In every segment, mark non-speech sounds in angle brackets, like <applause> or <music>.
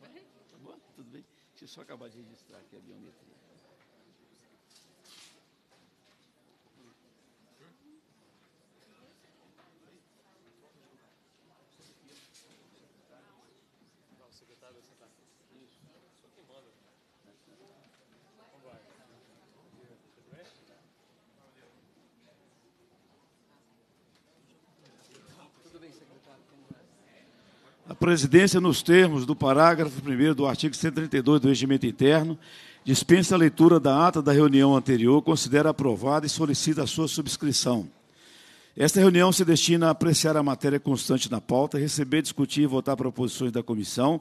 Tá, tá bom, tudo bem? Deixa eu só acabar de registrar aqui a biometria. presidência, nos termos do parágrafo 1 do artigo 132 do Regimento Interno, dispensa a leitura da ata da reunião anterior, considera aprovada e solicita a sua subscrição. Esta reunião se destina a apreciar a matéria constante na pauta, receber, discutir e votar proposições da comissão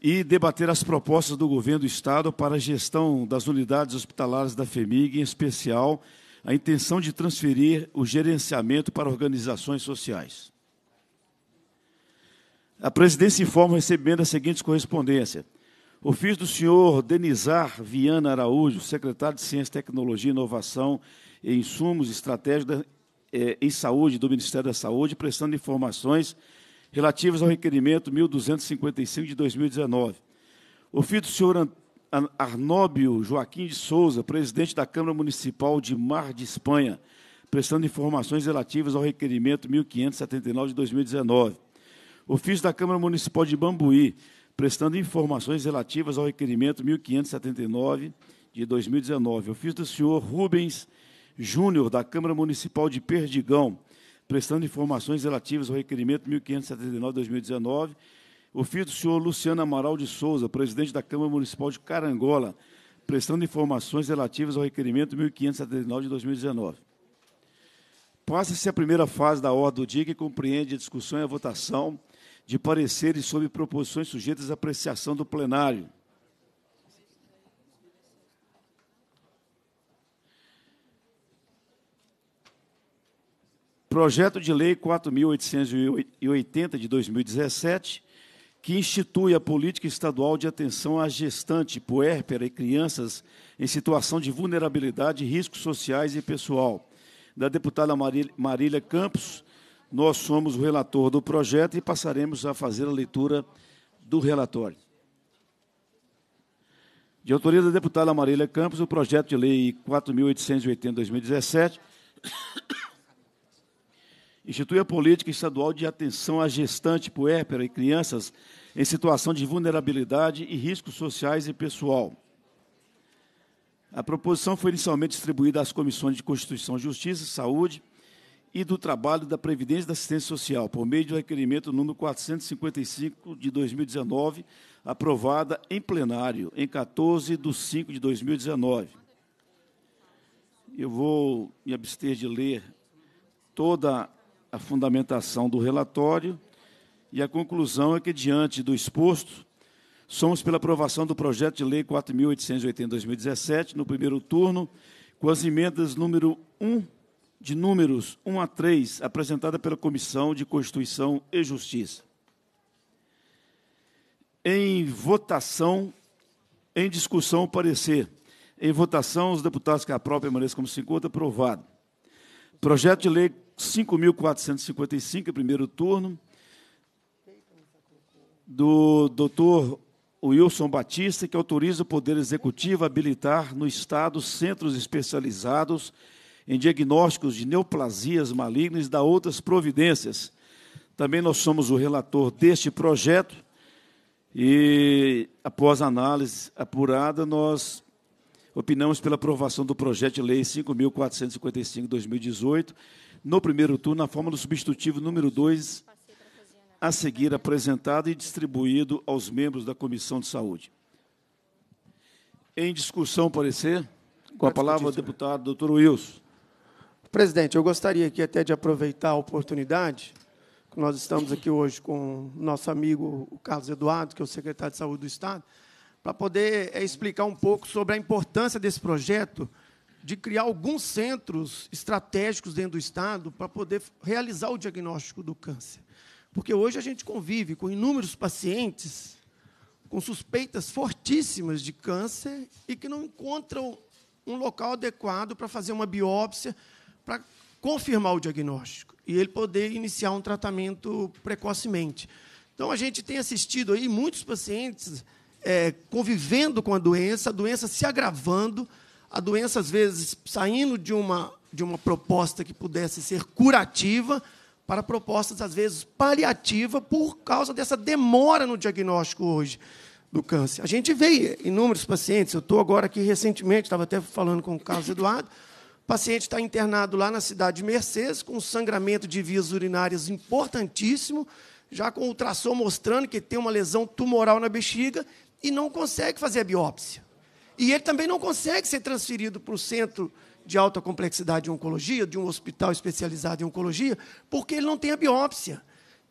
e debater as propostas do governo do Estado para a gestão das unidades hospitalares da FEMIG, em especial a intenção de transferir o gerenciamento para organizações sociais. A presidência informa recebendo as seguintes correspondências. Ofício do senhor Denizar Viana Araújo, secretário de Ciência, Tecnologia, Inovação e Insumos Estratégicos eh, em Saúde do Ministério da Saúde, prestando informações relativas ao requerimento 1255 de 2019. Ofício do senhor Arnóbio Joaquim de Souza, presidente da Câmara Municipal de Mar de Espanha, prestando informações relativas ao requerimento 1579 de 2019 ofício da Câmara Municipal de Bambuí, prestando informações relativas ao requerimento 1579 de 2019. Ofício do senhor Rubens Júnior, da Câmara Municipal de Perdigão, prestando informações relativas ao requerimento 1579 de 2019. Ofício do senhor Luciano Amaral de Souza, presidente da Câmara Municipal de Carangola, prestando informações relativas ao requerimento 1579 de 2019. Passa-se a primeira fase da ordem do dia, que compreende a discussão e a votação de pareceres sobre proposições sujeitas à apreciação do plenário. Projeto de Lei 4.880 de 2017, que institui a política estadual de atenção à gestante, puérpera e crianças em situação de vulnerabilidade, riscos sociais e pessoal, da deputada Marília Campos, nós somos o relator do projeto e passaremos a fazer a leitura do relatório. De autoria da deputada Marília Campos, o projeto de lei 4.880-2017 <coughs> institui a política estadual de atenção à gestante, puérpera e crianças em situação de vulnerabilidade e riscos sociais e pessoal. A proposição foi inicialmente distribuída às comissões de Constituição, Justiça, Saúde, e do Trabalho da Previdência e da Assistência Social, por meio do requerimento número 455 de 2019, aprovada em plenário em 14 de 5 de 2019. Eu vou me abster de ler toda a fundamentação do relatório e a conclusão é que, diante do exposto, somos pela aprovação do projeto de lei 4.880-2017, no primeiro turno, com as emendas número 1, de números 1 a 3, apresentada pela Comissão de Constituição e Justiça. Em votação, em discussão, parecer. Em votação, os deputados que aprovam permaneçam como se encontra, aprovado. Projeto de Lei 5.455, primeiro turno, do doutor Wilson Batista, que autoriza o Poder Executivo a habilitar no Estado centros especializados em diagnósticos de neoplasias malignas e da outras providências. Também nós somos o relator deste projeto e, após análise apurada, nós opinamos pela aprovação do projeto de lei 5.455-2018, no primeiro turno, na forma do substitutivo número 2, a seguir apresentado e distribuído aos membros da Comissão de Saúde. Em discussão, parecer, com a palavra o deputado doutor Wilson. Presidente, eu gostaria aqui até de aproveitar a oportunidade, que nós estamos aqui hoje com o nosso amigo o Carlos Eduardo, que é o secretário de Saúde do Estado, para poder eh, explicar um pouco sobre a importância desse projeto de criar alguns centros estratégicos dentro do Estado para poder realizar o diagnóstico do câncer. Porque hoje a gente convive com inúmeros pacientes com suspeitas fortíssimas de câncer e que não encontram um local adequado para fazer uma biópsia para confirmar o diagnóstico e ele poder iniciar um tratamento precocemente. Então, a gente tem assistido aí muitos pacientes é, convivendo com a doença, a doença se agravando, a doença, às vezes, saindo de uma, de uma proposta que pudesse ser curativa para propostas, às vezes, paliativa, por causa dessa demora no diagnóstico hoje do câncer. A gente vê inúmeros pacientes, eu estou agora aqui recentemente, estava até falando com o Carlos Eduardo, paciente está internado lá na cidade de Mercedes, com sangramento de vias urinárias importantíssimo, já com ultrassom mostrando que tem uma lesão tumoral na bexiga e não consegue fazer a biópsia. E ele também não consegue ser transferido para o centro de alta complexidade de oncologia, de um hospital especializado em oncologia, porque ele não tem a biópsia.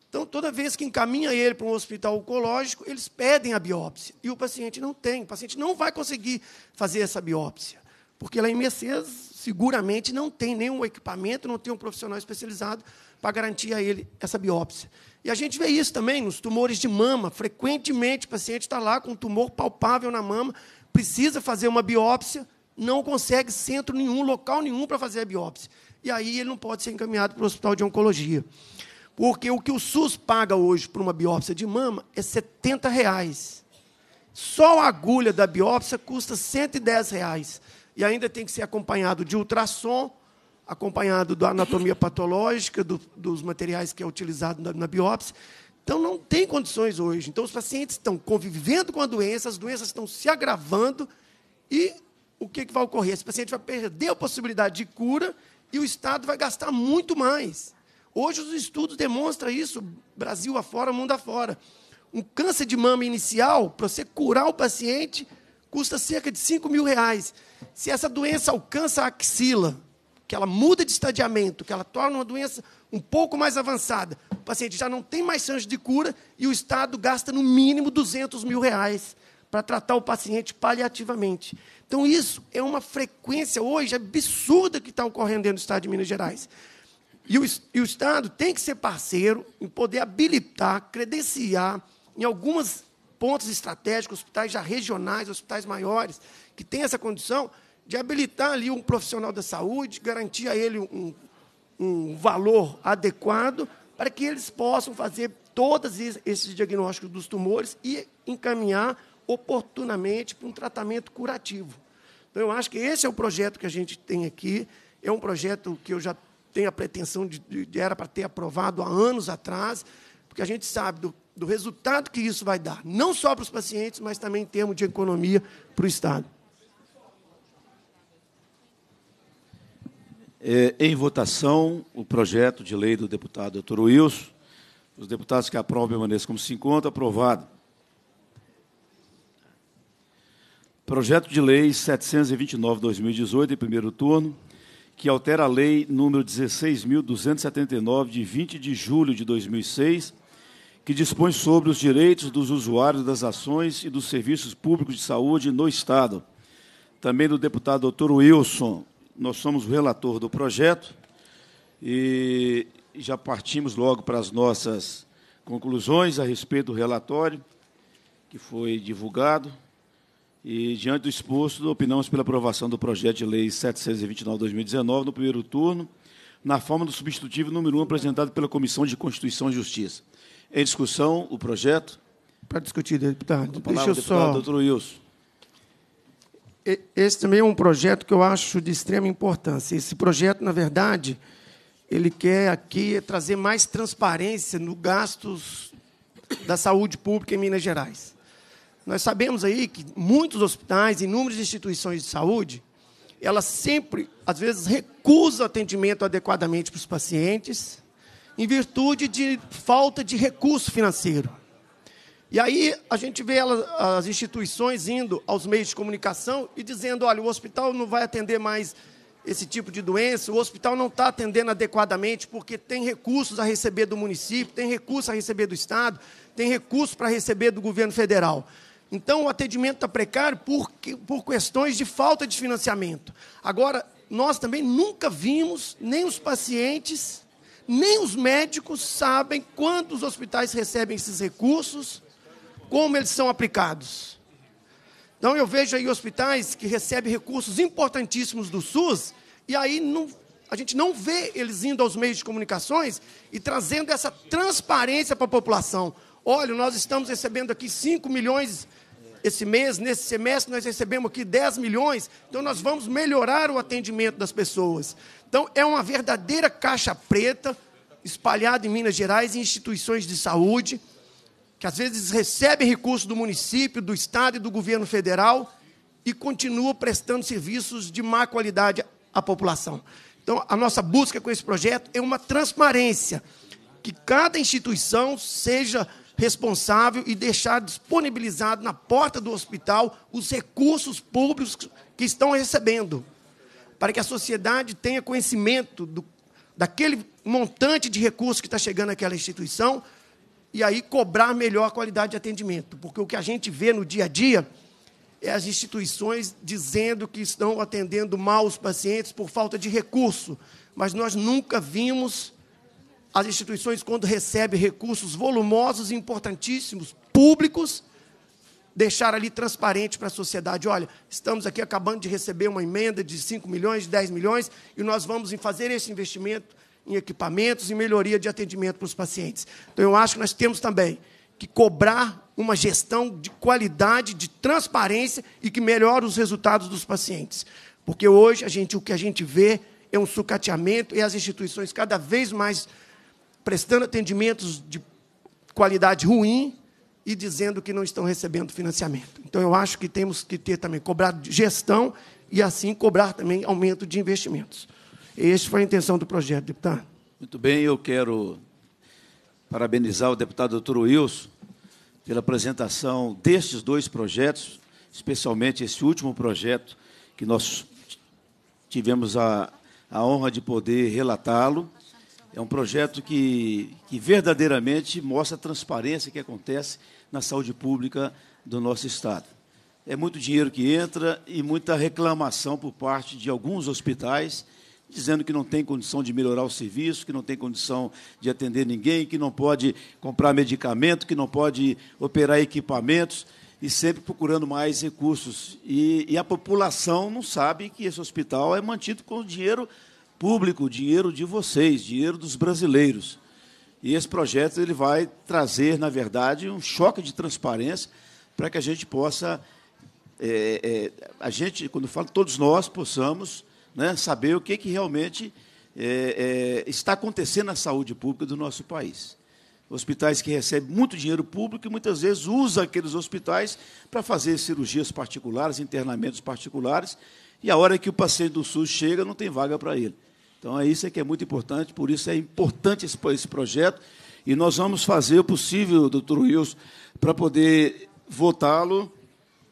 Então, toda vez que encaminha ele para um hospital oncológico, eles pedem a biópsia. E o paciente não tem. O paciente não vai conseguir fazer essa biópsia. Porque lá em Mercedes, seguramente não tem nenhum equipamento, não tem um profissional especializado para garantir a ele essa biópsia. E a gente vê isso também nos tumores de mama. Frequentemente o paciente está lá com um tumor palpável na mama, precisa fazer uma biópsia, não consegue centro nenhum, local nenhum para fazer a biópsia. E aí ele não pode ser encaminhado para o hospital de oncologia. Porque o que o SUS paga hoje para uma biópsia de mama é R$ 70. Reais. Só a agulha da biópsia custa R$ 110. Reais e ainda tem que ser acompanhado de ultrassom, acompanhado da anatomia patológica, do, dos materiais que é utilizado na, na biópsia. Então, não tem condições hoje. Então, os pacientes estão convivendo com a doença, as doenças estão se agravando e o que, que vai ocorrer? Esse paciente vai perder a possibilidade de cura e o Estado vai gastar muito mais. Hoje, os estudos demonstram isso, Brasil afora, mundo afora. Um câncer de mama inicial, para você curar o paciente, custa cerca de 5 mil reais. Se essa doença alcança a axila, que ela muda de estadiamento, que ela torna uma doença um pouco mais avançada, o paciente já não tem mais chance de cura e o Estado gasta no mínimo 200 mil reais para tratar o paciente paliativamente. Então, isso é uma frequência hoje absurda que está ocorrendo dentro do Estado de Minas Gerais. E o, e o Estado tem que ser parceiro em poder habilitar, credenciar, em algumas pontos estratégicos, hospitais já regionais, hospitais maiores, que têm essa condição de habilitar ali um profissional da saúde, garantir a ele um, um valor adequado para que eles possam fazer todos esses diagnósticos dos tumores e encaminhar oportunamente para um tratamento curativo. Então, eu acho que esse é o projeto que a gente tem aqui, é um projeto que eu já tenho a pretensão de, de era para ter aprovado há anos atrás, porque a gente sabe do do resultado que isso vai dar, não só para os pacientes, mas também em termos de economia para o Estado. É, em votação, o projeto de lei do deputado doutor Wilson. Os deputados que aprovam permaneçam como se encontra. Aprovado. Projeto de Lei 729-2018, em primeiro turno, que altera a Lei número 16.279, de 20 de julho de 2006, que dispõe sobre os direitos dos usuários das ações e dos serviços públicos de saúde no Estado. Também do deputado doutor Wilson. Nós somos o relator do projeto e já partimos logo para as nossas conclusões a respeito do relatório que foi divulgado e, diante do exposto, opinamos pela aprovação do projeto de lei 729-2019, no primeiro turno, na forma do substitutivo número 1 apresentado pela Comissão de Constituição e Justiça. Em discussão, o projeto. Para discutir, deputado. Palavra, Deixa eu deputado, só. Doutor Wilson. Esse também é um projeto que eu acho de extrema importância. Esse projeto, na verdade, ele quer aqui trazer mais transparência no gastos da saúde pública em Minas Gerais. Nós sabemos aí que muitos hospitais, inúmeras instituições de saúde, elas sempre, às vezes, recusam atendimento adequadamente para os pacientes em virtude de falta de recurso financeiro. E aí a gente vê as instituições indo aos meios de comunicação e dizendo: olha, o hospital não vai atender mais esse tipo de doença, o hospital não está atendendo adequadamente porque tem recursos a receber do município, tem recursos a receber do Estado, tem recursos para receber do governo federal. Então, o atendimento está precário por, por questões de falta de financiamento. Agora, nós também nunca vimos nem os pacientes nem os médicos sabem quando os hospitais recebem esses recursos, como eles são aplicados. Então eu vejo aí hospitais que recebem recursos importantíssimos do SUS e aí não, a gente não vê eles indo aos meios de comunicações e trazendo essa transparência para a população. Olha, nós estamos recebendo aqui 5 milhões esse mês, nesse semestre, nós recebemos aqui 10 milhões, então nós vamos melhorar o atendimento das pessoas. Então, é uma verdadeira caixa preta espalhada em Minas Gerais, em instituições de saúde, que às vezes recebem recursos do município, do Estado e do governo federal e continuam prestando serviços de má qualidade à população. Então, a nossa busca com esse projeto é uma transparência, que cada instituição seja responsável e deixar disponibilizado na porta do hospital os recursos públicos que estão recebendo, para que a sociedade tenha conhecimento do, daquele montante de recursos que está chegando àquela instituição e aí cobrar melhor a qualidade de atendimento, porque o que a gente vê no dia a dia é as instituições dizendo que estão atendendo mal os pacientes por falta de recurso, mas nós nunca vimos as instituições, quando recebem recursos volumosos e importantíssimos, públicos, deixar ali transparente para a sociedade. Olha, estamos aqui acabando de receber uma emenda de 5 milhões, de 10 milhões, e nós vamos fazer esse investimento em equipamentos e melhoria de atendimento para os pacientes. Então, eu acho que nós temos também que cobrar uma gestão de qualidade, de transparência e que melhore os resultados dos pacientes. Porque hoje a gente, o que a gente vê é um sucateamento e as instituições cada vez mais prestando atendimentos de qualidade ruim e dizendo que não estão recebendo financiamento. Então, eu acho que temos que ter também, cobrado gestão e, assim, cobrar também aumento de investimentos. Essa foi a intenção do projeto, deputado. Muito bem, eu quero parabenizar o deputado doutor Wilson pela apresentação destes dois projetos, especialmente esse último projeto que nós tivemos a, a honra de poder relatá-lo é um projeto que, que verdadeiramente mostra a transparência que acontece na saúde pública do nosso Estado. É muito dinheiro que entra e muita reclamação por parte de alguns hospitais, dizendo que não tem condição de melhorar o serviço, que não tem condição de atender ninguém, que não pode comprar medicamento, que não pode operar equipamentos e sempre procurando mais recursos. E, e, a população não sabe que esse hospital é mantido com dinheiro público, dinheiro de vocês, dinheiro dos brasileiros. E esse projeto ele vai trazer, na verdade, um choque de transparência para que a gente possa, é, é, a gente, quando falo todos nós, possamos né, saber o que, que realmente é, é, está acontecendo na saúde pública do nosso país. Hospitais que recebem muito dinheiro público e muitas vezes usam aqueles hospitais para fazer cirurgias particulares, internamentos particulares, e a hora que o paciente do SUS chega, não tem vaga para ele. Então, é isso que é muito importante, por isso é importante esse, esse projeto. E nós vamos fazer o possível, doutor Wilson, para poder votá-lo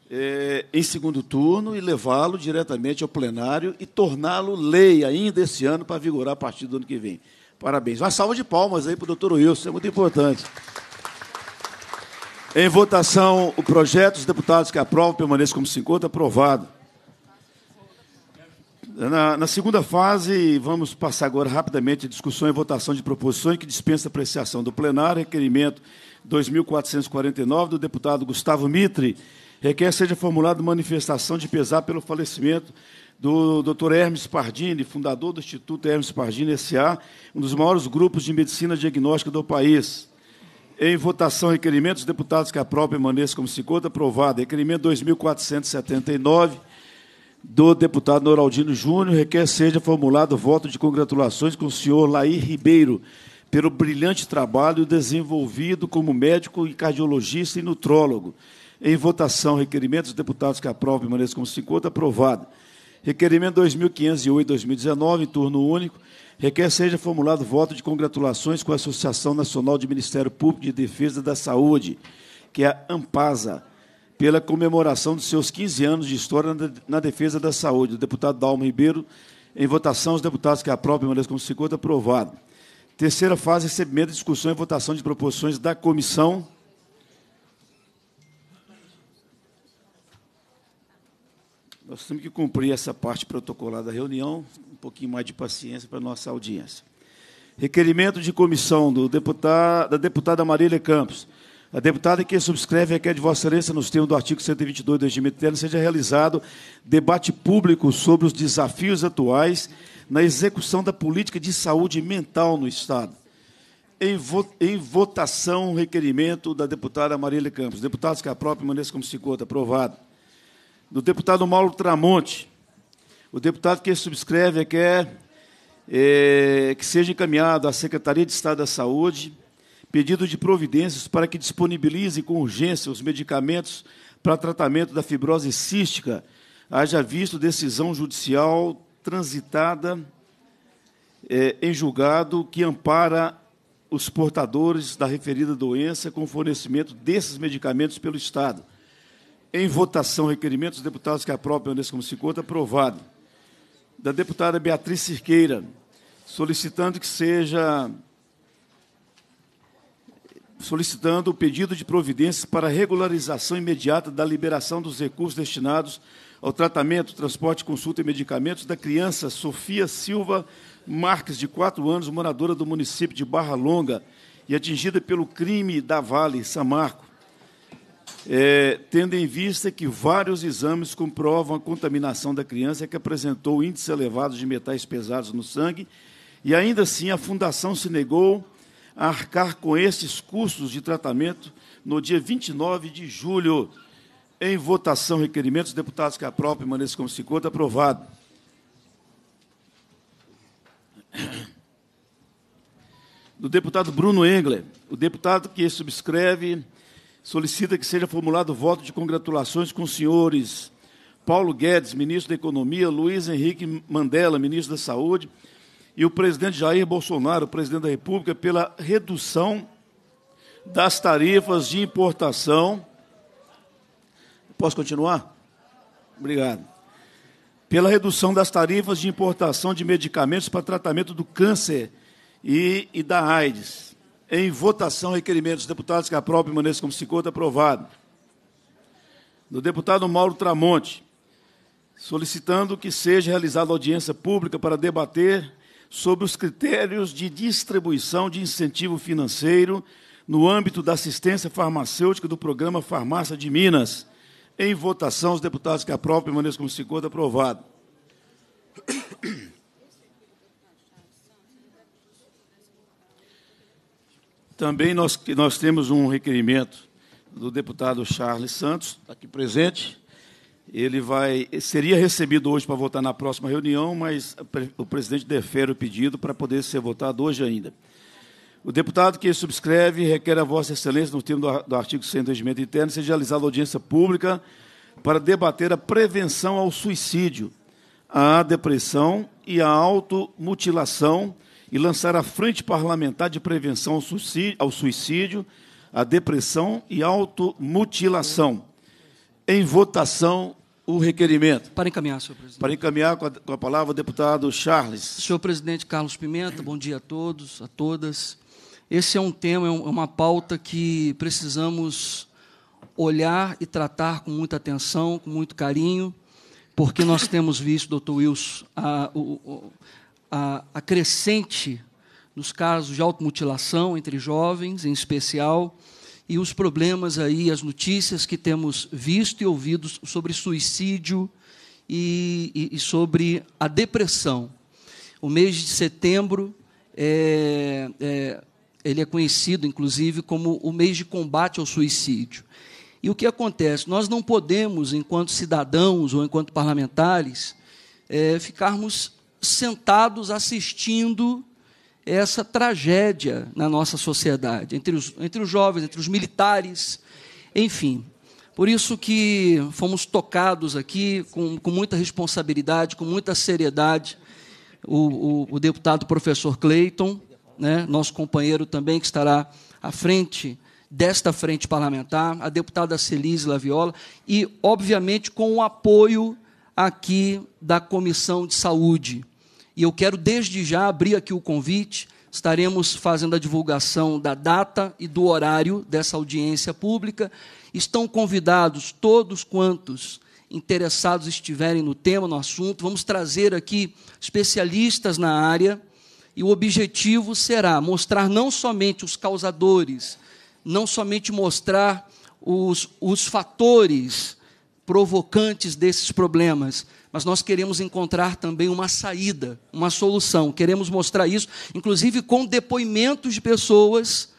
é, em segundo turno e levá-lo diretamente ao plenário e torná-lo lei ainda esse ano para vigorar a partir do ano que vem. Parabéns. Uma salva de palmas aí para o doutor Wilson, isso é muito importante. Em votação, o projeto, os deputados que aprovam permaneçam como se encontra, aprovado. Na, na, segunda fase, vamos passar agora rapidamente a discussão e votação de proposições que dispensa apreciação do plenário. Requerimento 2449 do deputado Gustavo Mitre. Requer seja formulada manifestação de pesar pelo falecimento do Dr. Hermes Pardini, fundador do Instituto Hermes Pardini S.A., um dos maiores grupos de medicina diagnóstica do país. Em votação, requerimento, os deputados que aprovam permaneçam como se encontra. Aprovado. Requerimento 2479 do deputado Noraldino Júnior, requer seja formulado voto de congratulações com o senhor Laí Ribeiro pelo brilhante trabalho desenvolvido como médico e cardiologista e nutrólogo. Em votação, requerimento dos deputados que aprovam permaneça como se encontra, aprovado. Requerimento 2508-2019, em turno único, requer seja formulado voto de congratulações com a Associação Nacional de Ministério Público de Defesa da Saúde, que é a AMPASA, pela comemoração dos seus 15 anos de história na defesa da saúde. O deputado Dalmo Ribeiro, em votação, os deputados que aprovam permaneçam como se encontra aprovado. Terceira fase, recebimento, discussão e votação de proposições da comissão. Nós temos que cumprir essa parte protocolar da reunião, um pouquinho mais de paciência para a nossa audiência. Requerimento de comissão do deputado, da deputada Marília Campos a deputada que subscreve requer de Vossa Excelência, nos termos do artigo 122 do Regimento Interno, seja realizado debate público sobre os desafios atuais na execução da política de saúde mental no Estado. Em, vo em votação, requerimento da deputada Marília Campos. Deputados que a própria maneira como se conta. Aprovado. Do deputado Mauro Tramonte. O deputado que subscreve requer é, é, que seja encaminhado à Secretaria de Estado da Saúde pedido de providências para que disponibilize com urgência os medicamentos para tratamento da fibrose cística, haja visto decisão judicial transitada é, em julgado que ampara os portadores da referida doença com fornecimento desses medicamentos pelo Estado. Em votação, requerimento dos deputados que aprovem nesse como se conta, aprovado. Da deputada Beatriz Cirqueira, solicitando que seja solicitando o pedido de providências para regularização imediata da liberação dos recursos destinados ao tratamento, transporte, consulta e medicamentos da criança Sofia Silva Marques, de 4 anos, moradora do município de Barra Longa e atingida pelo crime da Vale, Samarco, é, tendo em vista que vários exames comprovam a contaminação da criança que apresentou índices elevados de metais pesados no sangue, e ainda assim a Fundação se negou a arcar com esses custos de tratamento no dia 29 de julho. Em votação, requerimentos, deputados que aprovam, permaneçam como se encontra, aprovado. Do deputado Bruno Engler, o deputado que subscreve solicita que seja formulado voto de congratulações com os senhores Paulo Guedes, ministro da Economia, Luiz Henrique Mandela, ministro da Saúde, e o presidente Jair Bolsonaro, presidente da República, pela redução das tarifas de importação. Posso continuar? Obrigado. Pela redução das tarifas de importação de medicamentos para tratamento do câncer e, e da AIDS. Em votação, requerimento dos deputados que própria permaneça como se conta, aprovado. Do deputado Mauro Tramonte, solicitando que seja realizada audiência pública para debater sobre os critérios de distribuição de incentivo financeiro no âmbito da assistência farmacêutica do programa Farmácia de Minas. Em votação, os deputados que aprovam permaneçam como se encontra aprovado. Também nós, nós temos um requerimento do deputado Charles Santos, aqui presente, ele vai seria recebido hoje para votar na próxima reunião, mas o presidente defere o pedido para poder ser votado hoje ainda. O deputado que subscreve requer a Vossa Excelência, no termo do artigo 100 do Regimento Interno, seja realizada audiência pública para debater a prevenção ao suicídio, à depressão e à automutilação e lançar a Frente Parlamentar de Prevenção ao Suicídio, ao suicídio à Depressão e Automutilação em votação o requerimento. Para encaminhar, senhor presidente. Para encaminhar com a, com a palavra o deputado Charles. Senhor presidente Carlos Pimenta, bom dia a todos, a todas. Esse é um tema, é, é uma pauta que precisamos olhar e tratar com muita atenção, com muito carinho, porque nós temos visto, doutor Wilson, a, a, a crescente nos casos de automutilação entre jovens, em especial, e os problemas aí, as notícias que temos visto e ouvido sobre suicídio e, e, e sobre a depressão. O mês de setembro é, é, ele é conhecido, inclusive, como o mês de combate ao suicídio. E o que acontece? Nós não podemos, enquanto cidadãos ou enquanto parlamentares, é, ficarmos sentados assistindo essa tragédia na nossa sociedade, entre os, entre os jovens, entre os militares, enfim. Por isso que fomos tocados aqui com, com muita responsabilidade, com muita seriedade, o, o, o deputado professor Clayton né, nosso companheiro também, que estará à frente desta frente parlamentar, a deputada Celise Laviola, e, obviamente, com o apoio aqui da Comissão de Saúde e eu quero desde já abrir aqui o convite. Estaremos fazendo a divulgação da data e do horário dessa audiência pública. Estão convidados todos quantos interessados estiverem no tema, no assunto. Vamos trazer aqui especialistas na área e o objetivo será mostrar não somente os causadores, não somente mostrar os, os fatores provocantes desses problemas, mas nós queremos encontrar também uma saída, uma solução. Queremos mostrar isso, inclusive com depoimentos de pessoas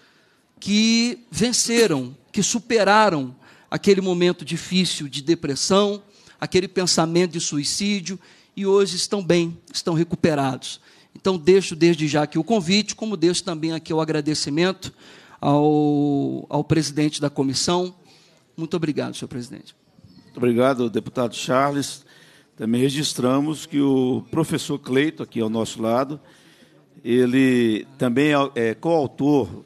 que venceram, que superaram aquele momento difícil de depressão, aquele pensamento de suicídio e hoje estão bem, estão recuperados. Então, deixo desde já aqui o convite, como deixo também aqui o agradecimento ao, ao presidente da comissão. Muito obrigado, senhor presidente. Muito obrigado, deputado Charles. Também registramos que o professor Cleito, aqui ao nosso lado, ele também é, é coautor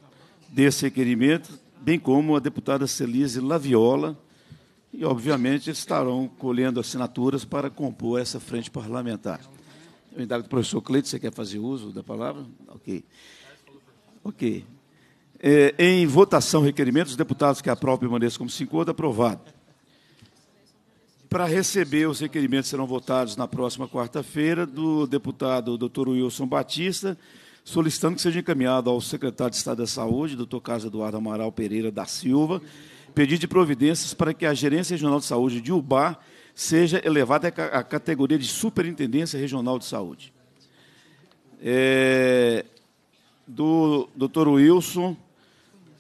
desse requerimento, bem como a deputada Celise Laviola, e obviamente estarão colhendo assinaturas para compor essa frente parlamentar. Eu indago do professor Cleito, você quer fazer uso da palavra? Ok. Ok. É, em votação, requerimentos, os deputados que aprovam permaneçam como se encontra, aprovado para receber os requerimentos serão votados na próxima quarta-feira do deputado Dr. Wilson Batista, solicitando que seja encaminhado ao secretário de Estado da Saúde, Dr. Carlos Eduardo Amaral Pereira da Silva, pedido de providências para que a Gerência Regional de Saúde de Ubá seja elevada à categoria de Superintendência Regional de Saúde. É, do Dr. Wilson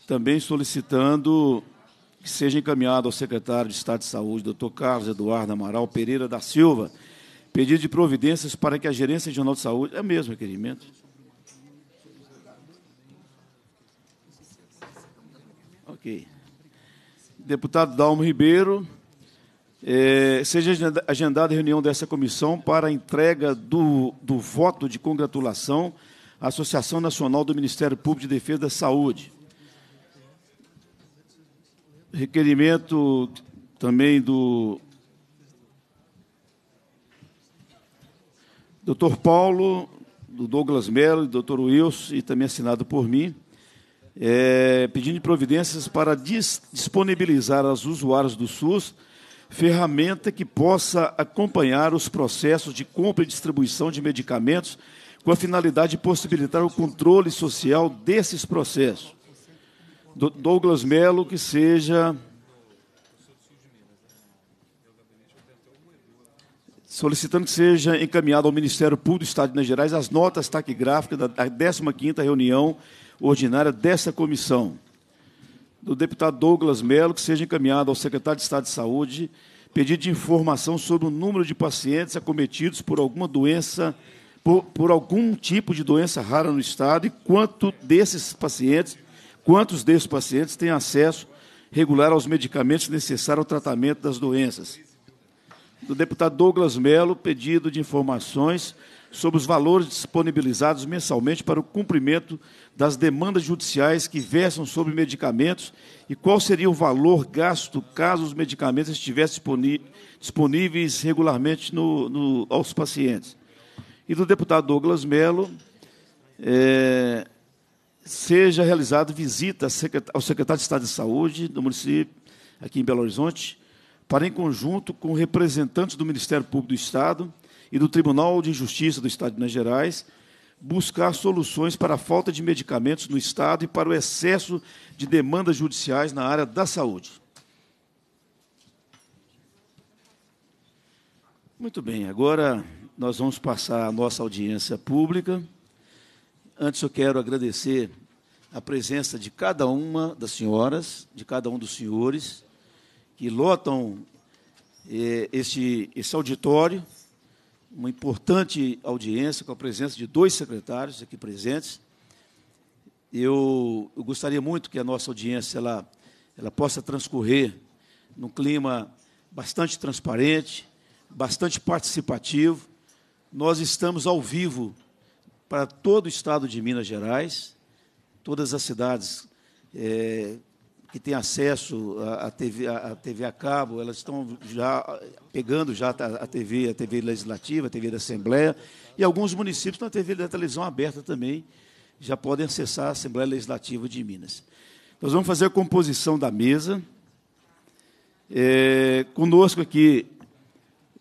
também solicitando que seja encaminhado ao secretário de Estado de Saúde, doutor Carlos Eduardo Amaral Pereira da Silva, pedido de providências para que a gerência regional de saúde. É mesmo requerimento. Ok. Deputado Dalmo Ribeiro, é, seja agendada a reunião dessa comissão para a entrega do, do voto de congratulação à Associação Nacional do Ministério Público de Defesa da Saúde requerimento também do Dr. Paulo, do Douglas Mello, do Dr. Wilson e também assinado por mim, é, pedindo providências para dis disponibilizar aos usuários do SUS ferramenta que possa acompanhar os processos de compra e distribuição de medicamentos com a finalidade de possibilitar o controle social desses processos do Douglas Melo que seja solicitando que seja encaminhado ao Ministério Público do Estado de Minas Gerais as notas taquigráficas da 15 reunião ordinária dessa comissão. Do deputado Douglas Melo, que seja encaminhado ao secretário de Estado de Saúde pedido de informação sobre o número de pacientes acometidos por alguma doença, por, por algum tipo de doença rara no Estado e quanto desses pacientes Quantos desses pacientes têm acesso regular aos medicamentos necessários ao tratamento das doenças? Do deputado Douglas Mello, pedido de informações sobre os valores disponibilizados mensalmente para o cumprimento das demandas judiciais que versam sobre medicamentos e qual seria o valor gasto caso os medicamentos estivessem disponíveis regularmente no, no, aos pacientes. E do deputado Douglas Mello. é, eh, seja realizada visita ao secretário de Estado de Saúde do município, aqui em Belo Horizonte, para, em conjunto com representantes do Ministério Público do Estado e do Tribunal de Justiça do Estado de Minas Gerais, buscar soluções para a falta de medicamentos no Estado e para o excesso de demandas judiciais na área da saúde. Muito bem, agora nós vamos passar a nossa audiência pública. Antes eu quero agradecer a presença de cada uma das senhoras, de cada um dos senhores, que lotam eh, este, esse auditório, uma importante audiência com a presença de dois secretários aqui presentes. Eu, eu gostaria muito que a nossa audiência ela, ela possa transcorrer num clima bastante transparente, bastante participativo. Nós estamos ao vivo para todo o estado de Minas Gerais, todas as cidades é, que têm acesso à TV, à TV a cabo, elas estão já pegando já a TV, a TV legislativa, a TV da Assembleia, e alguns municípios na TV da televisão aberta também já podem acessar a Assembleia Legislativa de Minas. Nós vamos fazer a composição da mesa. É, conosco aqui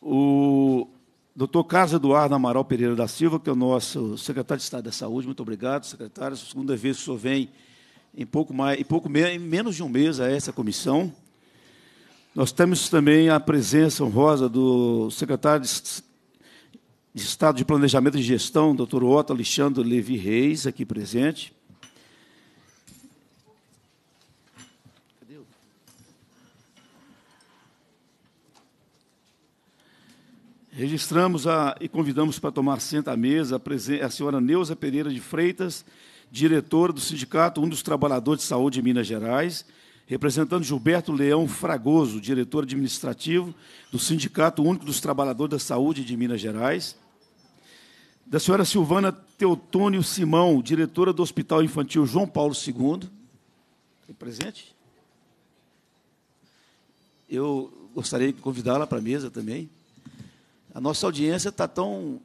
o Doutor Carlos Eduardo Amaral Pereira da Silva, que é o nosso secretário de Estado da Saúde. Muito obrigado, secretário. Segunda vez que o senhor vem em pouco mais, em pouco em menos de um mês a essa comissão. Nós temos também a presença honrosa do secretário de Estado de Planejamento e Gestão, doutor Otto Alexandre Levi Reis, aqui presente. Registramos a, e convidamos para tomar senta à mesa a, a senhora Neuza Pereira de Freitas, diretora do Sindicato Um dos Trabalhadores de Saúde de Minas Gerais, representando Gilberto Leão Fragoso, diretor administrativo do Sindicato Único dos Trabalhadores da Saúde de Minas Gerais, da senhora Silvana Teotônio Simão, diretora do Hospital Infantil João Paulo II, é presente? Eu gostaria de convidá-la para a mesa também. A nossa audiência está tão,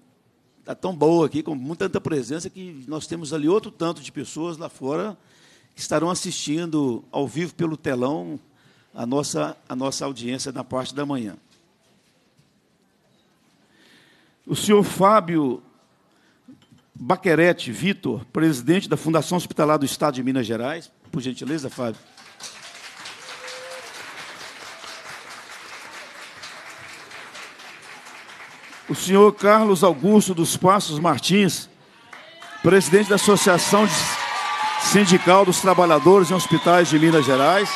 tá tão boa aqui, com muita tanta presença, que nós temos ali outro tanto de pessoas lá fora que estarão assistindo ao vivo pelo telão a nossa, a nossa audiência na parte da manhã. O senhor Fábio Baquerete Vitor, presidente da Fundação Hospitalar do Estado de Minas Gerais, por gentileza, Fábio. o senhor Carlos Augusto dos Passos Martins, presidente da Associação Sindical dos Trabalhadores em Hospitais de Minas Gerais.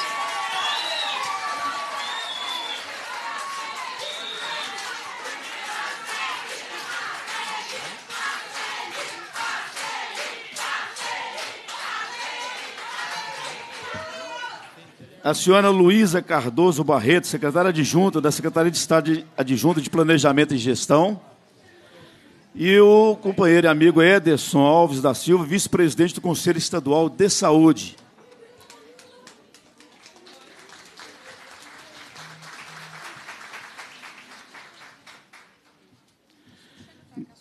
a senhora Luísa Cardoso Barreto, secretária adjunta da Secretaria de Estado Adjunta de Planejamento e Gestão, e o companheiro e amigo Ederson Alves da Silva, vice-presidente do Conselho Estadual de Saúde.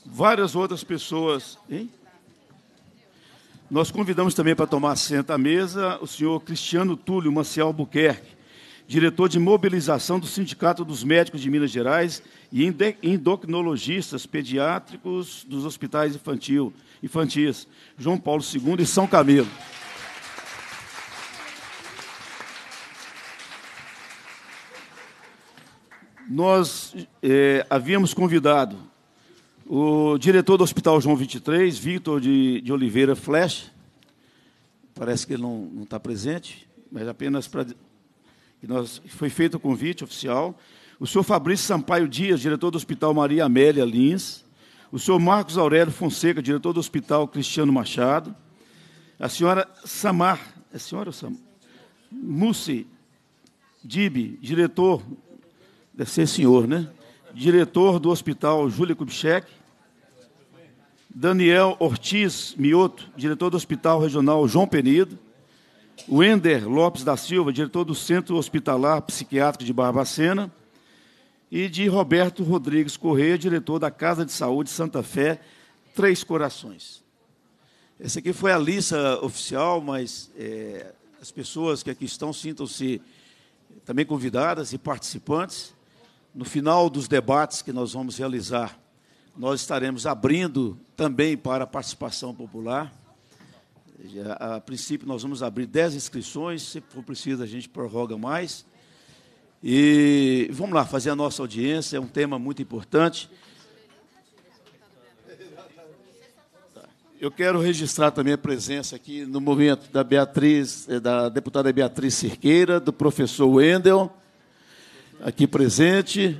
Várias outras pessoas. Hein? Nós convidamos também para tomar assento à mesa o senhor Cristiano Túlio Maciel Buquerque, diretor de mobilização do Sindicato dos Médicos de Minas Gerais e endocrinologistas pediátricos dos hospitais infantil, infantis, João Paulo II e São Camilo. Nós é, havíamos convidado o diretor do Hospital João 23, Victor de, de Oliveira Flesch, parece que ele não está presente, mas apenas para. Foi feito o convite oficial. O senhor Fabrício Sampaio Dias, diretor do Hospital Maria Amélia Lins. O senhor Marcos Aurélio Fonseca, diretor do Hospital Cristiano Machado. A senhora Samar, é senhora ou Samar? Mussi Dib, diretor, deve ser senhor, né? Diretor do Hospital Júlia Kubitschek Daniel Ortiz Mioto, diretor do Hospital Regional João Penido, Wender Lopes da Silva, diretor do Centro Hospitalar Psiquiátrico de Barbacena, e de Roberto Rodrigues Correia, diretor da Casa de Saúde Santa Fé, Três Corações. Essa aqui foi a lista oficial, mas é, as pessoas que aqui estão sintam-se também convidadas e participantes. No final dos debates que nós vamos realizar nós estaremos abrindo também para a participação popular. A princípio, nós vamos abrir 10 inscrições, se for preciso, a gente prorroga mais. E vamos lá, fazer a nossa audiência, é um tema muito importante. Eu quero registrar também a presença aqui no momento da Beatriz, eh, da deputada Beatriz Cerqueira, do professor Wendel, aqui presente.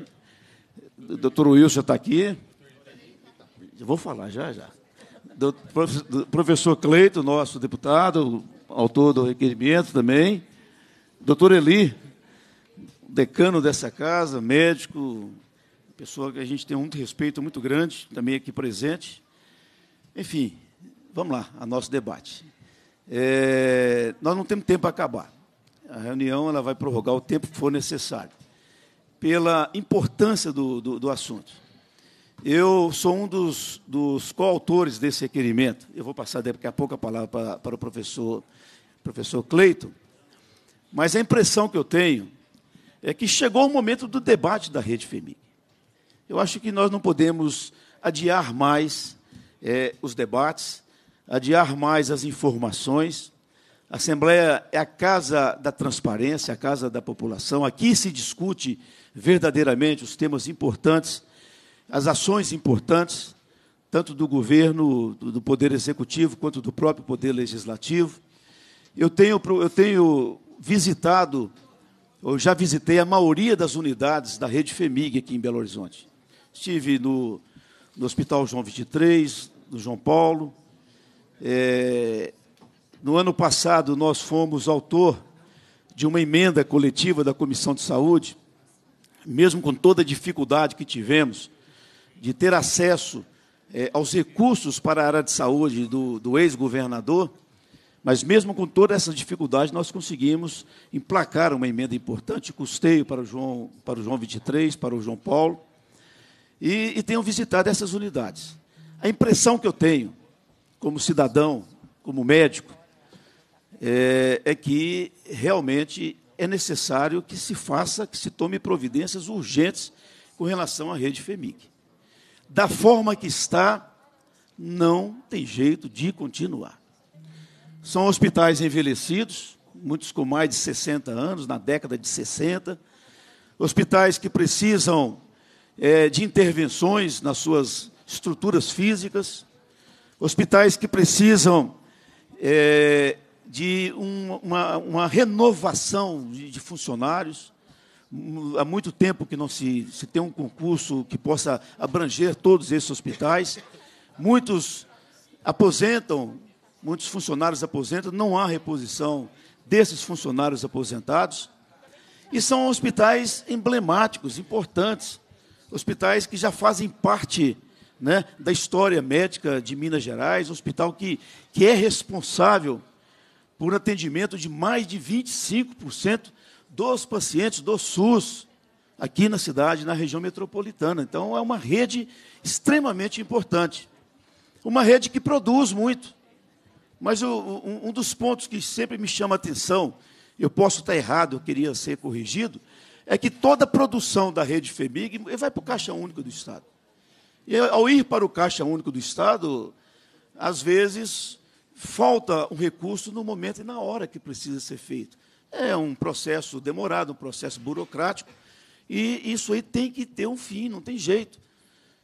O doutor Wilson está aqui. Vou falar já, já. Do, professor Cleito, nosso deputado, autor do requerimento também. Doutor Eli, decano dessa casa, médico, pessoa que a gente tem muito respeito, muito grande, também aqui presente. Enfim, vamos lá, a nosso debate. É, nós não temos tempo para acabar. A reunião ela vai prorrogar o tempo que for necessário, pela importância do, do, do assunto. Eu sou um dos, dos coautores desse requerimento. Eu vou passar daqui a pouco a palavra para, para o professor, professor Cleito. Mas a impressão que eu tenho é que chegou o momento do debate da rede FEMIG. Eu acho que nós não podemos adiar mais é, os debates, adiar mais as informações. A Assembleia é a casa da transparência, a casa da população. Aqui se discute verdadeiramente os temas importantes as ações importantes, tanto do governo, do Poder Executivo, quanto do próprio Poder Legislativo. Eu tenho, eu tenho visitado, eu já visitei a maioria das unidades da rede FEMIG aqui em Belo Horizonte. Estive no, no Hospital João 23, no João Paulo. É, no ano passado, nós fomos autor de uma emenda coletiva da Comissão de Saúde, mesmo com toda a dificuldade que tivemos, de ter acesso é, aos recursos para a área de saúde do, do ex-governador, mas mesmo com toda essa dificuldade, nós conseguimos emplacar uma emenda importante, custeio para o João, para o João 23, para o João Paulo, e, e tenho visitado essas unidades. A impressão que eu tenho, como cidadão, como médico, é, é que realmente é necessário que se faça, que se tome providências urgentes com relação à rede FEMIC da forma que está, não tem jeito de continuar. São hospitais envelhecidos, muitos com mais de 60 anos, na década de 60, hospitais que precisam é, de intervenções nas suas estruturas físicas, hospitais que precisam é, de uma, uma, renovação de, de funcionários, há muito tempo que não se, se tem um concurso que possa abranger todos esses hospitais. Muitos aposentam, muitos funcionários aposentam, não há reposição desses funcionários aposentados. E são hospitais emblemáticos, importantes, hospitais que já fazem parte né, da história médica de Minas Gerais, um hospital que, que é responsável por atendimento de mais de 25% dos pacientes do SUS aqui na cidade, na região metropolitana. Então, é uma rede extremamente importante. Uma rede que produz muito. Mas um dos pontos que sempre me chama a atenção, eu posso estar errado, eu queria ser corrigido, é que toda a produção da rede FEMIG vai para o Caixa Único do Estado. E ao ir para o Caixa Único do Estado, às vezes falta um recurso no momento e na hora que precisa ser feito. É um processo demorado, um processo burocrático, e isso aí tem que ter um fim, não tem jeito.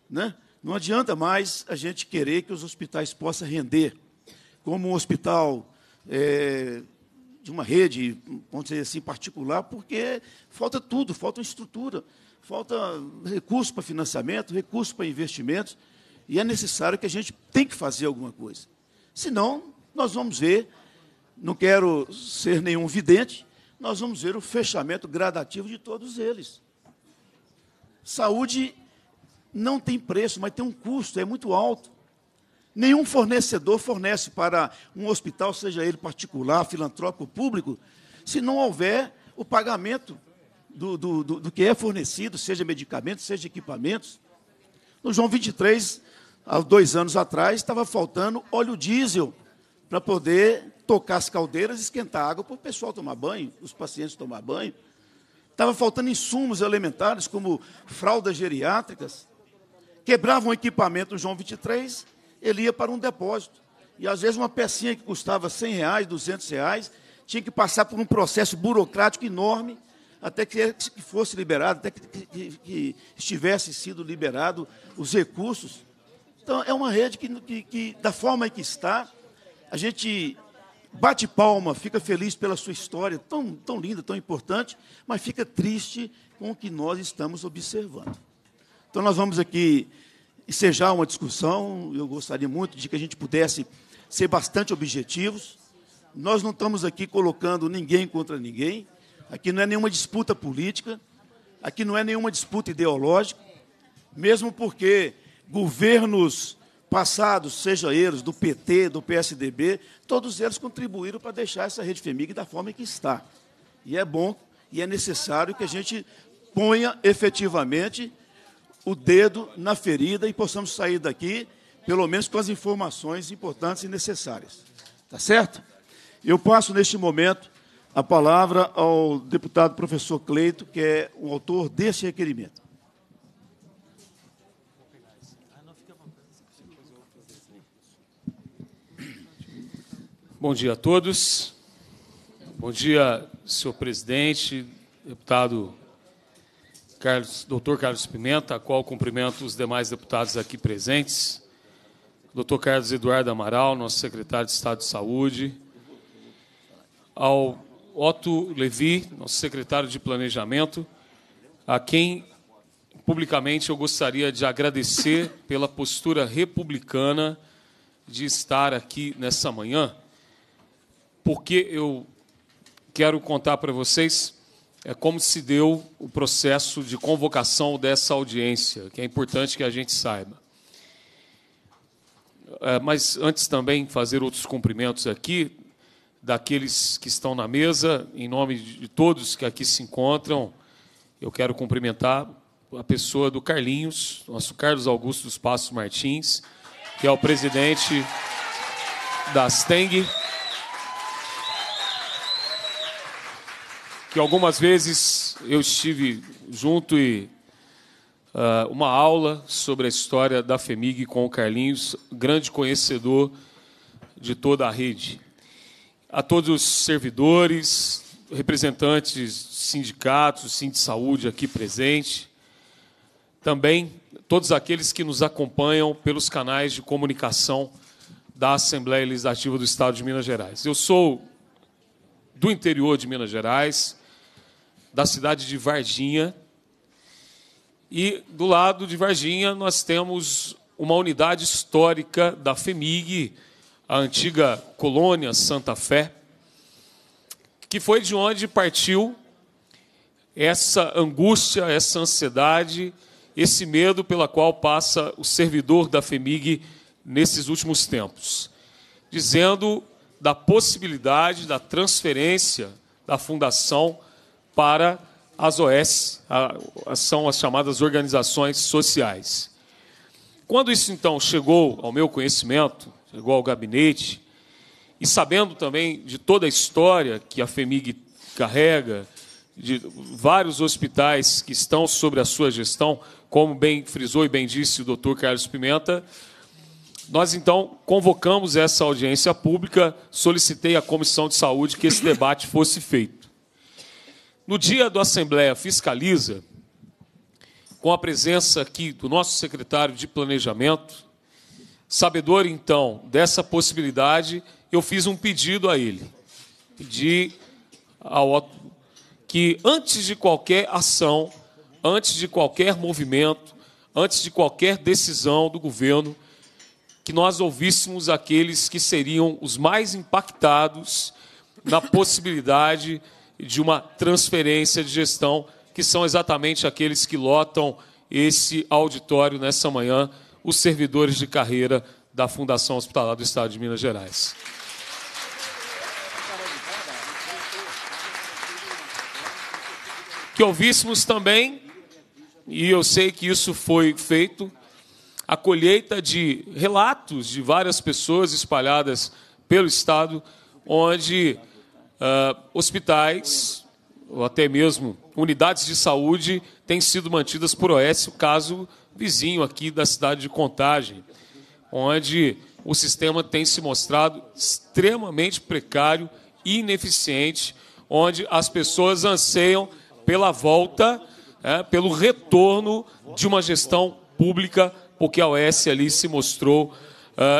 Né? Não adianta mais a gente querer que os hospitais possam render, como um hospital é, de uma rede, vamos dizer assim, particular, porque falta tudo, falta estrutura, falta recurso para financiamento, recurso para investimentos, e é necessário que a gente tem que fazer alguma coisa. Senão, nós vamos ver não quero ser nenhum vidente, nós vamos ver o fechamento gradativo de todos eles. Saúde não tem preço, mas tem um custo, é muito alto. Nenhum fornecedor fornece para um hospital, seja ele particular, filantrópico, público, se não houver o pagamento do, do, do, do que é fornecido, seja medicamentos, seja equipamentos. No João 23, há dois anos atrás, estava faltando óleo diesel para poder tocar as caldeiras, esquentar água para o pessoal tomar banho, os pacientes tomar banho. Estava faltando insumos elementares, como fraldas geriátricas. Quebravam um equipamento no João 23, ele ia para um depósito. E às vezes uma pecinha que custava 100 reais, 200 reais, tinha que passar por um processo burocrático enorme até que fosse liberado, até que, que, que estivesse sido liberado os recursos. Então, é uma rede que, que, que da forma em que está, a gente Bate palma, fica feliz pela sua história, tão, tão linda, tão importante, mas fica triste com o que nós estamos observando. Então, nós vamos aqui ensejar uma discussão. Eu gostaria muito de que a gente pudesse ser bastante objetivos. Nós não estamos aqui colocando ninguém contra ninguém. Aqui não é nenhuma disputa política. Aqui não é nenhuma disputa ideológica. Mesmo porque governos passados, seja eles do PT, do PSDB, todos eles contribuíram para deixar essa rede FEMIG da forma que está. E é bom e é necessário que a gente ponha efetivamente o dedo na ferida e possamos sair daqui, pelo menos com as informações importantes e necessárias. está certo? Eu passo neste momento a palavra ao deputado professor Cleito, que é o autor deste requerimento. Bom dia a todos. Bom dia, senhor presidente, deputado Carlos, doutor Carlos Pimenta, a qual cumprimento os demais deputados aqui presentes. Doutor Carlos Eduardo Amaral, nosso secretário de Estado de Saúde. Ao Otto Levi, nosso secretário de Planejamento, a quem publicamente eu gostaria de agradecer pela postura republicana de estar aqui nessa manhã porque eu quero contar para vocês é como se deu o processo de convocação dessa audiência, que é importante que a gente saiba. É, mas antes também fazer outros cumprimentos aqui daqueles que estão na mesa, em nome de todos que aqui se encontram, eu quero cumprimentar a pessoa do Carlinhos, nosso Carlos Augusto dos Passos Martins, que é o presidente da Steng. que algumas vezes eu estive junto e uh, uma aula sobre a história da FEMIG com o Carlinhos, grande conhecedor de toda a rede. A todos os servidores, representantes de sindicatos, sim de saúde aqui presente, também todos aqueles que nos acompanham pelos canais de comunicação da Assembleia Legislativa do Estado de Minas Gerais. Eu sou do interior de Minas Gerais, da cidade de Varginha. E do lado de Varginha nós temos uma unidade histórica da FEMIG, a antiga colônia Santa Fé, que foi de onde partiu essa angústia, essa ansiedade, esse medo pela qual passa o servidor da FEMIG nesses últimos tempos, dizendo da possibilidade da transferência da fundação para as OS, a, são as chamadas organizações sociais. Quando isso então chegou ao meu conhecimento, chegou ao gabinete, e sabendo também de toda a história que a FEMIG carrega, de vários hospitais que estão sobre a sua gestão, como bem frisou e bem disse o doutor Carlos Pimenta, nós então convocamos essa audiência pública, solicitei à Comissão de Saúde que esse debate fosse feito. No dia da Assembleia Fiscaliza, com a presença aqui do nosso secretário de Planejamento, sabedor então dessa possibilidade, eu fiz um pedido a ele. Pedi ao que antes de qualquer ação, antes de qualquer movimento, antes de qualquer decisão do governo, que nós ouvíssemos aqueles que seriam os mais impactados na possibilidade de uma transferência de gestão, que são exatamente aqueles que lotam esse auditório nessa manhã, os servidores de carreira da Fundação Hospitalar do Estado de Minas Gerais. Que ouvíssemos também, e eu sei que isso foi feito, a colheita de relatos de várias pessoas espalhadas pelo Estado, onde uh, hospitais ou até mesmo unidades de saúde têm sido mantidas por OS, o caso vizinho aqui da cidade de Contagem, onde o sistema tem se mostrado extremamente precário, e ineficiente, onde as pessoas anseiam pela volta, é, pelo retorno de uma gestão pública, porque a OS ali se mostrou uh,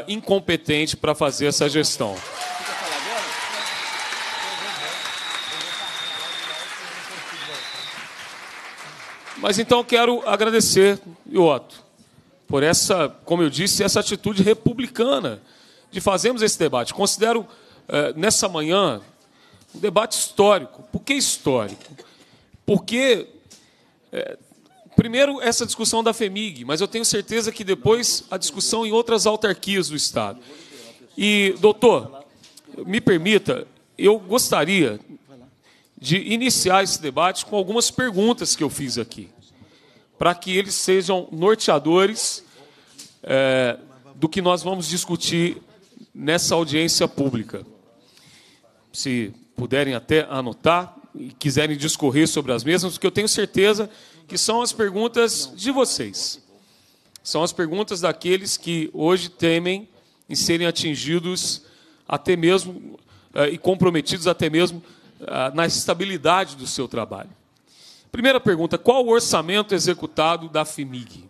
incompetente para fazer essa gestão. Mas então quero agradecer, Otto, por essa, como eu disse, essa atitude republicana de fazermos esse debate. Considero eh, nessa manhã um debate histórico. Por que histórico? Porque eh, primeiro essa discussão da FEMIG, mas eu tenho certeza que depois a discussão em outras autarquias do Estado. E, doutor, me permita, eu gostaria de iniciar esse debate com algumas perguntas que eu fiz aqui para que eles sejam norteadores é, do que nós vamos discutir nessa audiência pública. Se puderem até anotar e quiserem discorrer sobre as mesmas, porque eu tenho certeza que são as perguntas de vocês. São as perguntas daqueles que hoje temem em serem atingidos até mesmo é, e comprometidos até mesmo é, na estabilidade do seu trabalho. Primeira pergunta: qual o orçamento executado da FIMIG?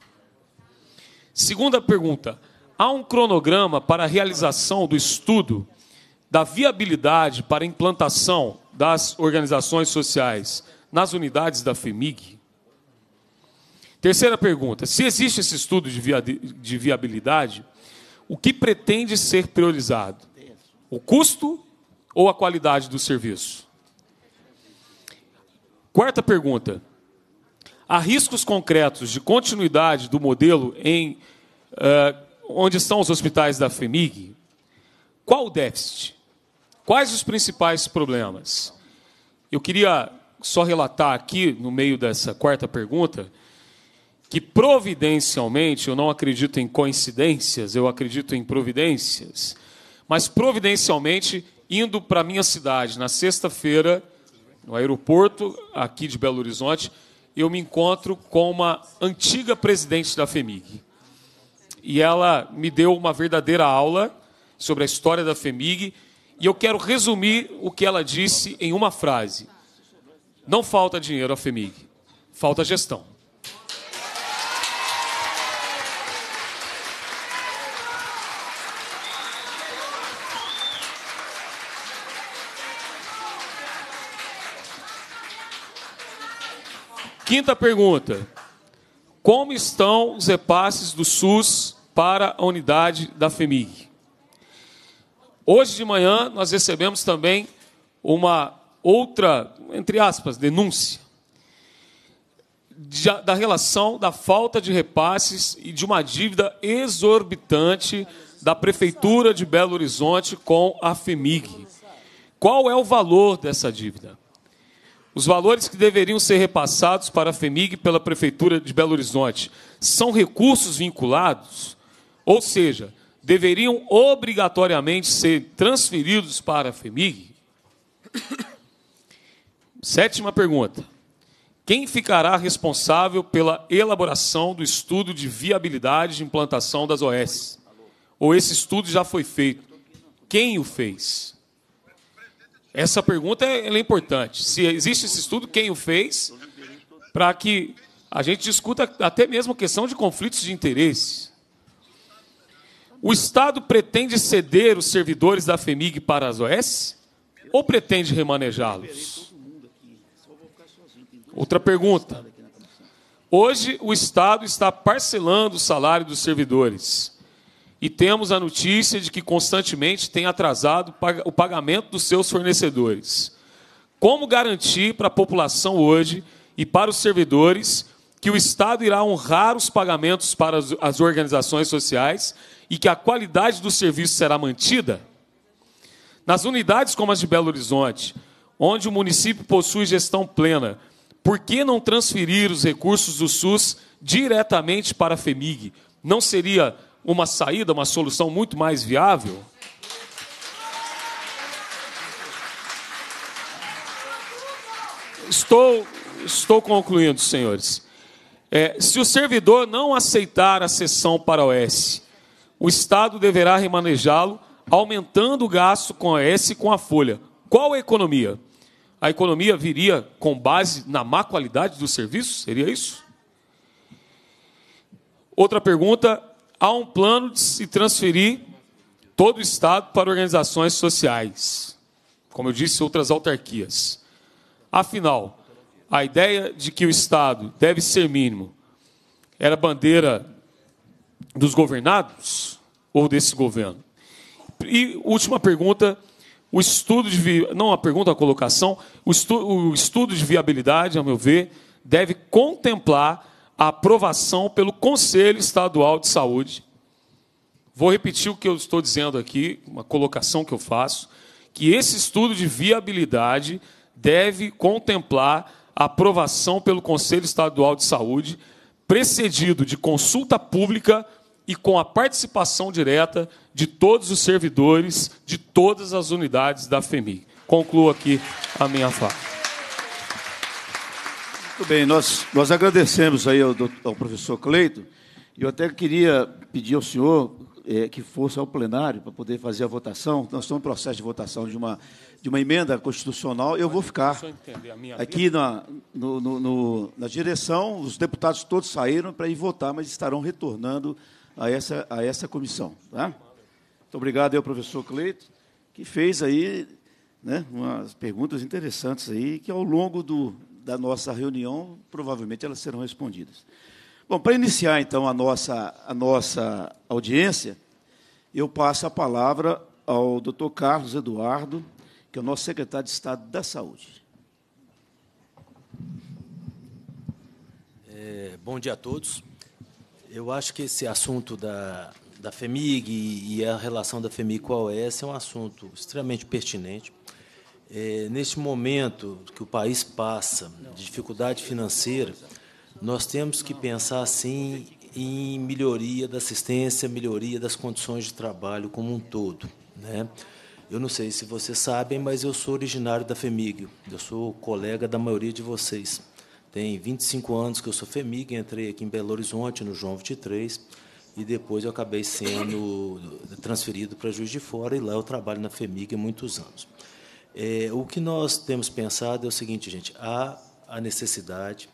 Segunda pergunta: há um cronograma para a realização do estudo da viabilidade para a implantação das organizações sociais nas unidades da FEMIG? Terceira pergunta: se existe esse estudo de, de viabilidade, o que pretende ser priorizado? O custo ou a qualidade do serviço? Quarta pergunta. Há riscos concretos de continuidade do modelo em uh, onde estão os hospitais da FEMIG? Qual o déficit? Quais os principais problemas? Eu queria só relatar aqui, no meio dessa quarta pergunta, que providencialmente, eu não acredito em coincidências, eu acredito em providências, mas providencialmente, indo para a minha cidade na sexta-feira, no aeroporto aqui de Belo Horizonte, eu me encontro com uma antiga presidente da FEMIG. E ela me deu uma verdadeira aula sobre a história da FEMIG, e eu quero resumir o que ela disse em uma frase. Não falta dinheiro à FEMIG, falta gestão. Quinta pergunta: Como estão os repasses do SUS para a unidade da FEMIG? Hoje de manhã nós recebemos também uma outra, entre aspas, denúncia da relação da falta de repasses e de uma dívida exorbitante da Prefeitura de Belo Horizonte com a FEMIG. Qual é o valor dessa dívida? Os valores que deveriam ser repassados para a FEMIG pela Prefeitura de Belo Horizonte são recursos vinculados, ou seja, deveriam obrigatoriamente ser transferidos para a FEMIG? Sétima pergunta. Quem ficará responsável pela elaboração do estudo de viabilidade de implantação das OS? Ou esse estudo já foi feito? Quem o fez? Essa pergunta é, é importante. Se existe esse estudo, quem o fez, para que a gente discuta até mesmo a questão de conflitos de interesse. O Estado pretende ceder os servidores da FEMIG para as OS ou pretende remanejá-los? Outra pergunta. Hoje, o Estado está parcelando o salário dos servidores e temos a notícia de que constantemente tem atrasado o pagamento dos seus fornecedores. Como garantir para a população hoje e para os servidores que o Estado irá honrar os pagamentos para as organizações sociais e que a qualidade do serviço será mantida? Nas unidades como as de Belo Horizonte, onde o município possui gestão plena, por que não transferir os recursos do SUS diretamente para a FEMIG? Não seria uma saída, uma solução muito mais viável? Estou, estou concluindo, senhores. É, se o servidor não aceitar a cessão para a OS, o Estado deverá remanejá-lo, aumentando o gasto com a OS e com a folha. Qual a economia? A economia viria com base na má qualidade do serviço? Seria isso? Outra pergunta: há um plano de se transferir todo o Estado para organizações sociais, como eu disse, outras autarquias. Afinal, a ideia de que o Estado deve ser mínimo era bandeira dos governados ou desse governo? E última pergunta, o estudo de vi... não a pergunta, a colocação, o, o estudo de viabilidade, a meu ver, deve contemplar a aprovação pelo Conselho Estadual de Saúde. Vou repetir o que eu estou dizendo aqui, uma colocação que eu faço, que esse estudo de viabilidade deve contemplar a aprovação pelo Conselho Estadual de Saúde, precedido de consulta pública e com a participação direta de todos os servidores de todas as unidades da FEMI. Concluo aqui a minha fala. Muito bem, nós, nós agradecemos aí ao, ao professor Cleito. Eu até queria pedir ao senhor é, que fosse ao plenário para poder fazer a votação. Nós estamos em processo de votação de uma, de uma emenda constitucional. Eu vou ficar aqui na, no, no, no, na direção. Os deputados todos saíram para ir votar, mas estarão retornando a essa, a essa comissão. Tá? Muito obrigado ao professor Cleito, que fez aí né, umas perguntas interessantes aí, que ao longo do, da nossa reunião, provavelmente elas serão respondidas. Bom, para iniciar então a nossa, a nossa audiência, eu passo a palavra ao doutor Carlos Eduardo, que é o nosso secretário de Estado da Saúde. É, bom dia a todos. Eu acho que esse assunto da, da FEMIG e a relação da FEMIG com a OES é um assunto extremamente pertinente. É, neste momento que o país passa de dificuldade financeira, nós temos que pensar assim em melhoria da assistência, melhoria das condições de trabalho como um todo, né? Eu não sei se vocês sabem, mas eu sou originário da FEMIG. Eu sou colega da maioria de vocês. Tem 25 anos que eu sou FEMIG, entrei aqui em Belo Horizonte, no João 23, e depois eu acabei sendo transferido para Juiz de Fora, e lá eu trabalho na FEMIG há muitos anos. É, o que nós temos pensado é o seguinte, gente: há a necessidade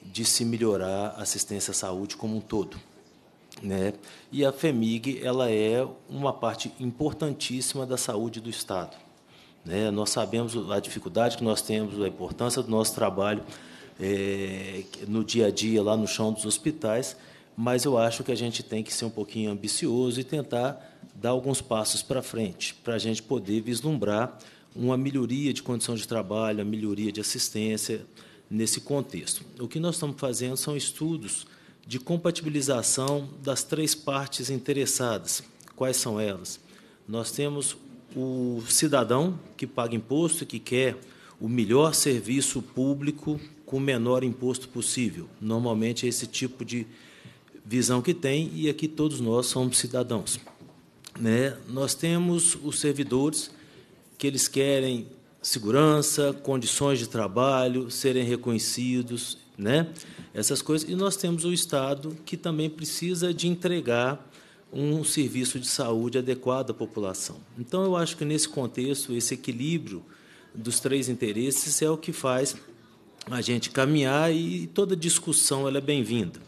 de se melhorar a assistência à saúde como um todo. Né? E a FEMIG ela é uma parte importantíssima da saúde do Estado. Né? Nós sabemos a dificuldade que nós temos, a importância do nosso trabalho é, no dia a dia, lá no chão dos hospitais, mas eu acho que a gente tem que ser um pouquinho ambicioso e tentar dar alguns passos para frente, para a gente poder vislumbrar uma melhoria de condição de trabalho, a melhoria de assistência nesse contexto. O que nós estamos fazendo são estudos de compatibilização das três partes interessadas. Quais são elas? Nós temos o cidadão que paga imposto e que quer o melhor serviço público com o menor imposto possível. Normalmente é esse tipo de visão que tem e aqui é todos nós somos cidadãos. Né? Nós temos os servidores que eles querem segurança, condições de trabalho, serem reconhecidos, né? Essas coisas. E nós temos o Estado que também precisa de entregar um serviço de saúde adequado à população. Então, eu acho que nesse contexto, esse equilíbrio dos três interesses é o que faz a gente caminhar e toda discussão ela é bem-vinda.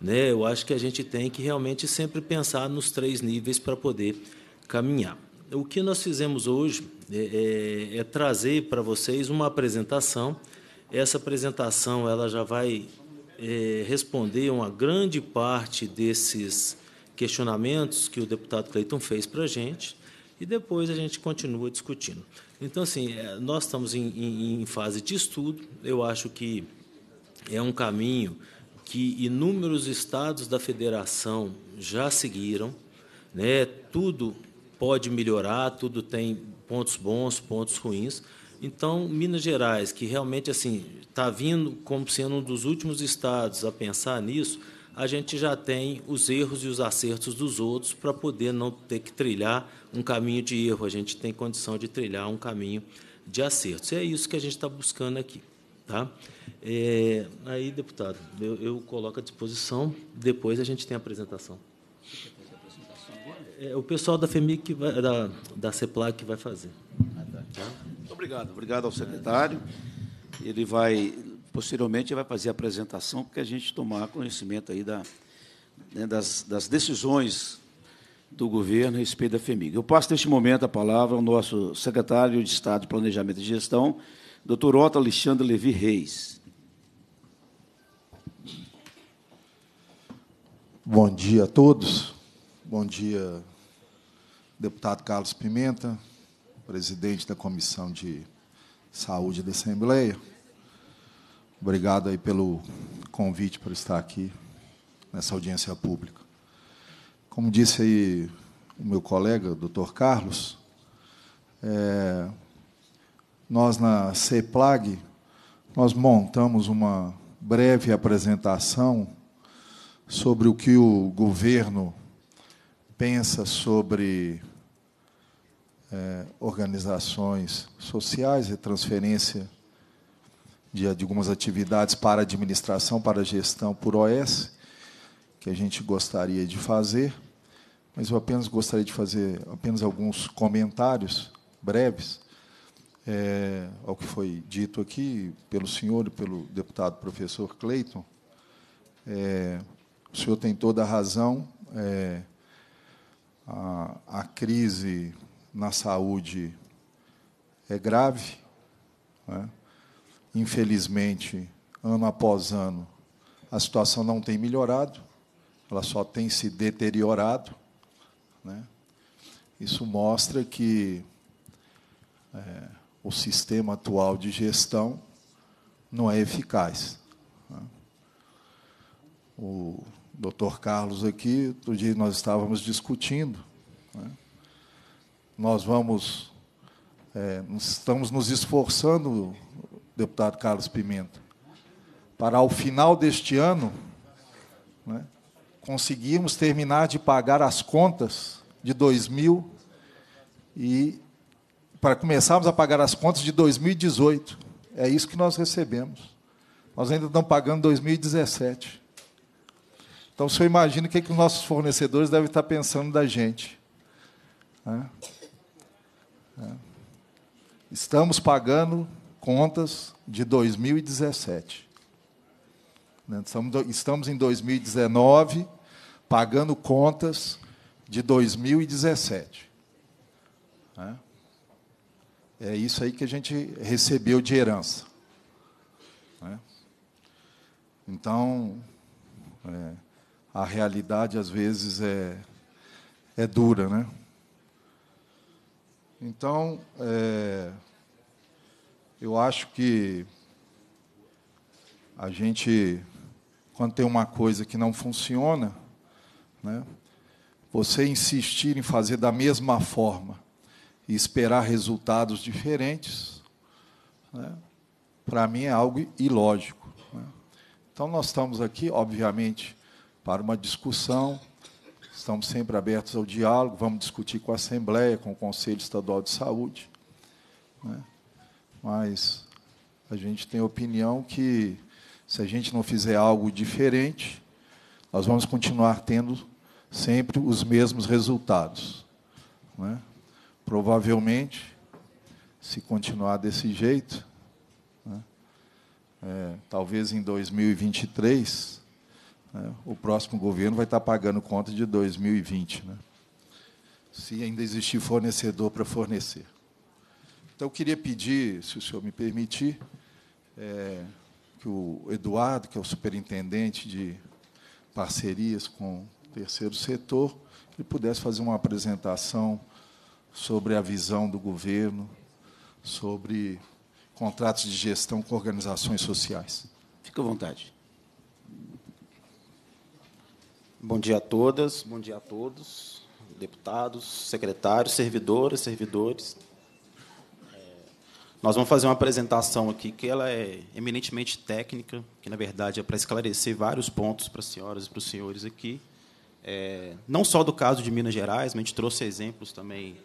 Né? Eu acho que a gente tem que realmente sempre pensar nos três níveis para poder caminhar o que nós fizemos hoje é, é, é trazer para vocês uma apresentação. Essa apresentação ela já vai é, responder uma grande parte desses questionamentos que o deputado Cleiton fez para a gente e depois a gente continua discutindo. Então, assim, é, nós estamos em, em, em, fase de estudo, eu acho que é um caminho que inúmeros estados da federação já seguiram, né? tudo pode melhorar, tudo tem pontos bons, pontos ruins. Então, Minas Gerais, que realmente assim está vindo como sendo um dos últimos estados a pensar nisso, a gente já tem os erros e os acertos dos outros para poder não ter que trilhar um caminho de erro. A gente tem condição de trilhar um caminho de acertos. E é isso que a gente está buscando aqui. Tá? É, aí, deputado, eu, eu coloco à disposição, depois a gente tem a apresentação. É, é, o pessoal da FEMIC, que vai, da, da CEPLAC, que vai fazer. Ah, tá. Muito obrigado. Obrigado ao secretário. Ele vai, posteriormente, vai fazer a apresentação, porque a gente tomar conhecimento aí da, né, das, das decisões do governo a respeito da FEMIG. Eu passo neste momento a palavra ao nosso secretário de Estado de Planejamento e Gestão, doutor Otto Alexandre Levi Reis. Bom dia a todos. Bom dia, deputado Carlos Pimenta, presidente da Comissão de Saúde da Assembleia. Obrigado aí pelo convite para estar aqui nessa audiência pública. Como disse aí o meu colega, o doutor Carlos, é, nós na CEPLAG, nós montamos uma breve apresentação sobre o que o governo pensa sobre é, organizações sociais e transferência de algumas atividades para administração, para gestão por OS, que a gente gostaria de fazer, mas eu apenas gostaria de fazer apenas alguns comentários breves é, ao que foi dito aqui pelo senhor e pelo deputado professor Cleiton. É, o senhor tem toda a razão. É, a, a crise na saúde é grave. Né? Infelizmente, ano após ano, a situação não tem melhorado, ela só tem se deteriorado. Né? Isso mostra que é, o sistema atual de gestão não é eficaz. Né? O, doutor Carlos aqui, outro dia nós estávamos discutindo. Né? Nós vamos, é, estamos nos esforçando, deputado Carlos Pimenta, para ao final deste ano né, conseguirmos terminar de pagar as contas de 2000 e para começarmos a pagar as contas de 2018. É isso que nós recebemos. Nós ainda estamos pagando 2017. Então, o senhor imagina o que, é que os nossos fornecedores devem estar pensando da gente. Né? É. Estamos pagando contas de 2017. Né? Estamos em 2019, pagando contas de 2017. Né? É isso aí que a gente recebeu de herança. Então, é, a realidade às vezes é, é dura, né? Então, é, eu acho que a gente, quando tem uma coisa que não funciona, né, você insistir em fazer da mesma forma e esperar resultados diferentes, né, para mim é algo ilógico. Né? Então, nós estamos aqui, obviamente, para uma discussão. Estamos sempre abertos ao diálogo, vamos discutir com a Assembleia, com o Conselho Estadual de Saúde. Né? Mas a gente tem opinião que, se a gente não fizer algo diferente, nós vamos continuar tendo sempre os mesmos resultados. Né? Provavelmente, se continuar desse jeito, né? é, talvez em 2023 né, o próximo governo vai estar pagando conta de 2020, né, se ainda existir fornecedor para fornecer. Então, eu queria pedir, se o senhor me permitir, é, que o Eduardo, que é o superintendente de parcerias com o terceiro setor, ele pudesse fazer uma apresentação sobre a visão do governo, sobre contratos de gestão com organizações sociais. Fica à vontade. Bom dia a todas, bom dia a todos, deputados, secretários, servidoras, servidores. É, nós vamos fazer uma apresentação aqui que ela é eminentemente técnica, que na verdade é para esclarecer vários pontos para as senhoras e para os senhores aqui, é, não só do caso de Minas Gerais, mas a gente trouxe exemplos também.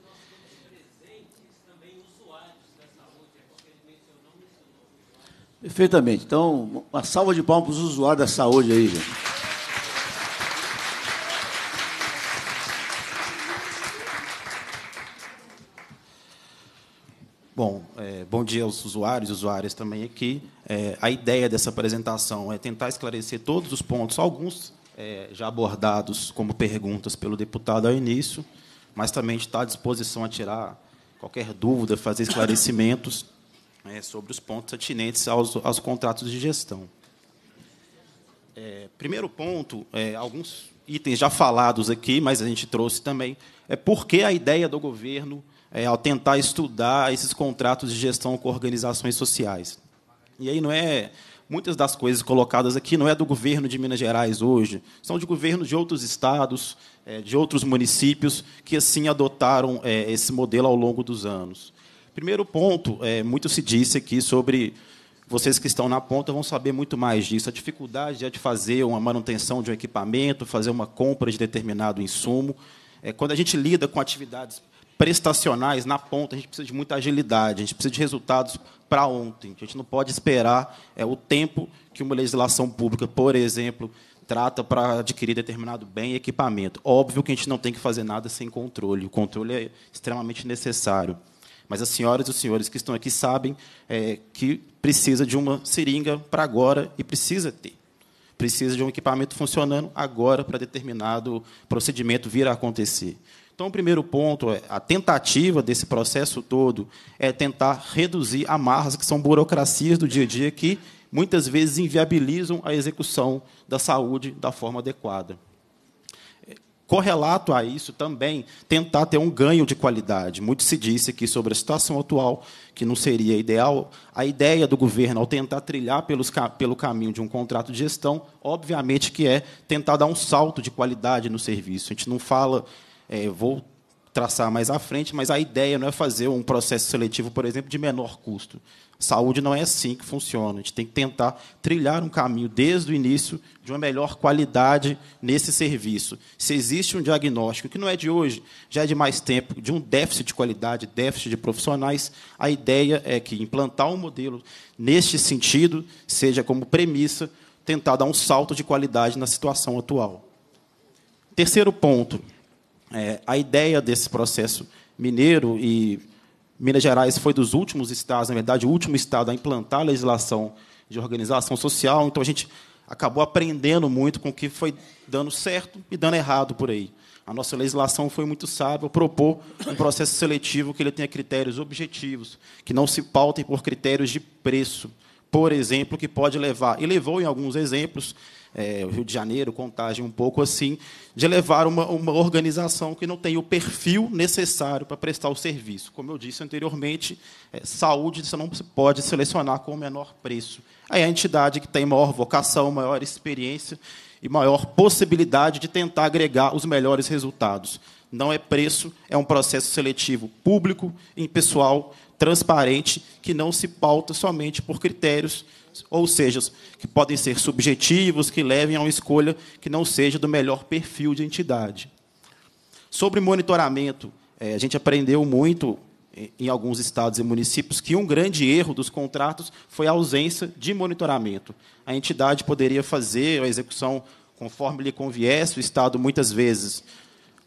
Perfeitamente. Então, uma salva de palmas para os usuários da saúde aí, gente. Bom, é, bom dia aos usuários e usuárias também aqui. É, a ideia dessa apresentação é tentar esclarecer todos os pontos, alguns é, já abordados como perguntas pelo deputado ao início, mas também está à disposição a tirar qualquer dúvida, fazer esclarecimentos <coughs> né, sobre os pontos atinentes aos, aos contratos de gestão. É, primeiro ponto, é, alguns itens já falados aqui, mas a gente trouxe também, é por que a ideia do governo é, ao tentar estudar esses contratos de gestão com organizações sociais. E aí não é muitas das coisas colocadas aqui não é do governo de Minas Gerais hoje, são de governos de outros estados, é, de outros municípios que assim adotaram é, esse modelo ao longo dos anos. Primeiro ponto, é, muito se disse aqui sobre vocês que estão na ponta vão saber muito mais disso. A dificuldade é de fazer uma manutenção de um equipamento, fazer uma compra de determinado insumo. quando a gente lida com atividades prestacionais na ponta, a gente precisa de muita agilidade, a gente precisa de resultados para ontem. A gente não pode esperar é, o tempo que uma legislação pública, por exemplo, trata para adquirir determinado bem e equipamento. Óbvio que a gente não tem que fazer nada sem controle. O controle é extremamente necessário. Mas as senhoras e os senhores que estão aqui sabem é, que precisa de uma seringa para agora e precisa ter. Precisa de um equipamento funcionando agora para determinado procedimento vir a acontecer. Então, o primeiro ponto, é, a tentativa desse processo todo é tentar reduzir amarras que são burocracias do dia a dia que muitas vezes inviabilizam a execução da saúde da forma adequada. Correlato a isso também, tentar ter um ganho de qualidade. Muito se disse aqui sobre a situação atual, que não seria ideal. A ideia do governo, ao tentar trilhar pelos, pelo caminho de um contrato de gestão, obviamente que é tentar dar um salto de qualidade no serviço. A gente não fala é, vou traçar mais à frente, mas a ideia não é fazer um processo seletivo, por exemplo, de menor custo. Saúde não é assim que funciona. A gente tem que tentar trilhar um caminho desde o início de uma melhor qualidade nesse serviço. Se existe um diagnóstico que não é de hoje, já é de mais tempo, de um déficit de qualidade, déficit de profissionais, a ideia é que implantar um modelo neste sentido seja como premissa tentar dar um salto de qualidade na situação atual. Terceiro ponto, é, a ideia desse processo mineiro e Minas Gerais foi dos últimos estados, na verdade, o último estado a implantar a legislação de organização social, então a gente acabou aprendendo muito com o que foi dando certo e dando errado por aí. A nossa legislação foi muito sábia propor um processo seletivo que ele tenha critérios objetivos, que não se pautem por critérios de preço, por exemplo, que pode levar, e levou em alguns exemplos, é, Rio de Janeiro, Contagem, um pouco assim, de levar uma, uma organização que não tem o perfil necessário para prestar o serviço. Como eu disse anteriormente, é, saúde você não pode selecionar com o menor preço. Aí a entidade que tem maior vocação, maior experiência e maior possibilidade de tentar agregar os melhores resultados. Não é preço, é um processo seletivo público, impessoal, transparente, que não se pauta somente por critérios, ou seja, que podem ser subjetivos, que levem a uma escolha que não seja do melhor perfil de entidade. Sobre monitoramento, é, a gente aprendeu muito em alguns estados e municípios que um grande erro dos contratos foi a ausência de monitoramento. A entidade poderia fazer a execução conforme lhe conviesse, o Estado muitas vezes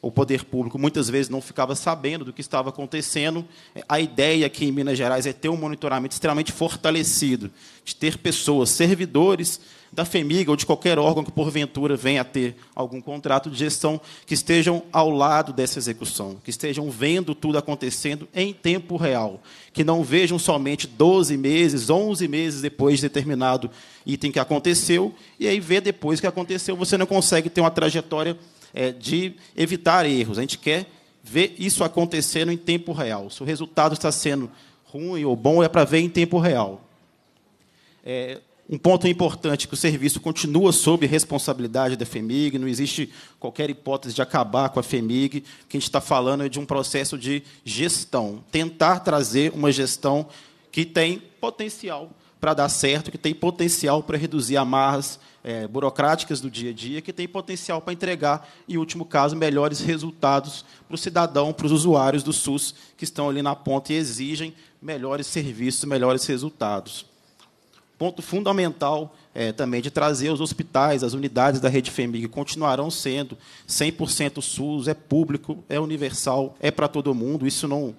o poder público muitas vezes não ficava sabendo do que estava acontecendo. A ideia aqui em Minas Gerais é ter um monitoramento extremamente fortalecido, de ter pessoas, servidores da FEMIG ou de qualquer órgão que porventura venha a ter algum contrato de gestão, que estejam ao lado dessa execução, que estejam vendo tudo acontecendo em tempo real, que não vejam somente 12 meses, 11 meses depois de determinado item que aconteceu, e aí vê depois que aconteceu, você não consegue ter uma trajetória é, de evitar erros. A gente quer ver isso acontecendo em tempo real. Se o resultado está sendo ruim ou bom, é para ver em tempo real. É, um ponto importante que o serviço continua sob responsabilidade da FEMIG, não existe qualquer hipótese de acabar com a FEMIG, o que a gente está falando é de um processo de gestão, tentar trazer uma gestão que tem potencial para dar certo, que tem potencial para reduzir amarras é, burocráticas do dia a dia, que tem potencial para entregar, em último caso, melhores resultados para o cidadão, para os usuários do SUS que estão ali na ponta e exigem melhores serviços, melhores resultados. Ponto fundamental é, também de trazer os hospitais, as unidades da rede FEMIG continuarão sendo 100% SUS, é público, é universal, é para todo mundo. Isso não,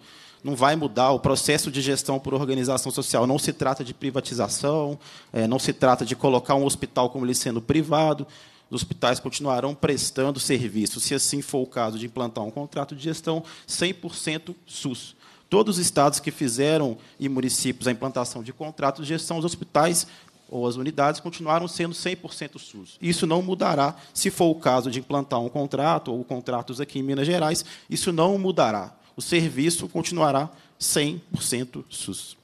não vai mudar o processo de gestão por organização social. Não se trata de privatização, é, não se trata de colocar um hospital como ele sendo privado. Os hospitais continuarão prestando serviço, se assim for o caso de implantar um contrato de gestão 100% SUS. Todos os estados que fizeram e municípios a implantação de contratos de gestão, os hospitais ou as unidades continuaram sendo 100% SUS. Isso não mudará se for o caso de implantar um contrato ou contratos aqui em Minas Gerais, isso não mudará o serviço continuará 100% SUS.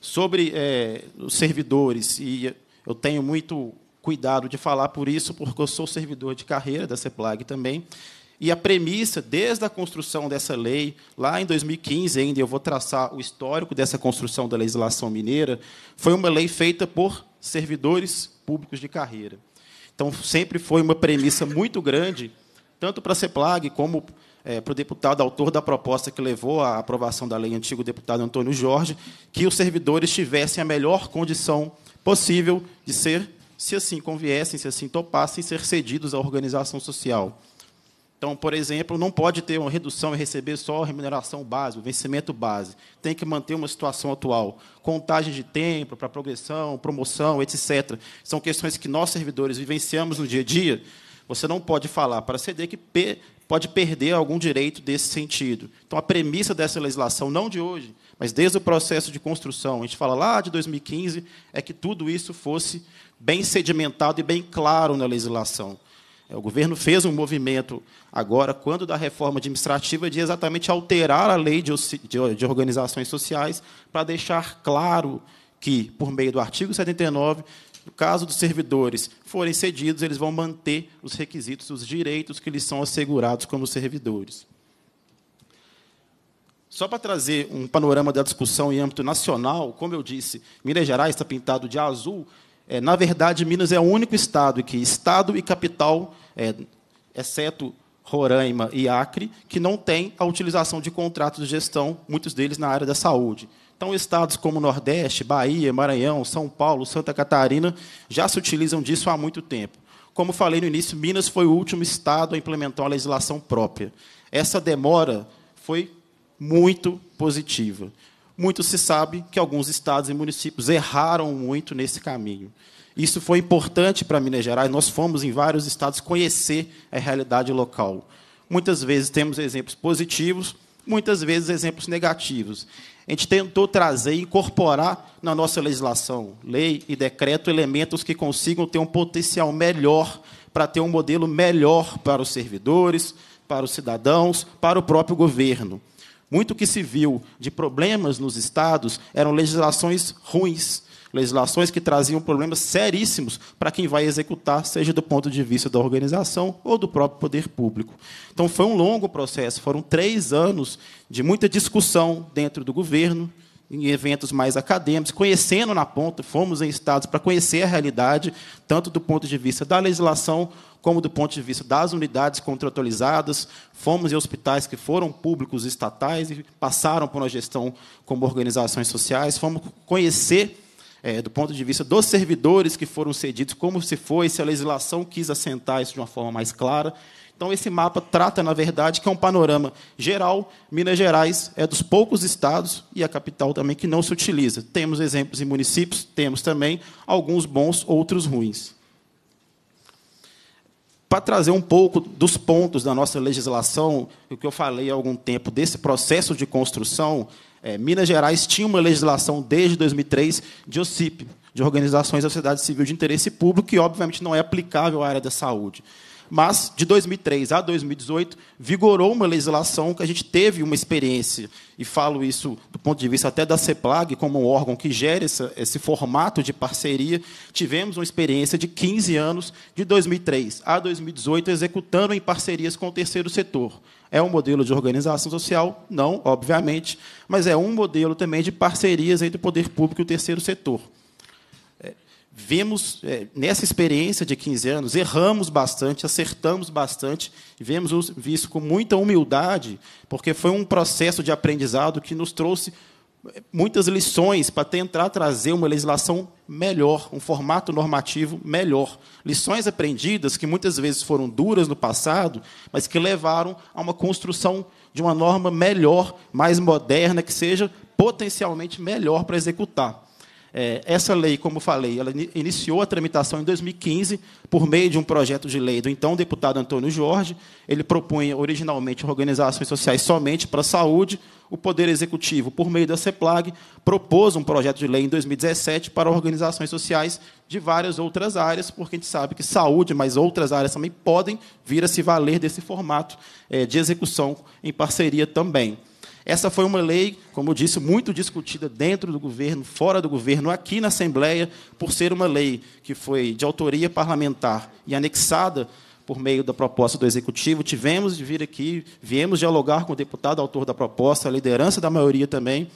Sobre é, os servidores, e eu tenho muito cuidado de falar por isso, porque eu sou servidor de carreira da CEPLAG também, e a premissa, desde a construção dessa lei, lá em 2015 ainda, eu vou traçar o histórico dessa construção da legislação mineira, foi uma lei feita por servidores públicos de carreira. Então, sempre foi uma premissa muito grande, tanto para a CEPLAG como é, para o deputado autor da proposta que levou à aprovação da lei antigo deputado Antônio Jorge, que os servidores tivessem a melhor condição possível de ser, se assim conviessem, se assim topassem, ser cedidos à organização social. Então, por exemplo, não pode ter uma redução e receber só a remuneração base, o vencimento base. Tem que manter uma situação atual. Contagem de tempo para progressão, promoção, etc. São questões que nós, servidores, vivenciamos no dia a dia. Você não pode falar para ceder CD que P pode perder algum direito desse sentido. Então, a premissa dessa legislação, não de hoje, mas desde o processo de construção, a gente fala lá de 2015, é que tudo isso fosse bem sedimentado e bem claro na legislação. É, o governo fez um movimento agora, quando da reforma administrativa, de exatamente alterar a lei de, organizações sociais para deixar claro que, por meio do artigo 79, no caso dos servidores forem cedidos, eles vão manter os requisitos, os direitos que lhes são assegurados como servidores. Só para trazer um panorama da discussão em âmbito nacional, como eu disse, Minas Gerais está pintado de azul. É, na verdade, Minas é o único estado que estado e capital, é, exceto Roraima e Acre, que não tem a utilização de contratos de gestão, muitos deles na área da saúde. Então, estados como Nordeste, Bahia, Maranhão, São Paulo, Santa Catarina já se utilizam disso há muito tempo. Como falei no início, Minas foi o último estado a implementar uma legislação própria. Essa demora foi muito positiva. Muito se sabe que alguns estados e municípios erraram muito nesse caminho. Isso foi importante para Minas Gerais, nós fomos em vários estados conhecer a realidade local. Muitas vezes temos exemplos positivos, muitas vezes exemplos negativos a gente tentou trazer e incorporar na nossa legislação, lei e decreto, elementos que consigam ter um potencial melhor para ter um modelo melhor para os servidores, para os cidadãos, para o próprio governo. Muito que se viu de problemas nos estados eram legislações ruins, legislações que traziam problemas seríssimos para quem vai executar, seja do ponto de vista da organização ou do próprio poder público. Então, foi um longo processo, foram três anos de muita discussão dentro do governo, em eventos mais acadêmicos, conhecendo na ponta, fomos em estados para conhecer a realidade, tanto do ponto de vista da legislação, como do ponto de vista das unidades contratualizadas, fomos em hospitais que foram públicos estatais e passaram por uma gestão como organizações sociais, fomos conhecer é, do ponto de vista dos servidores que foram cedidos, como se foi, se a legislação quis assentar isso de uma forma mais clara. Então, esse mapa trata, na verdade, que é um panorama geral. Minas Gerais é dos poucos estados e a capital também que não se utiliza. Temos exemplos em municípios, temos também alguns bons, outros ruins. Para trazer um pouco dos pontos da nossa legislação, o que eu falei há algum tempo, desse processo de construção, é, Minas Gerais tinha uma legislação desde 2003 de OCIP, de Organizações da Sociedade Civil de Interesse Público, que obviamente não é aplicável à área da saúde. Mas, de 2003 a 2018, vigorou uma legislação que a gente teve uma experiência, e falo isso do ponto de vista até da CEPLAG, como um órgão que gera esse formato de parceria, tivemos uma experiência de 15 anos, de 2003 a 2018, executando em parcerias com o terceiro setor. É um modelo de organização social? Não, obviamente, mas é um modelo também de parcerias entre o poder público e o terceiro setor. É, vemos, é, nessa experiência de 15 anos, erramos bastante, acertamos bastante, e vemos isso com muita humildade, porque foi um processo de aprendizado que nos trouxe muitas lições para tentar trazer uma legislação melhor, um formato normativo melhor. Lições aprendidas que muitas vezes foram duras no passado, mas que levaram a uma construção de uma norma melhor, mais moderna, que seja potencialmente melhor para executar. É, essa lei, como falei, ela iniciou a tramitação em 2015 por meio de um projeto de lei do então deputado Antônio Jorge. Ele propunha originalmente organizações sociais somente para a saúde. O Poder Executivo, por meio da CEPLAG, propôs um projeto de lei em 2017 para organizações sociais de várias outras áreas, porque a gente sabe que saúde, mas outras áreas também podem vir a se valer desse formato é, de execução em parceria também. Essa foi uma lei, como eu disse, muito discutida dentro do governo, fora do governo, aqui na Assembleia, por ser uma lei que foi de autoria parlamentar e anexada por meio da proposta do executivo. Tivemos de vir aqui, viemos dialogar com o deputado autor da proposta, a liderança da maioria também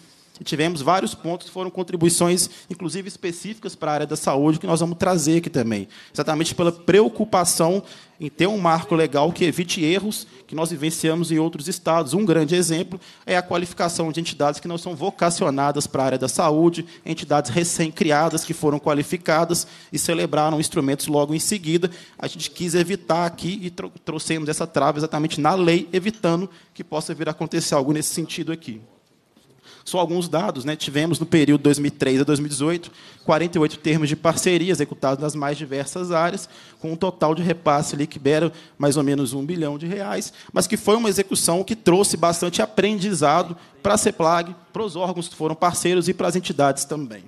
e tivemos vários pontos que foram contribuições, inclusive específicas para a área da saúde, que nós vamos trazer aqui também, exatamente pela preocupação em ter um marco legal que evite erros que nós vivenciamos em outros estados. Um grande exemplo é a qualificação de entidades que não são vocacionadas para a área da saúde, entidades recém-criadas que foram qualificadas e celebraram instrumentos logo em seguida. A gente quis evitar aqui e trouxemos essa trava exatamente na lei, evitando que possa vir a acontecer algo nesse sentido aqui. Só alguns dados, né? tivemos no período 2003 a 2018 48 termos de parceria executados nas mais diversas áreas, com um total de repasse ali que beira mais ou menos um bilhão de reais, mas que foi uma execução que trouxe bastante aprendizado para a CEPLAG, para os órgãos que foram parceiros e para as entidades também.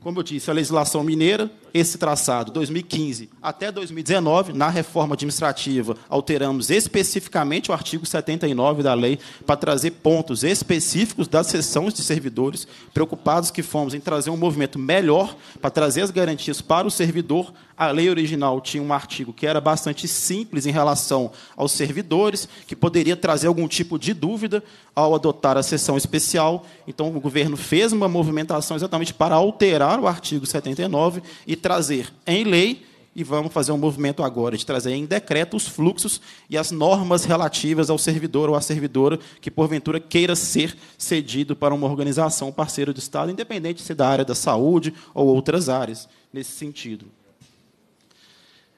Como eu disse, a legislação mineira esse traçado 2015 até 2019, na reforma administrativa, alteramos especificamente o artigo 79 da lei para trazer pontos específicos das sessões de servidores, preocupados que fomos em trazer um movimento melhor para trazer as garantias para o servidor. A lei original tinha um artigo que era bastante simples em relação aos servidores, que poderia trazer algum tipo de dúvida ao adotar a sessão especial. Então, o governo fez uma movimentação exatamente para alterar o artigo 79 e trazer em lei e vamos fazer um movimento agora de trazer em decreto os fluxos e as normas relativas ao servidor ou à servidora que, porventura, queira ser cedido para uma organização parceira do Estado, independente se da área da saúde ou outras áreas, nesse sentido.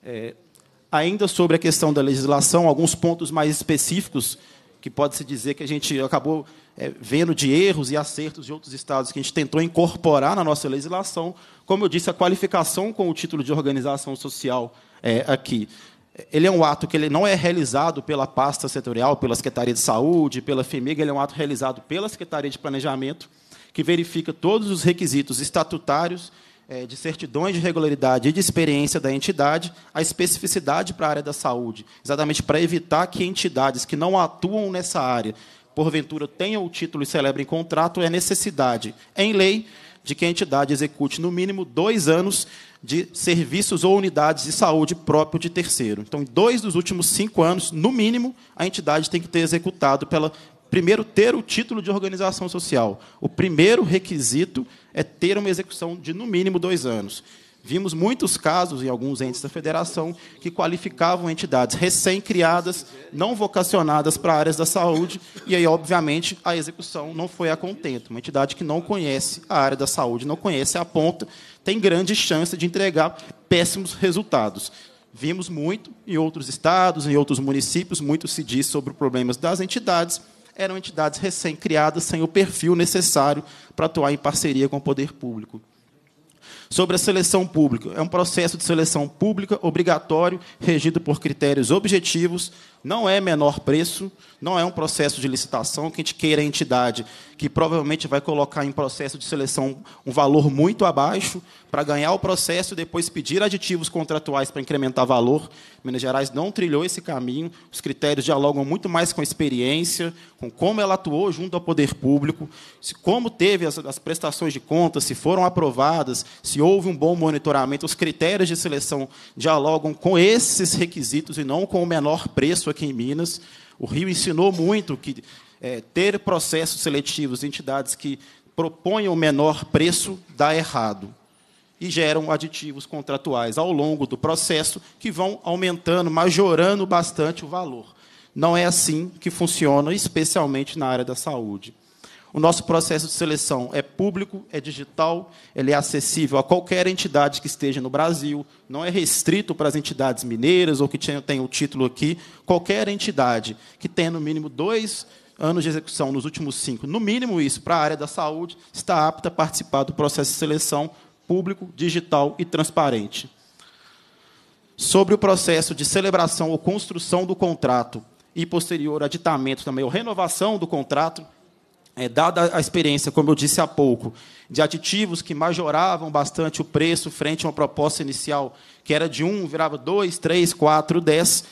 É, ainda sobre a questão da legislação, alguns pontos mais específicos que pode-se dizer que a gente acabou é, vendo de erros e acertos de outros estados que a gente tentou incorporar na nossa legislação, como eu disse, a qualificação com o título de organização social é, aqui. Ele é um ato que ele não é realizado pela pasta setorial, pela Secretaria de Saúde, pela FEMIG, ele é um ato realizado pela Secretaria de Planejamento, que verifica todos os requisitos estatutários é, de certidões de regularidade e de experiência da entidade, a especificidade para a área da saúde, exatamente para evitar que entidades que não atuam nessa área, porventura tenham o título e celebrem contrato, é necessidade, em lei, de que a entidade execute no mínimo dois anos de serviços ou unidades de saúde próprio de terceiro. Então, em dois dos últimos cinco anos, no mínimo, a entidade tem que ter executado pela primeiro ter o título de organização social. O primeiro requisito é ter uma execução de, no mínimo, dois anos. Vimos muitos casos em alguns entes da federação que qualificavam entidades recém-criadas, não vocacionadas para áreas da saúde, e aí, obviamente, a execução não foi a contento. Uma entidade que não conhece a área da saúde, não conhece a ponta, tem grande chance de entregar péssimos resultados. Vimos muito em outros estados, em outros municípios, muito se diz sobre problemas das entidades, eram entidades recém-criadas, sem o perfil necessário para atuar em parceria com o poder público. Sobre a seleção pública, é um processo de seleção pública obrigatório, regido por critérios objetivos, não é menor preço, não é um processo de licitação que a gente queira a entidade que provavelmente vai colocar em processo de seleção um valor muito abaixo para ganhar o processo e depois pedir aditivos contratuais para incrementar valor. Minas Gerais não trilhou esse caminho. Os critérios dialogam muito mais com a experiência, com como ela atuou junto ao poder público, se como teve as, as prestações de contas, se foram aprovadas, se houve um bom monitoramento. Os critérios de seleção dialogam com esses requisitos e não com o menor preço isso aqui em Minas. O Rio ensinou muito que é, ter processos seletivos, entidades que propõem o menor preço, dá errado. E geram aditivos contratuais ao longo do processo que vão aumentando, majorando bastante o valor. Não é assim que funciona, especialmente na área da saúde. O nosso processo de seleção é público, é digital, ele é acessível a qualquer entidade que esteja no Brasil, não é restrito para as entidades mineiras ou que tenham o título aqui. Qualquer entidade que tenha no mínimo dois anos de execução nos últimos cinco, no mínimo isso, para a área da saúde, está apta a participar do processo de seleção público, digital e transparente. Sobre o processo de celebração ou construção do contrato e posterior aditamento também, ou renovação do contrato, é, dada a experiência, como eu disse há pouco, de aditivos que majoravam bastante o preço frente a uma proposta inicial que era de 1, virava 2, 3, 4, 10,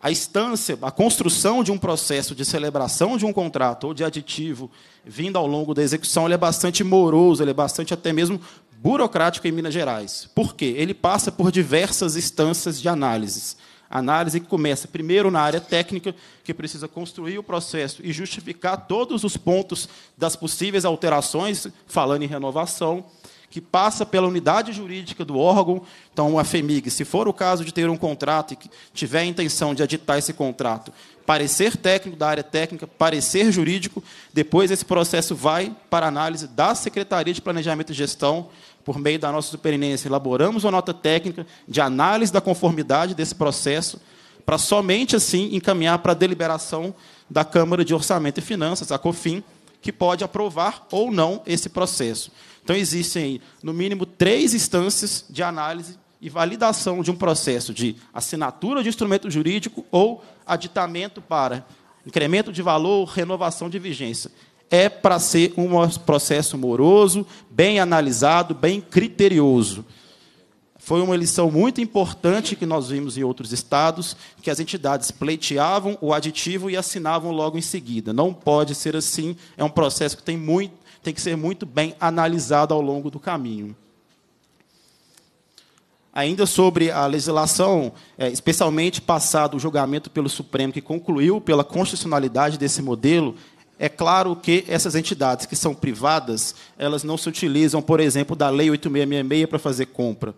a instância, a construção de um processo de celebração de um contrato ou de aditivo vindo ao longo da execução, ele é bastante moroso, ele é bastante até mesmo burocrático em Minas Gerais. Por quê? Ele passa por diversas instâncias de análises. Análise que começa primeiro na área técnica, que precisa construir o processo e justificar todos os pontos das possíveis alterações, falando em renovação, que passa pela unidade jurídica do órgão. Então, a FEMIG, se for o caso de ter um contrato e tiver a intenção de aditar esse contrato, parecer técnico da área técnica, parecer jurídico, depois esse processo vai para análise da Secretaria de Planejamento e Gestão, por meio da nossa superintendência, elaboramos uma nota técnica de análise da conformidade desse processo, para somente assim encaminhar para a deliberação da Câmara de Orçamento e Finanças, a COFIN, que pode aprovar ou não esse processo. Então, existem, no mínimo, três instâncias de análise e validação de um processo de assinatura de instrumento jurídico ou aditamento para incremento de valor, renovação de vigência é para ser um processo moroso, bem analisado, bem criterioso. Foi uma lição muito importante que nós vimos em outros estados, que as entidades pleiteavam o aditivo e assinavam logo em seguida. Não pode ser assim, é um processo que tem, muito, tem que ser muito bem analisado ao longo do caminho. Ainda sobre a legislação, é, especialmente passado o julgamento pelo Supremo, que concluiu pela constitucionalidade desse modelo, é claro que essas entidades que são privadas, elas não se utilizam, por exemplo, da Lei 8666 para fazer compra.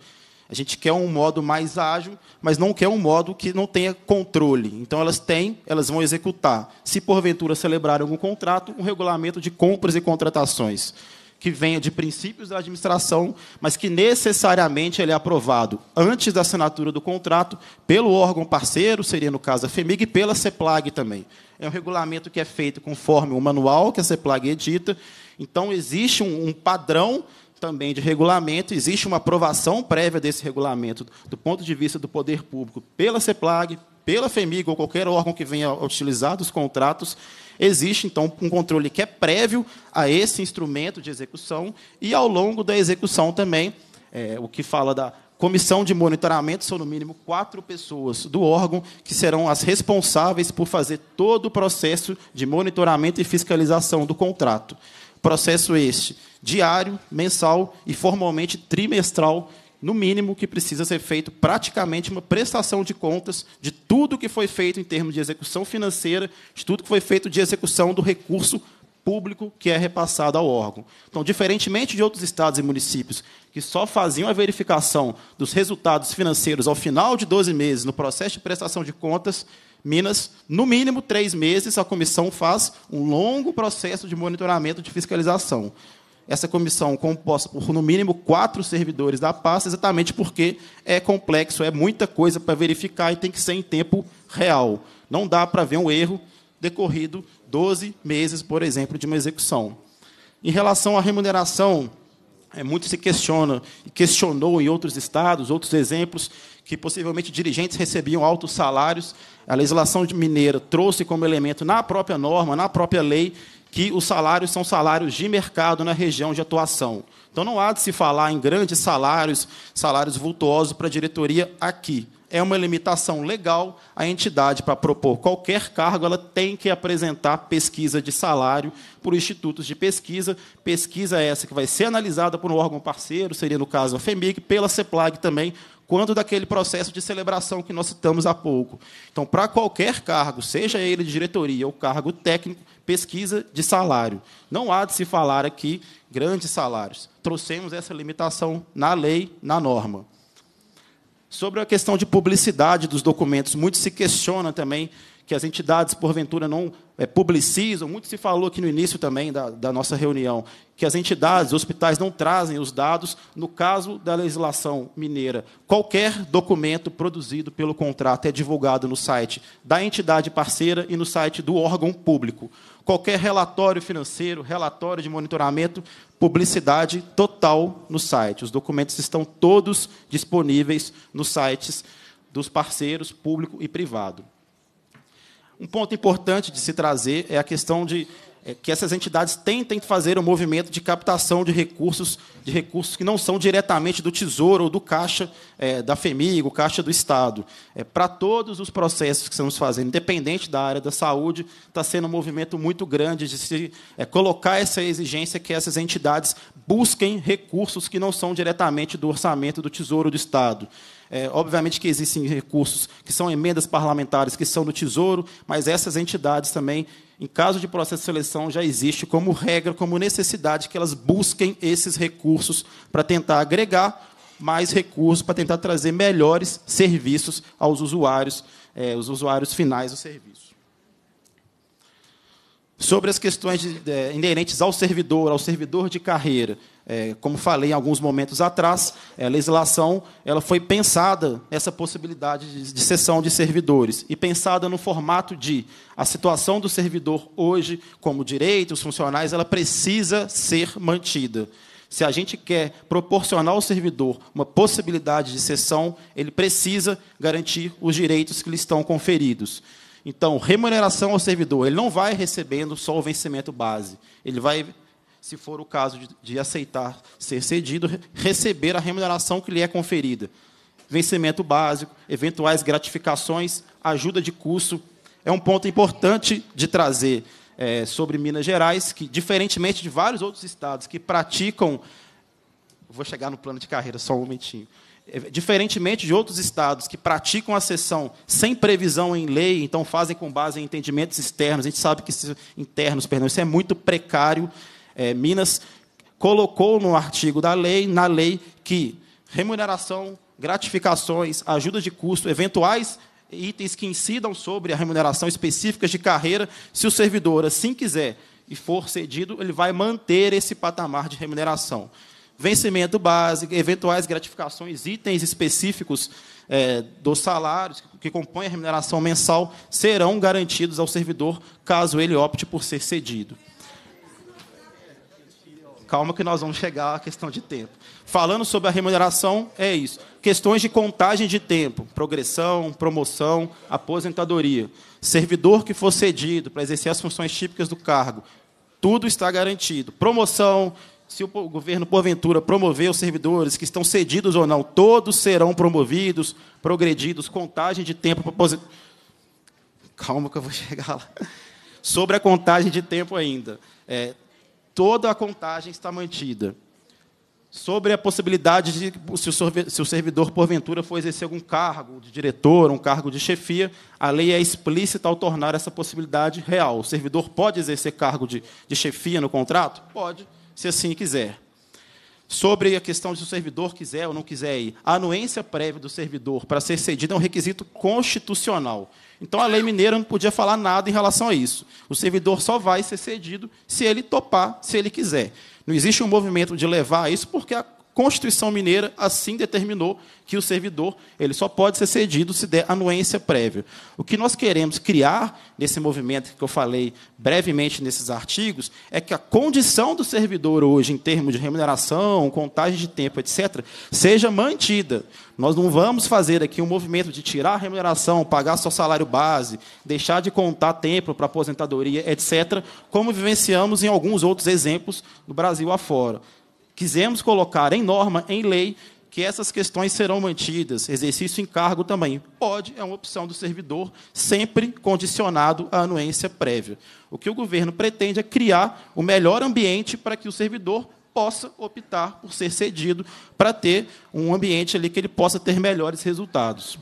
A gente quer um modo mais ágil, mas não quer um modo que não tenha controle. Então, elas têm, elas vão executar. Se porventura celebrarem algum contrato, um regulamento de compras e contratações que venha de princípios da administração, mas que necessariamente ele é aprovado antes da assinatura do contrato pelo órgão parceiro, seria no caso a FEMIG, e pela CEPLAG também. É um regulamento que é feito conforme o manual que a CEPLAG edita, então existe um, um padrão também de regulamento, existe uma aprovação prévia desse regulamento do ponto de vista do poder público pela CEPLAG, pela FEMIG ou qualquer órgão que venha utilizar os contratos, Existe, então, um controle que é prévio a esse instrumento de execução e, ao longo da execução, também, é, o que fala da comissão de monitoramento, são no mínimo quatro pessoas do órgão que serão as responsáveis por fazer todo o processo de monitoramento e fiscalização do contrato. Processo este diário, mensal e formalmente trimestral no mínimo, que precisa ser feito praticamente uma prestação de contas de tudo que foi feito em termos de execução financeira, de tudo que foi feito de execução do recurso público que é repassado ao órgão. Então, diferentemente de outros estados e municípios que só faziam a verificação dos resultados financeiros ao final de 12 meses no processo de prestação de contas, Minas, no mínimo três meses, a comissão faz um longo processo de monitoramento de fiscalização essa comissão composta por, no mínimo, quatro servidores da pasta, exatamente porque é complexo, é muita coisa para verificar e tem que ser em tempo real. Não dá para ver um erro decorrido 12 meses, por exemplo, de uma execução. Em relação à remuneração, é, muito se questiona, e questionou em outros estados, outros exemplos, que possivelmente dirigentes recebiam altos salários. A legislação mineira trouxe como elemento na própria norma, na própria lei, que os salários são salários de mercado na região de atuação. Então não há de se falar em grandes salários, salários vultuosos para a diretoria aqui. É uma limitação legal. A entidade, para propor qualquer cargo, ela tem que apresentar pesquisa de salário por institutos de pesquisa. Pesquisa essa que vai ser analisada por um órgão parceiro, seria no caso a FEMIG, pela CEPLAG também, quanto daquele processo de celebração que nós citamos há pouco. Então, para qualquer cargo, seja ele de diretoria ou cargo técnico, pesquisa de salário. Não há de se falar aqui grandes salários. Trouxemos essa limitação na lei, na norma. Sobre a questão de publicidade dos documentos, muito se questiona também que as entidades, porventura, não é, publicizam. Muito se falou aqui no início também da, da nossa reunião, que as entidades, hospitais, não trazem os dados no caso da legislação mineira. Qualquer documento produzido pelo contrato é divulgado no site da entidade parceira e no site do órgão público. Qualquer relatório financeiro, relatório de monitoramento, publicidade total no site. Os documentos estão todos disponíveis nos sites dos parceiros público e privado. Um ponto importante de se trazer é a questão de é, que essas entidades tentem fazer o um movimento de captação de recursos, de recursos que não são diretamente do Tesouro ou do Caixa é, da FEMIG, Caixa do Estado. É, Para todos os processos que estamos fazendo, independente da área da saúde, está sendo um movimento muito grande de se é, colocar essa exigência que essas entidades busquem recursos que não são diretamente do orçamento do Tesouro do Estado. É, obviamente que existem recursos que são emendas parlamentares, que são do Tesouro, mas essas entidades também, em caso de processo de seleção, já existe como regra, como necessidade que elas busquem esses recursos para tentar agregar mais recursos, para tentar trazer melhores serviços aos usuários, é, os usuários finais do serviço. Sobre as questões de, é, inerentes ao servidor, ao servidor de carreira, é, como falei em alguns momentos atrás, é, a legislação ela foi pensada essa possibilidade de, de cessão de servidores e pensada no formato de a situação do servidor hoje, como direitos funcionais, ela precisa ser mantida. Se a gente quer proporcionar ao servidor uma possibilidade de cessão, ele precisa garantir os direitos que lhe estão conferidos. Então, remuneração ao servidor, ele não vai recebendo só o vencimento base. Ele vai, se for o caso de, de aceitar ser cedido, receber a remuneração que lhe é conferida. Vencimento básico, eventuais gratificações, ajuda de custo. É um ponto importante de trazer é, sobre Minas Gerais, que, diferentemente de vários outros estados que praticam. Vou chegar no plano de carreira só um momentinho é, diferentemente de outros estados que praticam a sessão sem previsão em lei, então fazem com base em entendimentos externos, a gente sabe que isso, internos, perdão, isso é muito precário. É, Minas colocou no artigo da lei, na lei, que remuneração, gratificações, ajuda de custo, eventuais itens que incidam sobre a remuneração específicas de carreira, se o servidor assim quiser e for cedido, ele vai manter esse patamar de remuneração vencimento básico, eventuais gratificações, itens específicos é, dos salários que compõem a remuneração mensal serão garantidos ao servidor caso ele opte por ser cedido. Calma que nós vamos chegar à questão de tempo. Falando sobre a remuneração, é isso. Questões de contagem de tempo, progressão, promoção, aposentadoria. Servidor que for cedido para exercer as funções típicas do cargo, tudo está garantido. Promoção, se o governo, porventura, promover os servidores que estão cedidos ou não, todos serão promovidos, progredidos, contagem de tempo Calma que eu vou <laughs> chegar lá. Sobre a contagem de tempo ainda. É, toda a contagem está mantida. Sobre a possibilidade de, se o servidor, porventura, for exercer algum cargo de diretor, um cargo de chefia, a lei é explícita ao tornar essa possibilidade real. O servidor pode exercer cargo de, de chefia no contrato? Pode. Pode se assim quiser. Sobre a questão de se o servidor quiser ou não quiser ir, a anuência prévia do servidor para ser cedida é um requisito constitucional. Então a lei mineira não podia falar nada em relação a isso. O servidor só vai ser cedido se ele topar, se ele quiser. Não existe um movimento de levar isso porque a Constituição Mineira assim determinou que o servidor ele só pode ser cedido se der anuência prévia. O que nós queremos criar nesse movimento que eu falei brevemente nesses artigos é que a condição do servidor hoje, em termos de remuneração, contagem de tempo, etc., seja mantida. Nós não vamos fazer aqui um movimento de tirar a remuneração, pagar só salário base, deixar de contar tempo para aposentadoria, etc., como vivenciamos em alguns outros exemplos do Brasil afora. Quisemos colocar em norma, em lei, que essas questões serão mantidas. Exercício em cargo também. Pode, é uma opção do servidor, sempre condicionado à anuência prévia. O que o governo pretende é criar o melhor ambiente para que o servidor possa optar por ser cedido para ter um ambiente ali que ele possa ter melhores resultados.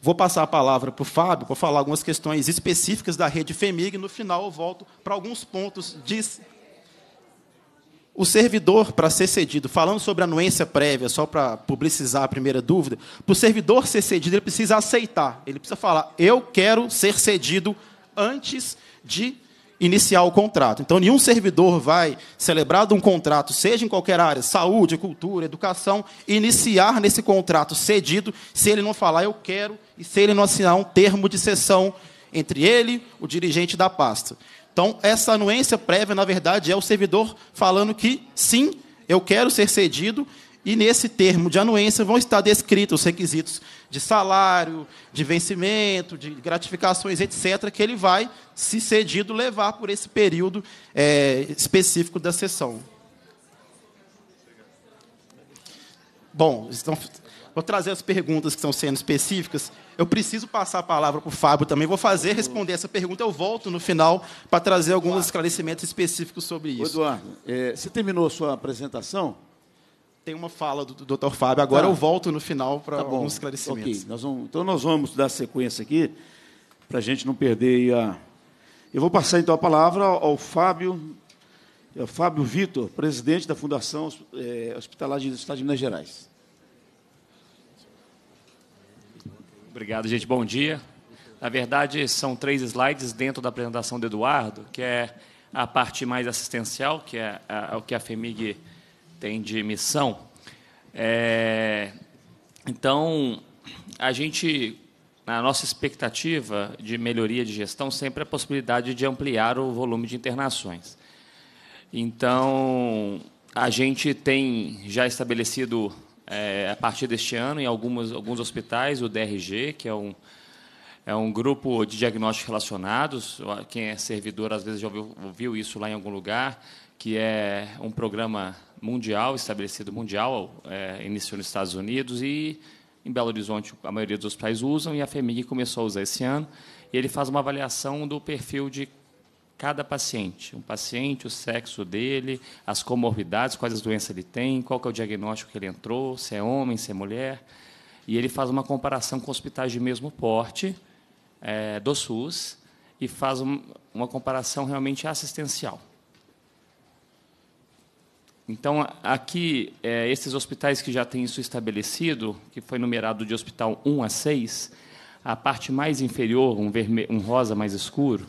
Vou passar a palavra para o Fábio para falar algumas questões específicas da rede FEMIG. E no final, eu volto para alguns pontos de o servidor, para ser cedido, falando sobre anuência prévia, só para publicizar a primeira dúvida, para o servidor ser cedido, ele precisa aceitar, ele precisa falar, eu quero ser cedido antes de iniciar o contrato. Então, nenhum servidor vai, celebrado um contrato, seja em qualquer área, saúde, cultura, educação, iniciar nesse contrato cedido se ele não falar eu quero e se ele não assinar um termo de cessão entre ele, o dirigente da pasta. Então, essa anuência prévia, na verdade, é o servidor falando que sim, eu quero ser cedido, e nesse termo de anuência vão estar descritos os requisitos de salário, de vencimento, de gratificações, etc., que ele vai, se cedido, levar por esse período é, específico da sessão. Bom, estão, Vou trazer as perguntas que estão sendo específicas. Eu preciso passar a palavra para o Fábio também. Vou fazer, responder essa pergunta. Eu volto no final para trazer alguns esclarecimentos específicos sobre isso. Eduardo, é, você terminou a sua apresentação? Tem uma fala do, do Dr. Fábio. Agora tá. eu volto no final para tá alguns esclarecimentos. Okay. Nós vamos, então nós vamos dar sequência aqui para a gente não perder a. Eu vou passar então a palavra ao Fábio, ao é Fábio Vitor, presidente da Fundação é, Hospitalar do Estado de Minas Gerais. Obrigado, gente. Bom dia. Na verdade, são três slides dentro da apresentação do Eduardo, que é a parte mais assistencial, que é o que a FEMIG tem de missão. É, então, a gente, na nossa expectativa de melhoria de gestão sempre é a possibilidade de ampliar o volume de internações. Então, a gente tem já estabelecido é, a partir deste ano em algumas, alguns hospitais, o DRG, que é um, é um grupo de diagnósticos relacionados. Quem é servidor, às vezes, já ouviu, ouviu isso lá em algum lugar, que é um programa mundial, estabelecido mundial, é, iniciou nos Estados Unidos e em Belo Horizonte a maioria dos hospitais usam e a FEMIG começou a usar esse ano. E ele faz uma avaliação do perfil de cada paciente. Um paciente, o sexo dele, as comorbidades, quais as doenças ele tem, qual é o diagnóstico que ele entrou, se é homem, se é mulher. E ele faz uma comparação com hospitais de mesmo porte é, do SUS e faz um, uma comparação realmente assistencial. Então, aqui, é, esses hospitais que já têm isso estabelecido, que foi numerado de hospital 1 a 6, a parte mais inferior, um, um rosa mais escuro,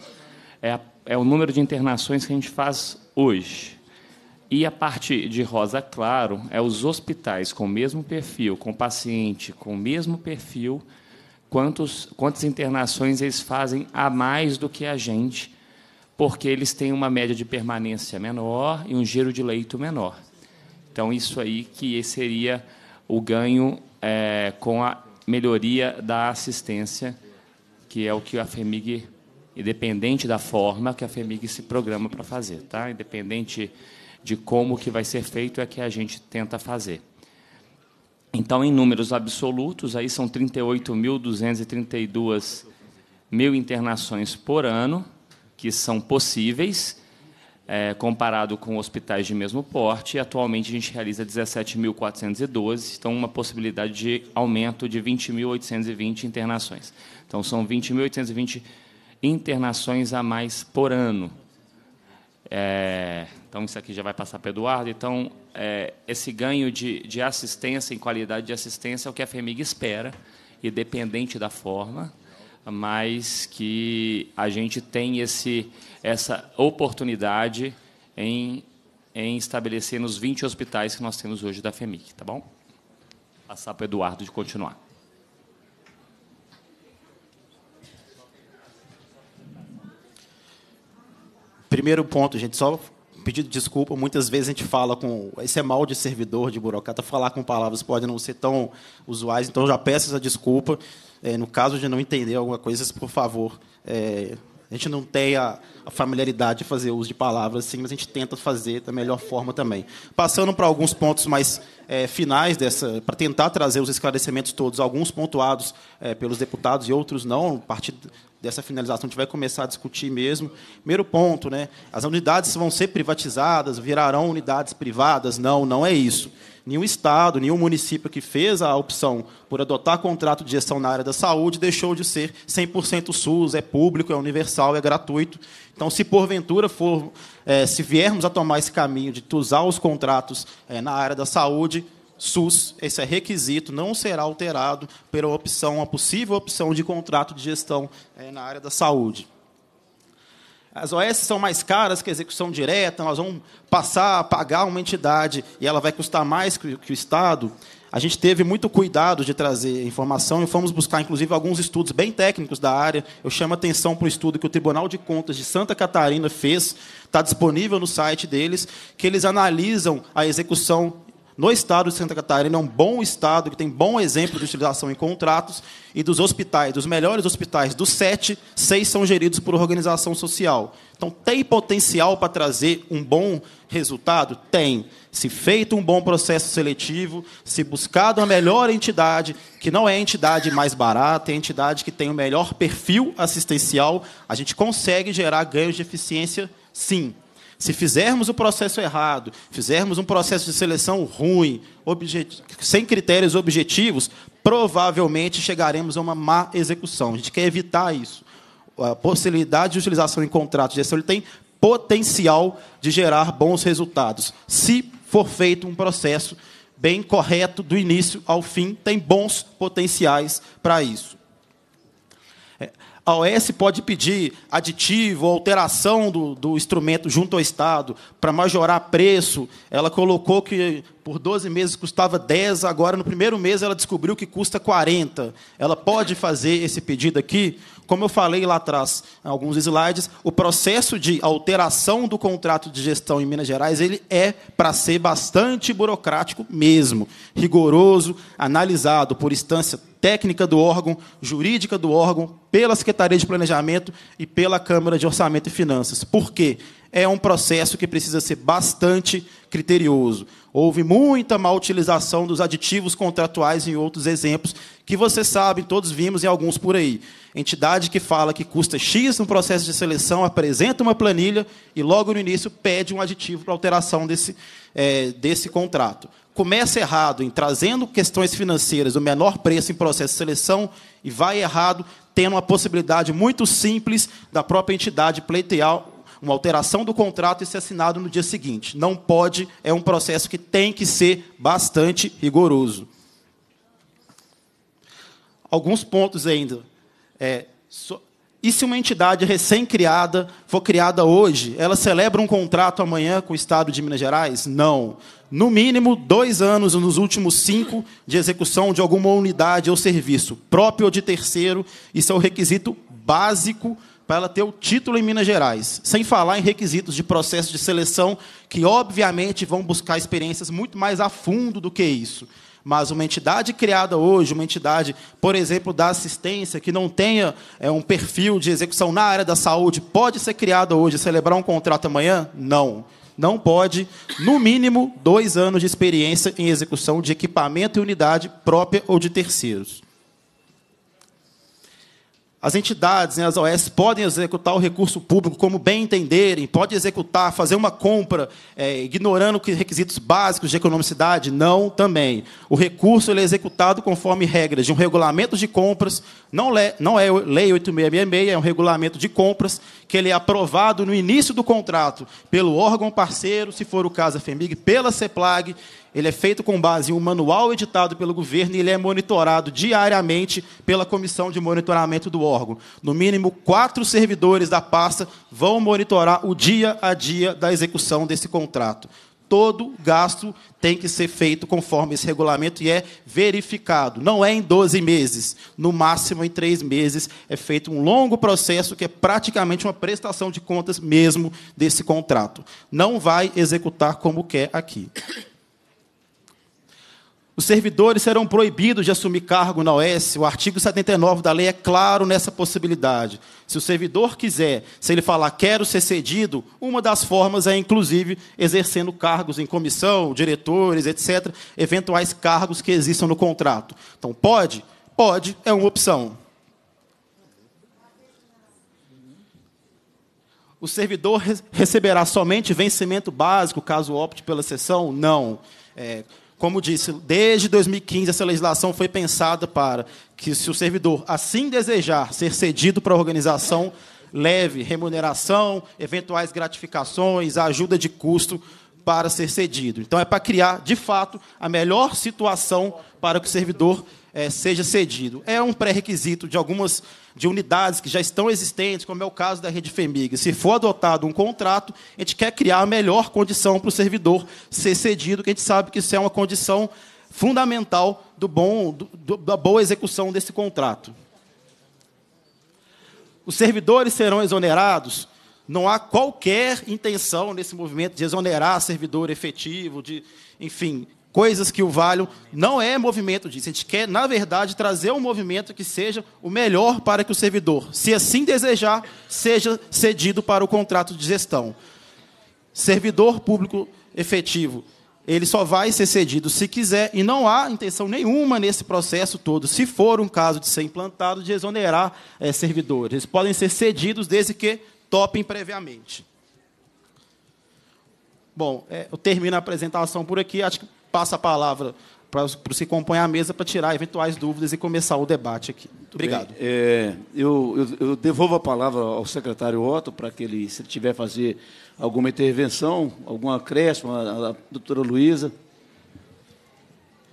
é a é o número de internações que a gente faz hoje. E a parte de rosa claro é os hospitais com o mesmo perfil, com paciente com o mesmo perfil, quantos, quantas internações eles fazem a mais do que a gente, porque eles têm uma média de permanência menor e um giro de leito menor. Então, isso aí que seria o ganho é, com a melhoria da assistência, que é o que a FEMIG independente da forma que a FEMIG se programa para fazer, tá? Independente de como que vai ser feito é que a gente tenta fazer. Então, em números absolutos, aí são 38.232 mil internações por ano que são possíveis, é, comparado com hospitais de mesmo porte. E Atualmente, a gente realiza 17.412, então, uma possibilidade de aumento de 20.820 internações. Então, são 20.820 internações a mais por ano. É, então, isso aqui já vai passar para o Eduardo. Então, é, esse ganho de, de assistência, em qualidade de assistência, é o que a FEMIG espera, independente da forma, mas que a gente tem esse, essa oportunidade em, em estabelecer nos 20 hospitais que nós temos hoje da FEMIG. Tá bom? Passar para o Eduardo de continuar. Primeiro ponto, gente, só pedido desculpa. Muitas vezes a gente fala com. Isso é mal de servidor, de burocrata. Falar com palavras pode não ser tão usuais, então já peço essa desculpa. É, no caso de não entender alguma coisa, por favor. É, a gente não tem a, a, familiaridade de fazer uso de palavras assim, mas a gente tenta fazer da melhor forma também. Passando para alguns pontos mais é, finais dessa, para tentar trazer os esclarecimentos todos, alguns pontuados é, pelos deputados e outros não, a partir dessa finalização, a gente vai começar a discutir mesmo. Primeiro ponto, né? As unidades vão ser privatizadas, virarão unidades privadas? Não, não é isso. Nenhum estado, nenhum município que fez a opção por adotar contrato de gestão na área da saúde deixou de ser 100% SUS, é público, é universal, é gratuito. Então, se porventura for, eh, se viermos a tomar esse caminho de usar os contratos eh, na área da saúde, SUS, esse é requisito, não será alterado pela opção, a possível opção de contrato de gestão é, na área da saúde. As OS são mais caras que a execução direta, nós vamos passar a pagar uma entidade e ela vai custar mais que, que o Estado. A gente teve muito cuidado de trazer informação e fomos buscar, inclusive, alguns estudos bem técnicos da área. Eu chamo a atenção para o estudo que o Tribunal de Contas de Santa Catarina fez, está disponível no site deles, que eles analisam a execução no estado de Santa Catarina, é um bom estado, que tem bom exemplo de utilização em contratos, e dos hospitais, dos melhores hospitais, dos sete, seis são geridos por organização social. Então, tem potencial para trazer um bom resultado? Tem. Se feito um bom processo seletivo, se buscado a melhor entidade, que não é a entidade mais barata, é a entidade que tem o melhor perfil assistencial, a gente consegue gerar ganhos de eficiência, sim. Se fizermos o processo errado, fizermos um processo de seleção ruim, sem critérios objetivos, provavelmente chegaremos a uma má execução. A gente quer evitar isso. A possibilidade de utilização em contratos de gestão ele tem potencial de gerar bons resultados. Se for feito um processo bem correto do início ao fim, tem bons potenciais para isso. A OS pode pedir aditivo, alteração do, do instrumento junto ao Estado para majorar preço. Ela colocou que por 12 meses custava 10, agora no primeiro mês ela descobriu que custa 40. Ela pode fazer esse pedido aqui? Como eu falei lá atrás, em alguns slides, o processo de alteração do contrato de gestão em Minas Gerais ele é para ser bastante burocrático mesmo, rigoroso, analisado por instância técnica do órgão, jurídica do órgão, pela Secretaria de Planejamento e pela Câmara de Orçamento e Finanças. Por quê? É um processo que precisa ser bastante criterioso. Houve muita mal utilização dos aditivos contratuais em outros exemplos, que você sabe, todos vimos em alguns por aí. Entidade que fala que custa X no processo de seleção, apresenta uma planilha e logo no início pede um aditivo para alteração desse, é, desse contrato. Começa errado em trazendo questões financeiras, o menor preço em processo de seleção, e vai errado tendo uma possibilidade muito simples da própria entidade pleitear uma alteração do contrato e ser assinado no dia seguinte. Não pode, é um processo que tem que ser bastante rigoroso. Alguns pontos ainda. É, so, e se uma entidade recém-criada for criada hoje, ela celebra um contrato amanhã com o Estado de Minas Gerais? Não. No mínimo, dois anos nos últimos cinco de execução de alguma unidade ou serviço, próprio ou de terceiro, isso é o requisito básico para ela ter o título em Minas Gerais, sem falar em requisitos de processo de seleção que obviamente vão buscar experiências muito mais a fundo do que isso. Mas uma entidade criada hoje, uma entidade, por exemplo, da assistência, que não tenha é, um perfil de execução na área da saúde, pode ser criada hoje e celebrar um contrato amanhã? Não não pode, no mínimo, dois anos de experiência em execução de equipamento e unidade própria ou de terceiros. As entidades, né, as OS, podem executar o recurso público como bem entenderem, podem executar, fazer uma compra, é, ignorando requisitos básicos de economicidade? Não, também. O recurso é executado conforme regras de um regulamento de compras, não, le, não é Lei 8666, é um regulamento de compras, que ele é aprovado no início do contrato pelo órgão parceiro, se for o caso a FEMIG, pela CEPLAG, ele é feito com base em um manual editado pelo governo e ele é monitorado diariamente pela comissão de monitoramento do órgão. No mínimo, quatro servidores da pasta vão monitorar o dia a dia da execução desse contrato. Todo gasto tem que ser feito conforme esse regulamento e é verificado. Não é em 12 meses, no máximo em três meses. É feito um longo processo que é praticamente uma prestação de contas mesmo desse contrato. Não vai executar como quer aqui. Os servidores serão proibidos de assumir cargo na OS. O artigo 79 da lei é claro nessa possibilidade. Se o servidor quiser, se ele falar quero ser cedido, uma das formas é inclusive exercendo cargos em comissão, diretores, etc., eventuais cargos que existam no contrato. Então, pode? Pode, é uma opção. O servidor receberá somente vencimento básico caso opte pela sessão? Não. É, como disse, desde 2015 essa legislação foi pensada para que, se o servidor assim desejar ser cedido para a organização, leve remuneração, eventuais gratificações, ajuda de custo para ser cedido. Então, é para criar, de fato, a melhor situação para que o servidor é, seja cedido. É um pré-requisito de algumas de unidades que já estão existentes, como é o caso da Rede FEMIG. Se for adotado um contrato, a gente quer criar a melhor condição para o servidor ser cedido, que a gente sabe que isso é uma condição fundamental do bom, do, da boa execução desse contrato. Os servidores serão exonerados. Não há qualquer intenção nesse movimento de exonerar servidor efetivo, de, enfim, coisas que o valham, não é movimento disso. A gente quer, na verdade, trazer um movimento que seja o melhor para que o servidor, se assim desejar, seja cedido para o contrato de gestão. Servidor público efetivo, ele só vai ser cedido se quiser, e não há intenção nenhuma nesse processo todo, se for um caso de ser implantado, de exonerar é, servidores. Eles podem ser cedidos desde que topem previamente. Bom, é, eu termino a apresentação por aqui. Acho que passo a palavra para você acompanhar a mesa para tirar eventuais dúvidas e começar o debate aqui. Muito Obrigado. É, eu, eu, eu, devolvo a palavra ao secretário Otto para que ele, se ele tiver fazer alguma intervenção, algum acréscimo, a, a doutora Luísa.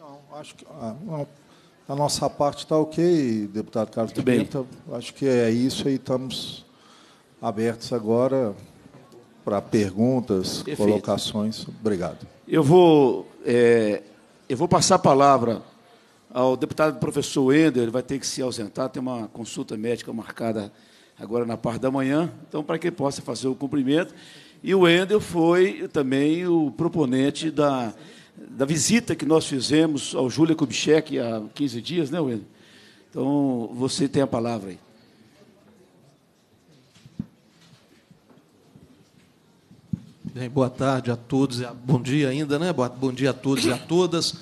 Não, acho que ah, a, a nossa parte está ok, deputado Carlos Muito Bem. Acho que é isso aí, estamos abertos agora para perguntas, Perfeito. colocações. Obrigado. Eu vou, é, eu vou passar a palavra ao deputado professor Ender, ele vai ter que se ausentar, tem uma consulta médica marcada agora na parte da manhã, então, para que possa fazer o cumprimento. E o Ender foi também o proponente da, da visita que nós fizemos ao Júlia Kubitschek há 15 dias, né, Wendel? Então, você tem a palavra aí. Bem, né? boa tarde a todos, bom dia ainda, né? Bom dia a todos e a todas.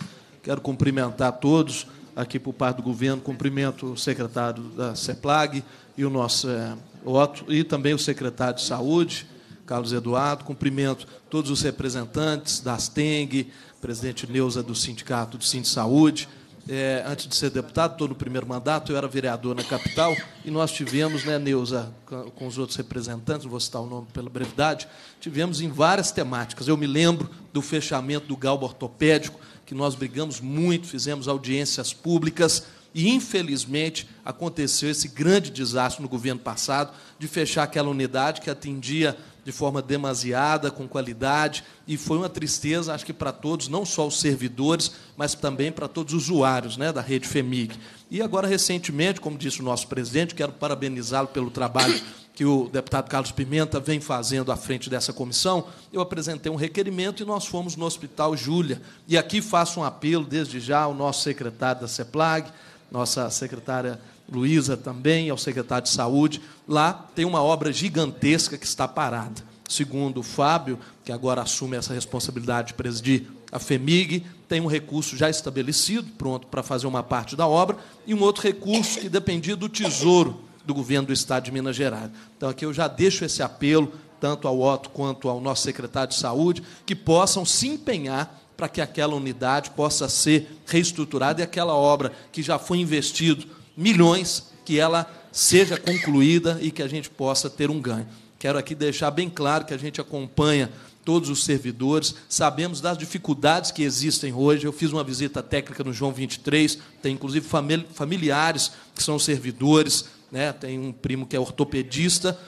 Quero cumprimentar todos aqui por parte do governo, cumprimento o secretário da CEPLAG e o nosso é, Otto, e também o secretário de Saúde, Carlos Eduardo. Cumprimento todos os representantes da Asteng, presidente Neuza do Sindicato do Sindicato Saúde, é, antes de ser deputado, estou no primeiro mandato, eu era vereador na capital e nós tivemos, né, Neuza, com os outros representantes, vou citar o nome pela brevidade, tivemos em várias temáticas. Eu me lembro do fechamento do galbo ortopédico, que nós brigamos muito, fizemos audiências públicas e, infelizmente, aconteceu esse grande desastre no governo passado de fechar aquela unidade que atendia de forma demasiada, com qualidade, e foi uma tristeza, acho que para todos, não só os servidores, mas também para todos os usuários né, da rede FEMIG. E agora, recentemente, como disse o nosso presidente, quero parabenizá-lo pelo trabalho que o deputado Carlos Pimenta vem fazendo à frente dessa comissão, eu apresentei um requerimento e nós fomos no Hospital Júlia. E aqui faço um apelo, desde já, ao nosso secretário da CEPLAG, nossa secretária Luísa também, ao secretário de saúde. Lá tem uma obra gigantesca que está parada. Segundo o Fábio, que agora assume essa responsabilidade de presidir a FEMIG, tem um recurso já estabelecido, pronto para fazer uma parte da obra, e um outro recurso que dependia do Tesouro do governo do Estado de Minas Gerais. Então, aqui eu já deixo esse apelo, tanto ao Otto quanto ao nosso secretário de saúde, que possam se empenhar para que aquela unidade possa ser reestruturada e aquela obra que já foi investido milhões, que ela seja concluída e que a gente possa ter um ganho. Quero aqui deixar bem claro que a gente acompanha todos os servidores, sabemos das dificuldades que existem hoje. Eu fiz uma visita técnica no João 23, tem inclusive familiares que são servidores, né? tem um primo que é ortopedista.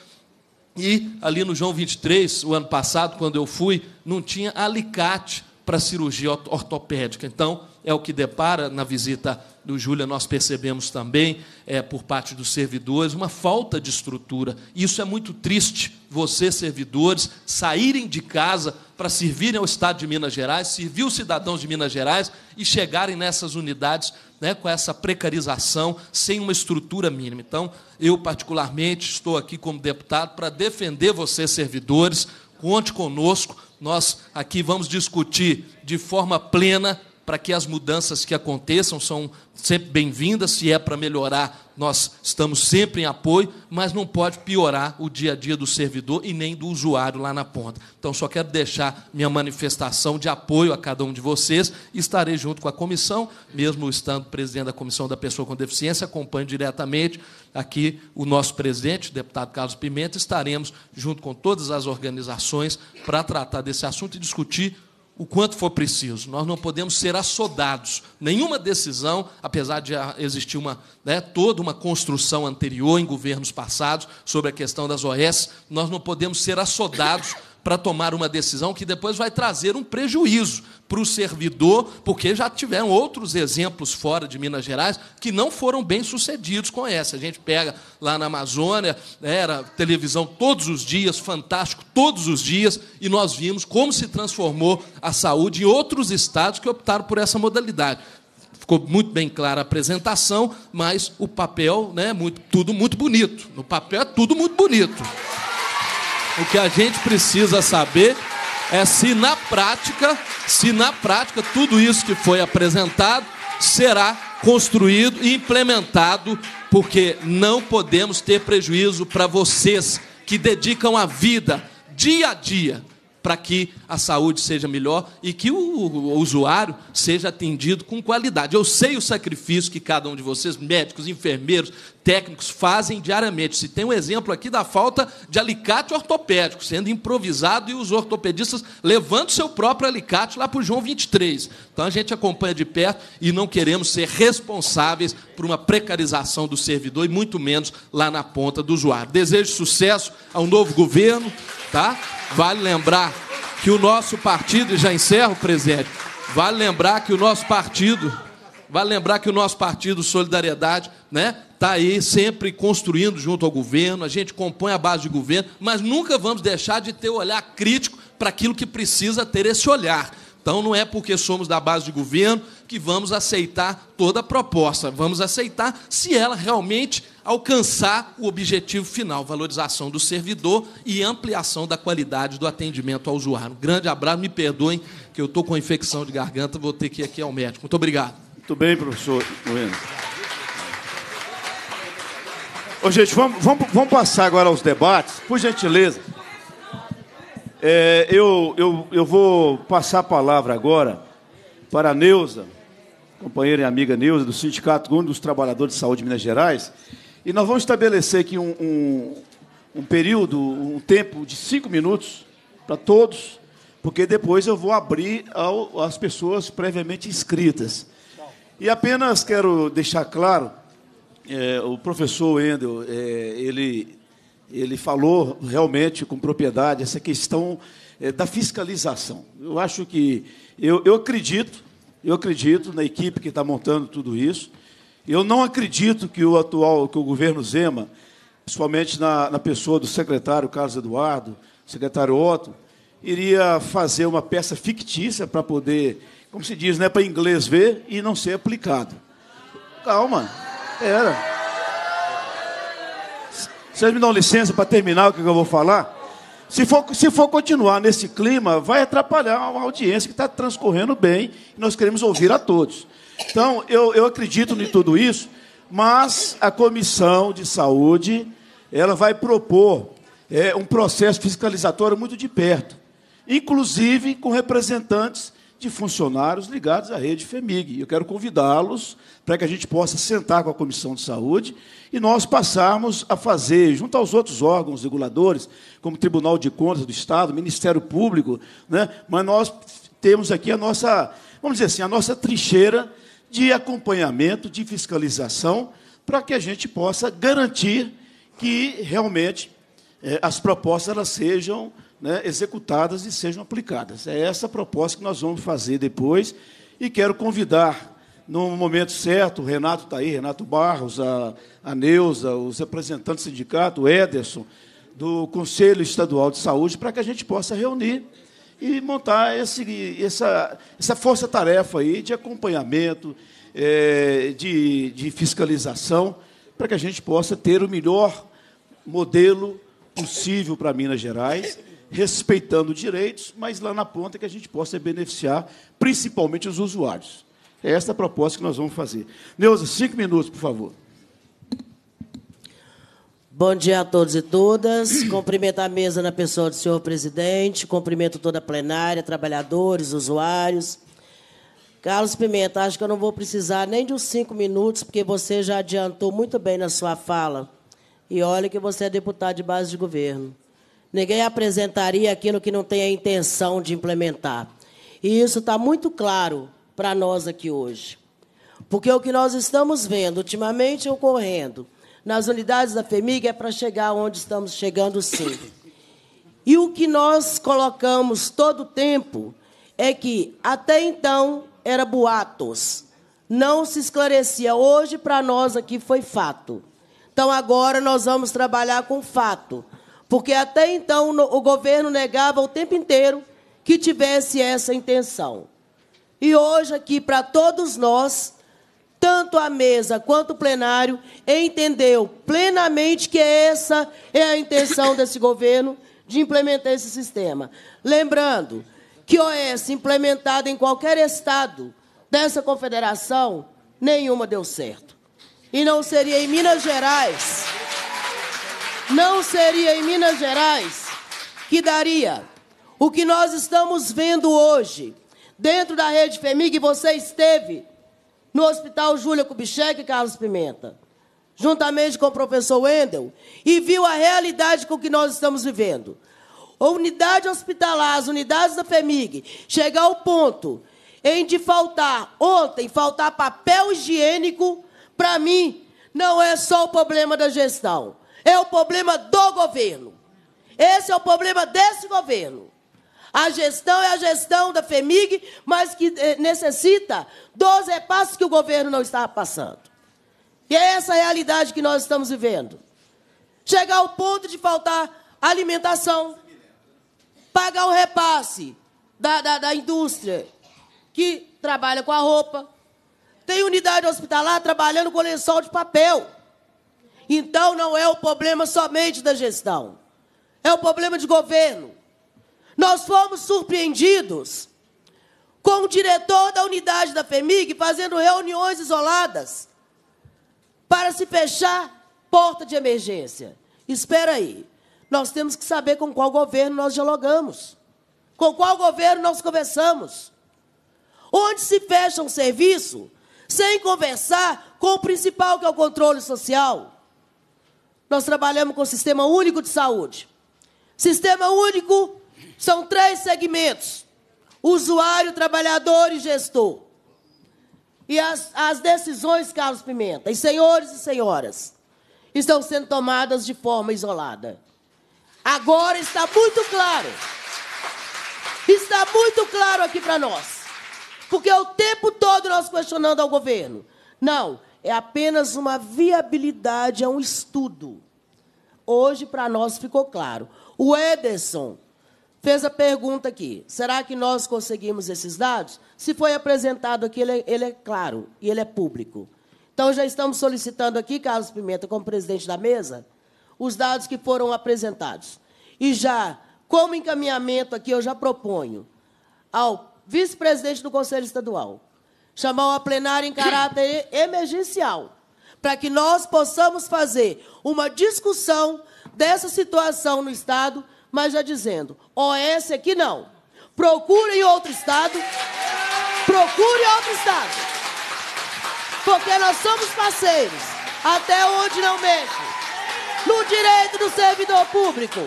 E ali no João 23, o ano passado, quando eu fui, não tinha alicate para cirurgia ortopédica. Então, é o que depara na visita do Júlia, nós percebemos também, é, por parte dos servidores, uma falta de estrutura. Isso é muito triste, vocês, servidores, saírem de casa para servirem ao Estado de Minas Gerais, servir os cidadãos de Minas Gerais e chegarem nessas unidades né, com essa precarização, sem uma estrutura mínima. Então, eu, particularmente, estou aqui como deputado para defender vocês, servidores, conte conosco. Nós aqui vamos discutir de forma plena para que as mudanças que aconteçam são sempre bem-vindas, se é para melhorar, nós estamos sempre em apoio, mas não pode piorar o dia a dia do servidor e nem do usuário lá na ponta. Então, só quero deixar minha manifestação de apoio a cada um de vocês. Estarei junto com a comissão, mesmo estando presidente da Comissão da Pessoa com Deficiência, acompanho diretamente aqui o nosso presidente, deputado Carlos Pimenta. Estaremos junto com todas as organizações para tratar desse assunto e discutir o quanto for preciso. Nós não podemos ser assodados. Nenhuma decisão, apesar de existir uma, né, toda uma construção anterior em governos passados sobre a questão das OS, nós não podemos ser assodados para tomar uma decisão que depois vai trazer um prejuízo para o servidor, porque já tiveram outros exemplos fora de Minas Gerais que não foram bem sucedidos com essa. A gente pega lá na Amazônia, né, era televisão todos os dias, fantástico todos os dias, e nós vimos como se transformou a saúde em outros estados que optaram por essa modalidade ficou muito bem clara a apresentação, mas o papel, né, muito, tudo muito bonito. No papel é tudo muito bonito. O que a gente precisa saber é se na prática, se na prática tudo isso que foi apresentado será construído e implementado, porque não podemos ter prejuízo para vocês que dedicam a vida dia a dia para que a saúde seja melhor e que o, usuário seja atendido com qualidade. Eu sei o sacrifício que cada um de vocês, médicos, enfermeiros, técnicos fazem diariamente. Se tem um exemplo aqui da falta de alicate ortopédico sendo improvisado e os ortopedistas levando seu próprio alicate lá para o João 23. Então a gente acompanha de perto e não queremos ser responsáveis por uma precarização do servidor e muito menos lá na ponta do usuário. Desejo sucesso ao novo governo, tá? Vale lembrar que o nosso partido, e já encerro, presidente, vale lembrar que o nosso partido Vale lembrar que o nosso partido Solidariedade né, está aí sempre construindo junto ao governo, a gente compõe a base de governo, mas nunca vamos deixar de ter o olhar crítico para aquilo que precisa ter esse olhar. Então não é porque somos da base de governo que vamos aceitar toda a proposta. Vamos aceitar se ela realmente alcançar o objetivo final, valorização do servidor e ampliação da qualidade do atendimento ao usuário. Um grande abraço, me perdoem que eu estou com infecção de garganta, vou ter que ir aqui ao médico. Muito obrigado. Muito bem, professor Bueno. Ô, gente, vamos, vamos, vamos passar agora aos debates, por gentileza. É, eu, eu, eu vou passar a palavra agora para a Neuza, companheira e amiga Neuza, do Sindicato Único dos Trabalhadores de Saúde de Minas Gerais, e nós vamos estabelecer aqui um, um, um período, um tempo de cinco minutos para todos, porque depois eu vou abrir ao, as pessoas previamente inscritas. E apenas quero deixar claro é, o professor Wendel, é, ele, ele falou realmente com propriedade essa questão é, da fiscalização. Eu acho que, eu, eu acredito, eu acredito na equipe que está montando tudo isso, eu não acredito que o atual, que o governo Zema, principalmente na, na pessoa do secretário Carlos Eduardo, secretário Otto, iria fazer uma peça fictícia para poder, como se diz, né, para inglês ver e não ser aplicado. Calma. Era. Vocês me dão licença para terminar o que eu vou falar? Se for, se for continuar nesse clima, vai atrapalhar uma audiência que está transcorrendo bem e nós queremos ouvir a todos. Então, eu, eu acredito em tudo isso, mas a Comissão de Saúde ela vai propor é, um processo fiscalizatório muito de perto, inclusive com representantes de funcionários ligados à rede FEMIG. Eu quero convidá-los para que a gente possa sentar com a Comissão de Saúde e nós passarmos a fazer, junto aos outros órgãos reguladores, como Tribunal de Contas do Estado, Ministério Público, né? mas nós temos aqui a nossa, vamos dizer assim, a nossa trincheira de acompanhamento, de fiscalização, para que a gente possa garantir que realmente eh, as propostas elas sejam né, executadas e sejam aplicadas. É essa a proposta que nós vamos fazer depois. E quero convidar, no momento certo, o Renato está aí, Renato Barros, a, a Neuza, os representantes do sindicato, o Ederson, do Conselho Estadual de Saúde, para que a gente possa reunir e montar esse, essa, essa força-tarefa aí de acompanhamento, é, de, de fiscalização, para que a gente possa ter o melhor modelo possível para Minas Gerais respeitando direitos, mas lá na ponta que a gente possa beneficiar principalmente os usuários. É esta a proposta que nós vamos fazer. Neuza, cinco minutos, por favor. Bom dia a todos e todas. Cumprimento a mesa na pessoa do senhor presidente, cumprimento toda a plenária, trabalhadores, usuários. Carlos Pimenta, acho que eu não vou precisar nem de uns cinco minutos, porque você já adiantou muito bem na sua fala. E olha que você é deputado de base de governo. Ninguém apresentaria aquilo que não tem a intenção de implementar. E isso está muito claro para nós aqui hoje. Porque o que nós estamos vendo ultimamente ocorrendo nas unidades da FEMIG é para chegar onde estamos chegando, sim. E o que nós colocamos todo o tempo é que, até então, era boatos. Não se esclarecia. Hoje, para nós aqui, foi fato. Então, agora nós vamos trabalhar com fato. Porque até então o governo negava o tempo inteiro que tivesse essa intenção. E hoje, aqui, para todos nós, tanto a mesa quanto o plenário, entendeu plenamente que essa é a intenção <coughs> desse governo de implementar esse sistema. Lembrando que OS implementado em qualquer estado dessa confederação, nenhuma deu certo. E não seria em Minas Gerais não seria em Minas Gerais que daria o que nós estamos vendo hoje dentro da rede FEMIG, você esteve no Hospital Júlia Kubitschek e Carlos Pimenta, juntamente com o professor Wendel, e viu a realidade com que nós estamos vivendo. A unidade hospitalar, as unidades da FEMIG, chegar ao ponto em de faltar, ontem, faltar papel higiênico, para mim, não é só o problema da gestão é o problema do governo. Esse é o problema desse governo. A gestão é a gestão da FEMIG, mas que eh, necessita dos repasses que o governo não está passando. E é essa a realidade que nós estamos vivendo. Chegar ao ponto de faltar alimentação, pagar o repasse da, da, da indústria que trabalha com a roupa. Tem unidade hospitalar trabalhando com lençol de papel. Então não é o problema somente da gestão, é o problema de governo. Nós fomos surpreendidos com o diretor da unidade da FEMIG fazendo reuniões isoladas para se fechar porta de emergência. Espera aí, nós temos que saber com qual governo nós dialogamos, com qual governo nós conversamos. Onde se fecha um serviço sem conversar com o principal, que é o controle social. Nós trabalhamos com o Sistema Único de Saúde. Sistema Único são três segmentos: usuário, trabalhador e gestor. E as, as decisões, Carlos Pimenta, e senhores e senhoras, estão sendo tomadas de forma isolada. Agora está muito claro. Está muito claro aqui para nós. Porque o tempo todo nós questionando ao governo. Não, é apenas uma viabilidade, é um estudo. Hoje, para nós, ficou claro. O Ederson fez a pergunta aqui: será que nós conseguimos esses dados? Se foi apresentado aqui, ele é, ele é claro e ele é público. Então, já estamos solicitando aqui, Carlos Pimenta, como presidente da mesa, os dados que foram apresentados. E já, como encaminhamento aqui, eu já proponho ao vice-presidente do Conselho Estadual chamou a plenária em caráter <laughs> emergencial, para que nós possamos fazer uma discussão dessa situação no Estado, mas já dizendo, OS aqui não. Procurem outro Estado. Procure outro Estado. Porque nós somos parceiros, até onde não mexe. No direito do servidor público.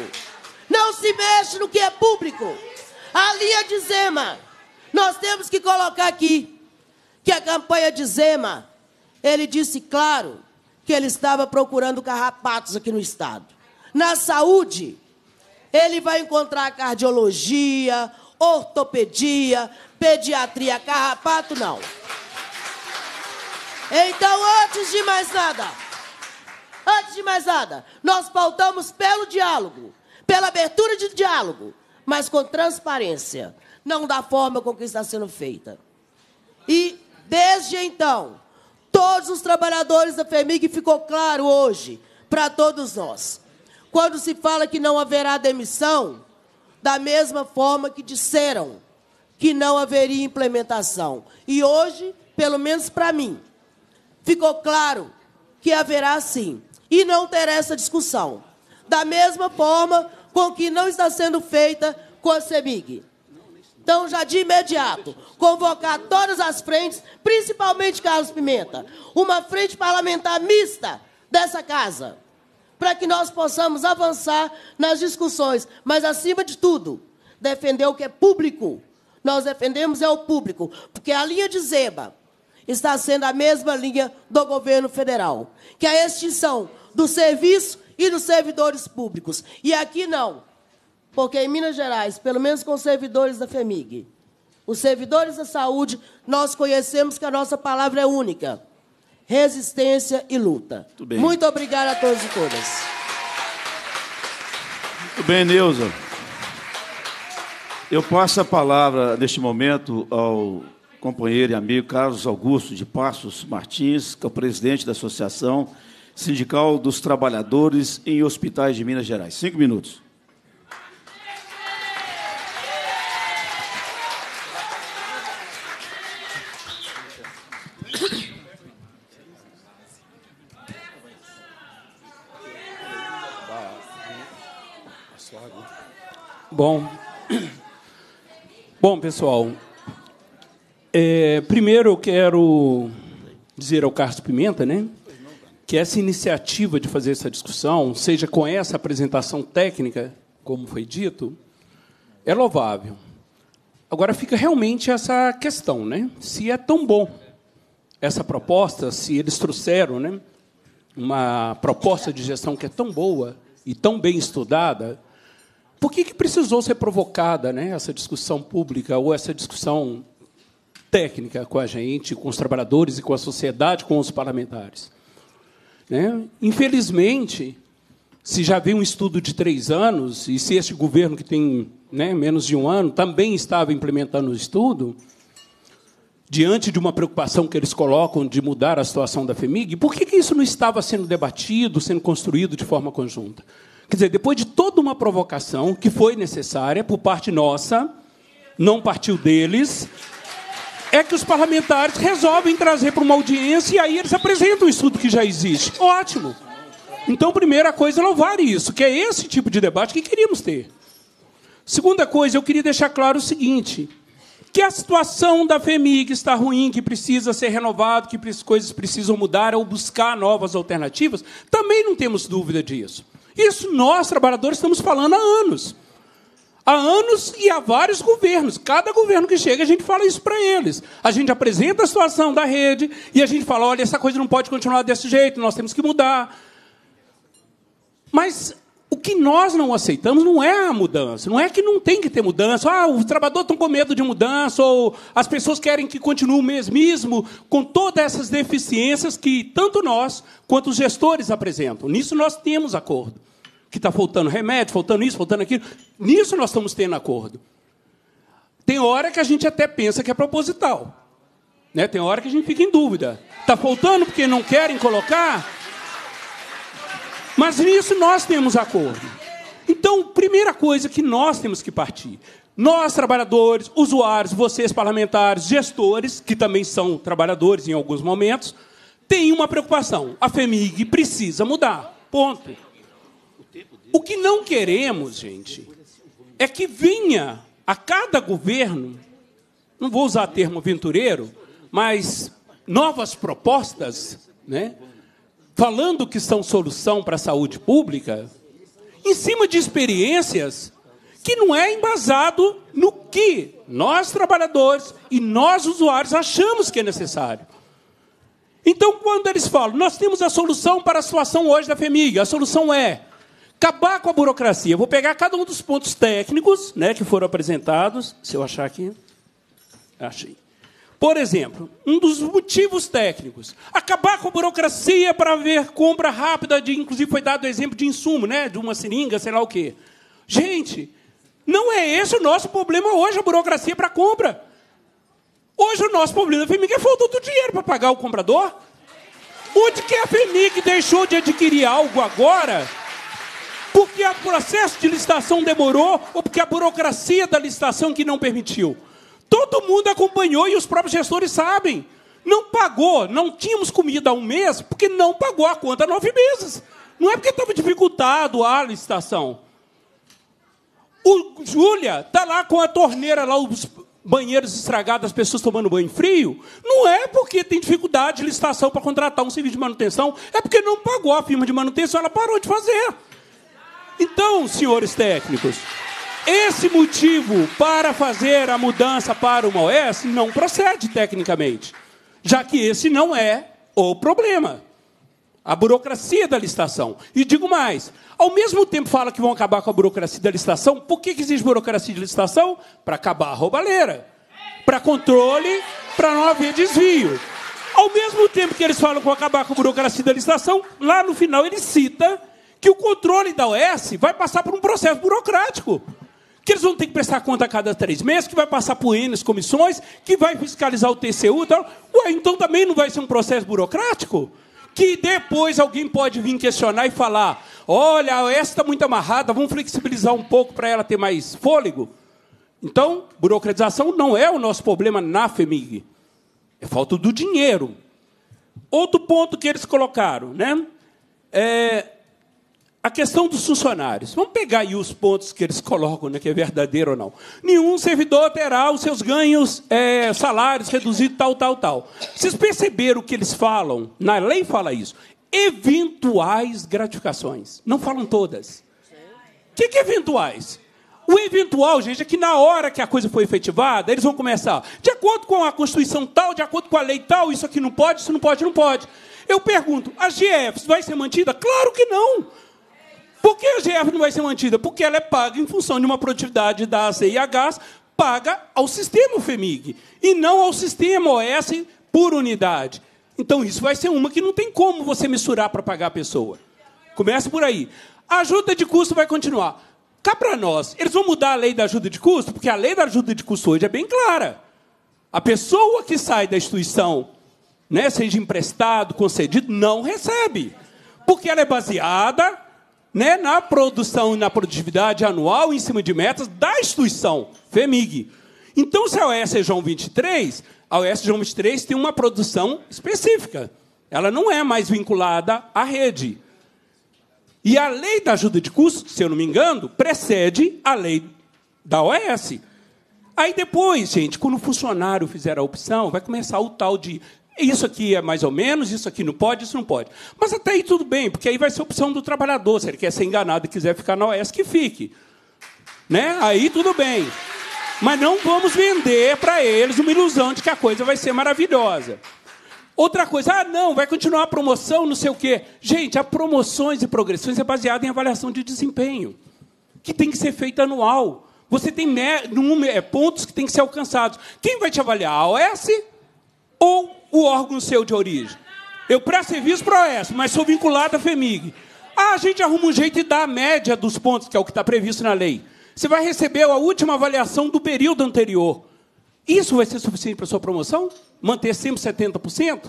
Não se mexe no que é público. Ali a linha de Zema, nós temos que colocar aqui que a campanha de Zema? Ele disse, claro, que ele estava procurando carrapatos aqui no Estado. Na saúde, ele vai encontrar cardiologia, ortopedia, pediatria, carrapato, não. Então, antes de mais nada, antes de mais nada, nós pautamos pelo diálogo, pela abertura de diálogo, mas com transparência, não da forma com que está sendo feita. E Desde então, todos os trabalhadores da FEMIG ficou claro hoje para todos nós. Quando se fala que não haverá demissão, da mesma forma que disseram que não haveria implementação. E hoje, pelo menos para mim, ficou claro que haverá sim. E não terá essa discussão. Da mesma forma com que não está sendo feita com a CEMIG. Então, já de imediato, convocar todas as frentes, principalmente Carlos Pimenta, uma frente parlamentar mista dessa casa, para que nós possamos avançar nas discussões, mas, acima de tudo, defender o que é público. Nós defendemos é o público, porque a linha de Zeba está sendo a mesma linha do governo federal, que é a extinção do serviço e dos servidores públicos. E aqui não. Porque em Minas Gerais, pelo menos com os servidores da FEMIG, os servidores da saúde, nós conhecemos que a nossa palavra é única: resistência e luta. Muito, bem. Muito obrigado a todos e todas. Muito bem, Neuza. Eu passo a palavra neste momento ao companheiro e amigo Carlos Augusto de Passos Martins, que é o presidente da Associação Sindical dos Trabalhadores em Hospitais de Minas Gerais. Cinco minutos. Bom, bom pessoal, é, primeiro eu quero dizer ao Carlos Pimenta, né, que essa iniciativa de fazer essa discussão, seja com essa apresentação técnica, como foi dito, é louvável. Agora fica realmente essa questão, né? Se é tão bom essa proposta, se eles trouxeram né, uma proposta de gestão que é tão boa e tão bem estudada, por que, que precisou ser provocada né, essa discussão pública ou essa discussão técnica com a gente, com os trabalhadores e com a sociedade, com os parlamentares? Né? Infelizmente, se já veio um estudo de três anos, e se este governo, que tem né, menos de um ano, também estava implementando o estudo, diante de uma preocupação que eles colocam de mudar a situação da FEMIG, por que, isso não estava sendo debatido, sendo construído de forma conjunta? Quer dizer, depois de toda uma provocação que foi necessária por parte nossa, não partiu deles, é que os parlamentares resolvem trazer para uma audiência e aí eles apresentam um estudo que já existe. Ótimo! Então, primeira coisa, é louvar isso, que é esse tipo de debate que queríamos ter. Segunda coisa, eu queria deixar claro o seguinte: que a situação da FEMIG está ruim, que precisa ser renovado, que as coisas precisam mudar ou buscar novas alternativas, também não temos dúvida disso. Isso nós, trabalhadores, estamos falando há anos. Há anos e há vários governos. Cada governo que chega, a gente fala isso para eles. A gente apresenta a situação da rede e a gente fala: olha, essa coisa não pode continuar desse jeito, nós temos que mudar. Mas o que nós não aceitamos não é a mudança. Não é que não tem que ter mudança. Ah, os trabalhadores estão com medo de mudança, ou as pessoas querem que continue o mesmismo, com todas essas deficiências que tanto nós quanto os gestores apresentam. Nisso nós temos acordo. Que está faltando remédio, faltando isso, faltando aquilo. Nisso nós estamos tendo acordo. Tem hora que a gente até pensa que é proposital. Né? Tem hora que a gente fica em dúvida. Está faltando porque não querem colocar? Mas nisso nós temos acordo. Então, primeira coisa que nós temos que partir. Nós, trabalhadores, usuários, vocês, parlamentares, gestores, que também são trabalhadores em alguns momentos, tem uma preocupação. A FEMIG precisa mudar. Ponto. O que não queremos, gente, é que vinha a cada governo, não vou usar o termo aventureiro, mas novas propostas, né? falando que são solução para a saúde pública, em cima de experiências que não é embasado no que nós trabalhadores e nós usuários achamos que é necessário. Então, quando eles falam, nós temos a solução para a situação hoje da FEMIG, a solução é acabar com a burocracia. Eu vou pegar cada um dos pontos técnicos né, que foram apresentados, se eu achar aqui. Achei. Por exemplo, um dos motivos técnicos, acabar com a burocracia para haver compra rápida, de, inclusive foi dado o exemplo de insumo, né, de uma seringa, sei lá o quê. Gente, não é esse o nosso problema hoje, a burocracia para compra. Hoje o nosso problema da FEMIG é falta do dinheiro para pagar o comprador. Onde que a FEMIG deixou de adquirir algo agora? Porque o processo de licitação demorou ou porque a burocracia da licitação que não permitiu? Todo mundo acompanhou e os próprios gestores sabem. Não pagou, não tínhamos comida há um mês, porque não pagou a conta há nove meses. Não é porque estava dificultado a licitação. O Júlia está lá com a torneira, lá os banheiros estragados, as pessoas tomando banho frio. Não é porque tem dificuldade de licitação para contratar um serviço de manutenção, é porque não pagou a firma de manutenção, ela parou de fazer. Então, senhores técnicos, esse motivo para fazer a mudança para uma OS não procede tecnicamente, já que esse não é o problema. A burocracia da licitação. E digo mais: ao mesmo tempo fala que vão acabar com a burocracia da licitação, por que, existe burocracia de licitação? Para acabar a roubaleira, para controle, para não haver desvio. Ao mesmo tempo que eles falam que vão acabar com a burocracia da licitação, lá no final ele cita que o controle da OS vai passar por um processo burocrático que eles vão ter que prestar conta a cada três meses, que vai passar por N comissões, que vai fiscalizar o TCU e tal. Ué, então também não vai ser um processo burocrático? Que depois alguém pode vir questionar e falar: olha, essa está muito amarrada, vamos flexibilizar um pouco para ela ter mais fôlego. Então, burocratização não é o nosso problema na FEMIG. É falta do dinheiro. Outro ponto que eles colocaram, né? É, a questão dos funcionários. Vamos pegar aí os pontos que eles colocam, né, que é verdadeiro ou não. Nenhum servidor terá os seus ganhos, é, salários reduzidos, tal, tal, tal. Vocês perceberam o que eles falam? Na lei fala isso. Eventuais gratificações. Não falam todas. O que, que é eventuais? O eventual, gente, é que na hora que a coisa foi efetivada, eles vão começar. De acordo com a Constituição tal, de acordo com a lei tal, isso aqui não pode, isso não pode, não pode. Eu pergunto, a GF vai ser mantida? Claro que não. Por que a GF não vai ser mantida? Porque ela é paga em função de uma produtividade da ACIH paga ao sistema FEMIG e não ao sistema OS por unidade. Então, isso vai ser uma que não tem como você misturar para pagar a pessoa. Começa por aí. A ajuda de custo vai continuar. Cá para nós, eles vão mudar a lei da ajuda de custo? Porque a lei da ajuda de custo hoje é bem clara. A pessoa que sai da instituição, né, seja emprestado, concedido, não recebe. Porque ela é baseada né, na produção e na produtividade anual em cima de metas da instituição, FEMIG. Então, se a OS é João 23, a OS João 23 tem uma produção específica. Ela não é mais vinculada à rede. E a lei da ajuda de custo, se eu não me engano, precede a lei da OS. Aí depois, gente, quando o funcionário fizer a opção, vai começar o tal de isso aqui é mais ou menos, isso aqui não pode, isso não pode. Mas até aí tudo bem, porque aí vai ser opção do trabalhador. Se ele quer ser enganado e quiser ficar na OS, que fique. Né? Aí tudo bem. Mas não vamos vender para eles uma ilusão de que a coisa vai ser maravilhosa. Outra coisa, ah, não, vai continuar a promoção, não sei o quê. Gente, a promoções e progressões é baseada em avaliação de desempenho, que tem que ser feita anual. Você tem é, pontos que têm que ser alcançados. Quem vai te avaliar? A OS? ou o órgão seu de origem. Eu presto serviço para o OES, mas sou vinculado à FEMIG. Ah, a gente arruma um jeito e dá a média dos pontos, que é o que está previsto na lei. Você vai receber a última avaliação do período anterior. Isso vai ser suficiente para sua promoção? Manter sempre 70%?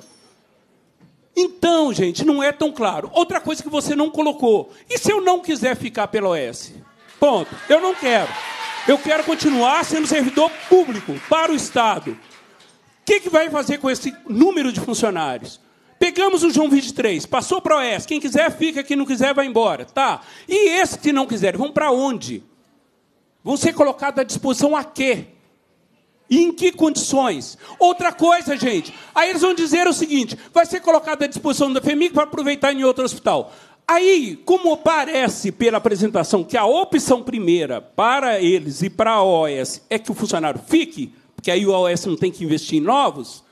Então, gente, não é tão claro. Outra coisa que você não colocou. E se eu não quiser ficar pela OS? Ponto. Eu não quero. Eu quero continuar sendo servidor público para o Estado que, que vai fazer com esse número de funcionários? Pegamos o João 23, passou para o Oeste. Quem quiser fica, quem não quiser vai embora. Tá. E esses que não quiserem, vão para onde? Vão ser colocados à disposição a quê? E em que condições? Outra coisa, gente. Aí eles vão dizer o seguinte: vai ser colocado à disposição da FEMIC para aproveitar em outro hospital. Aí, como parece pela apresentação que a opção primeira para eles e para a OES é que o funcionário fique, porque aí o OS não tem que investir em novos?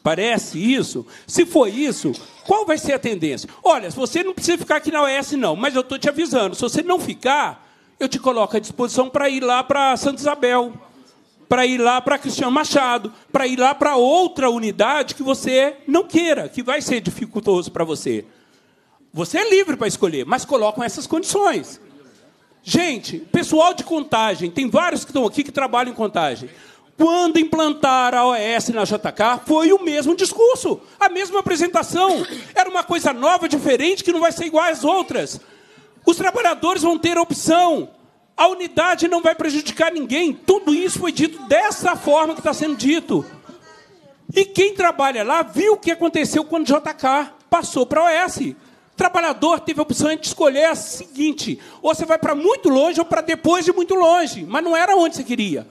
Parece isso? Se for isso, qual vai ser a tendência? Olha, você não precisa ficar aqui na OS, não, mas eu estou te avisando, se você não ficar, eu te coloco à disposição para ir lá para Santa Isabel, para ir lá para Cristiano Machado, para ir lá para outra unidade que você não queira, que vai ser dificultoso para você. Você é livre para escolher, mas colocam essas condições. Gente, pessoal de contagem, tem vários que estão aqui que trabalham em contagem. Quando implantaram a OS na JK, foi o mesmo discurso, a mesma apresentação. Era uma coisa nova, diferente, que não vai ser igual às outras. Os trabalhadores vão ter opção. A unidade não vai prejudicar ninguém. Tudo isso foi dito dessa forma que está sendo dito. E quem trabalha lá viu o que aconteceu quando JK passou para a OS. O trabalhador teve a opção de escolher a seguinte: ou você vai para muito longe ou para depois de muito longe. Mas não era onde você queria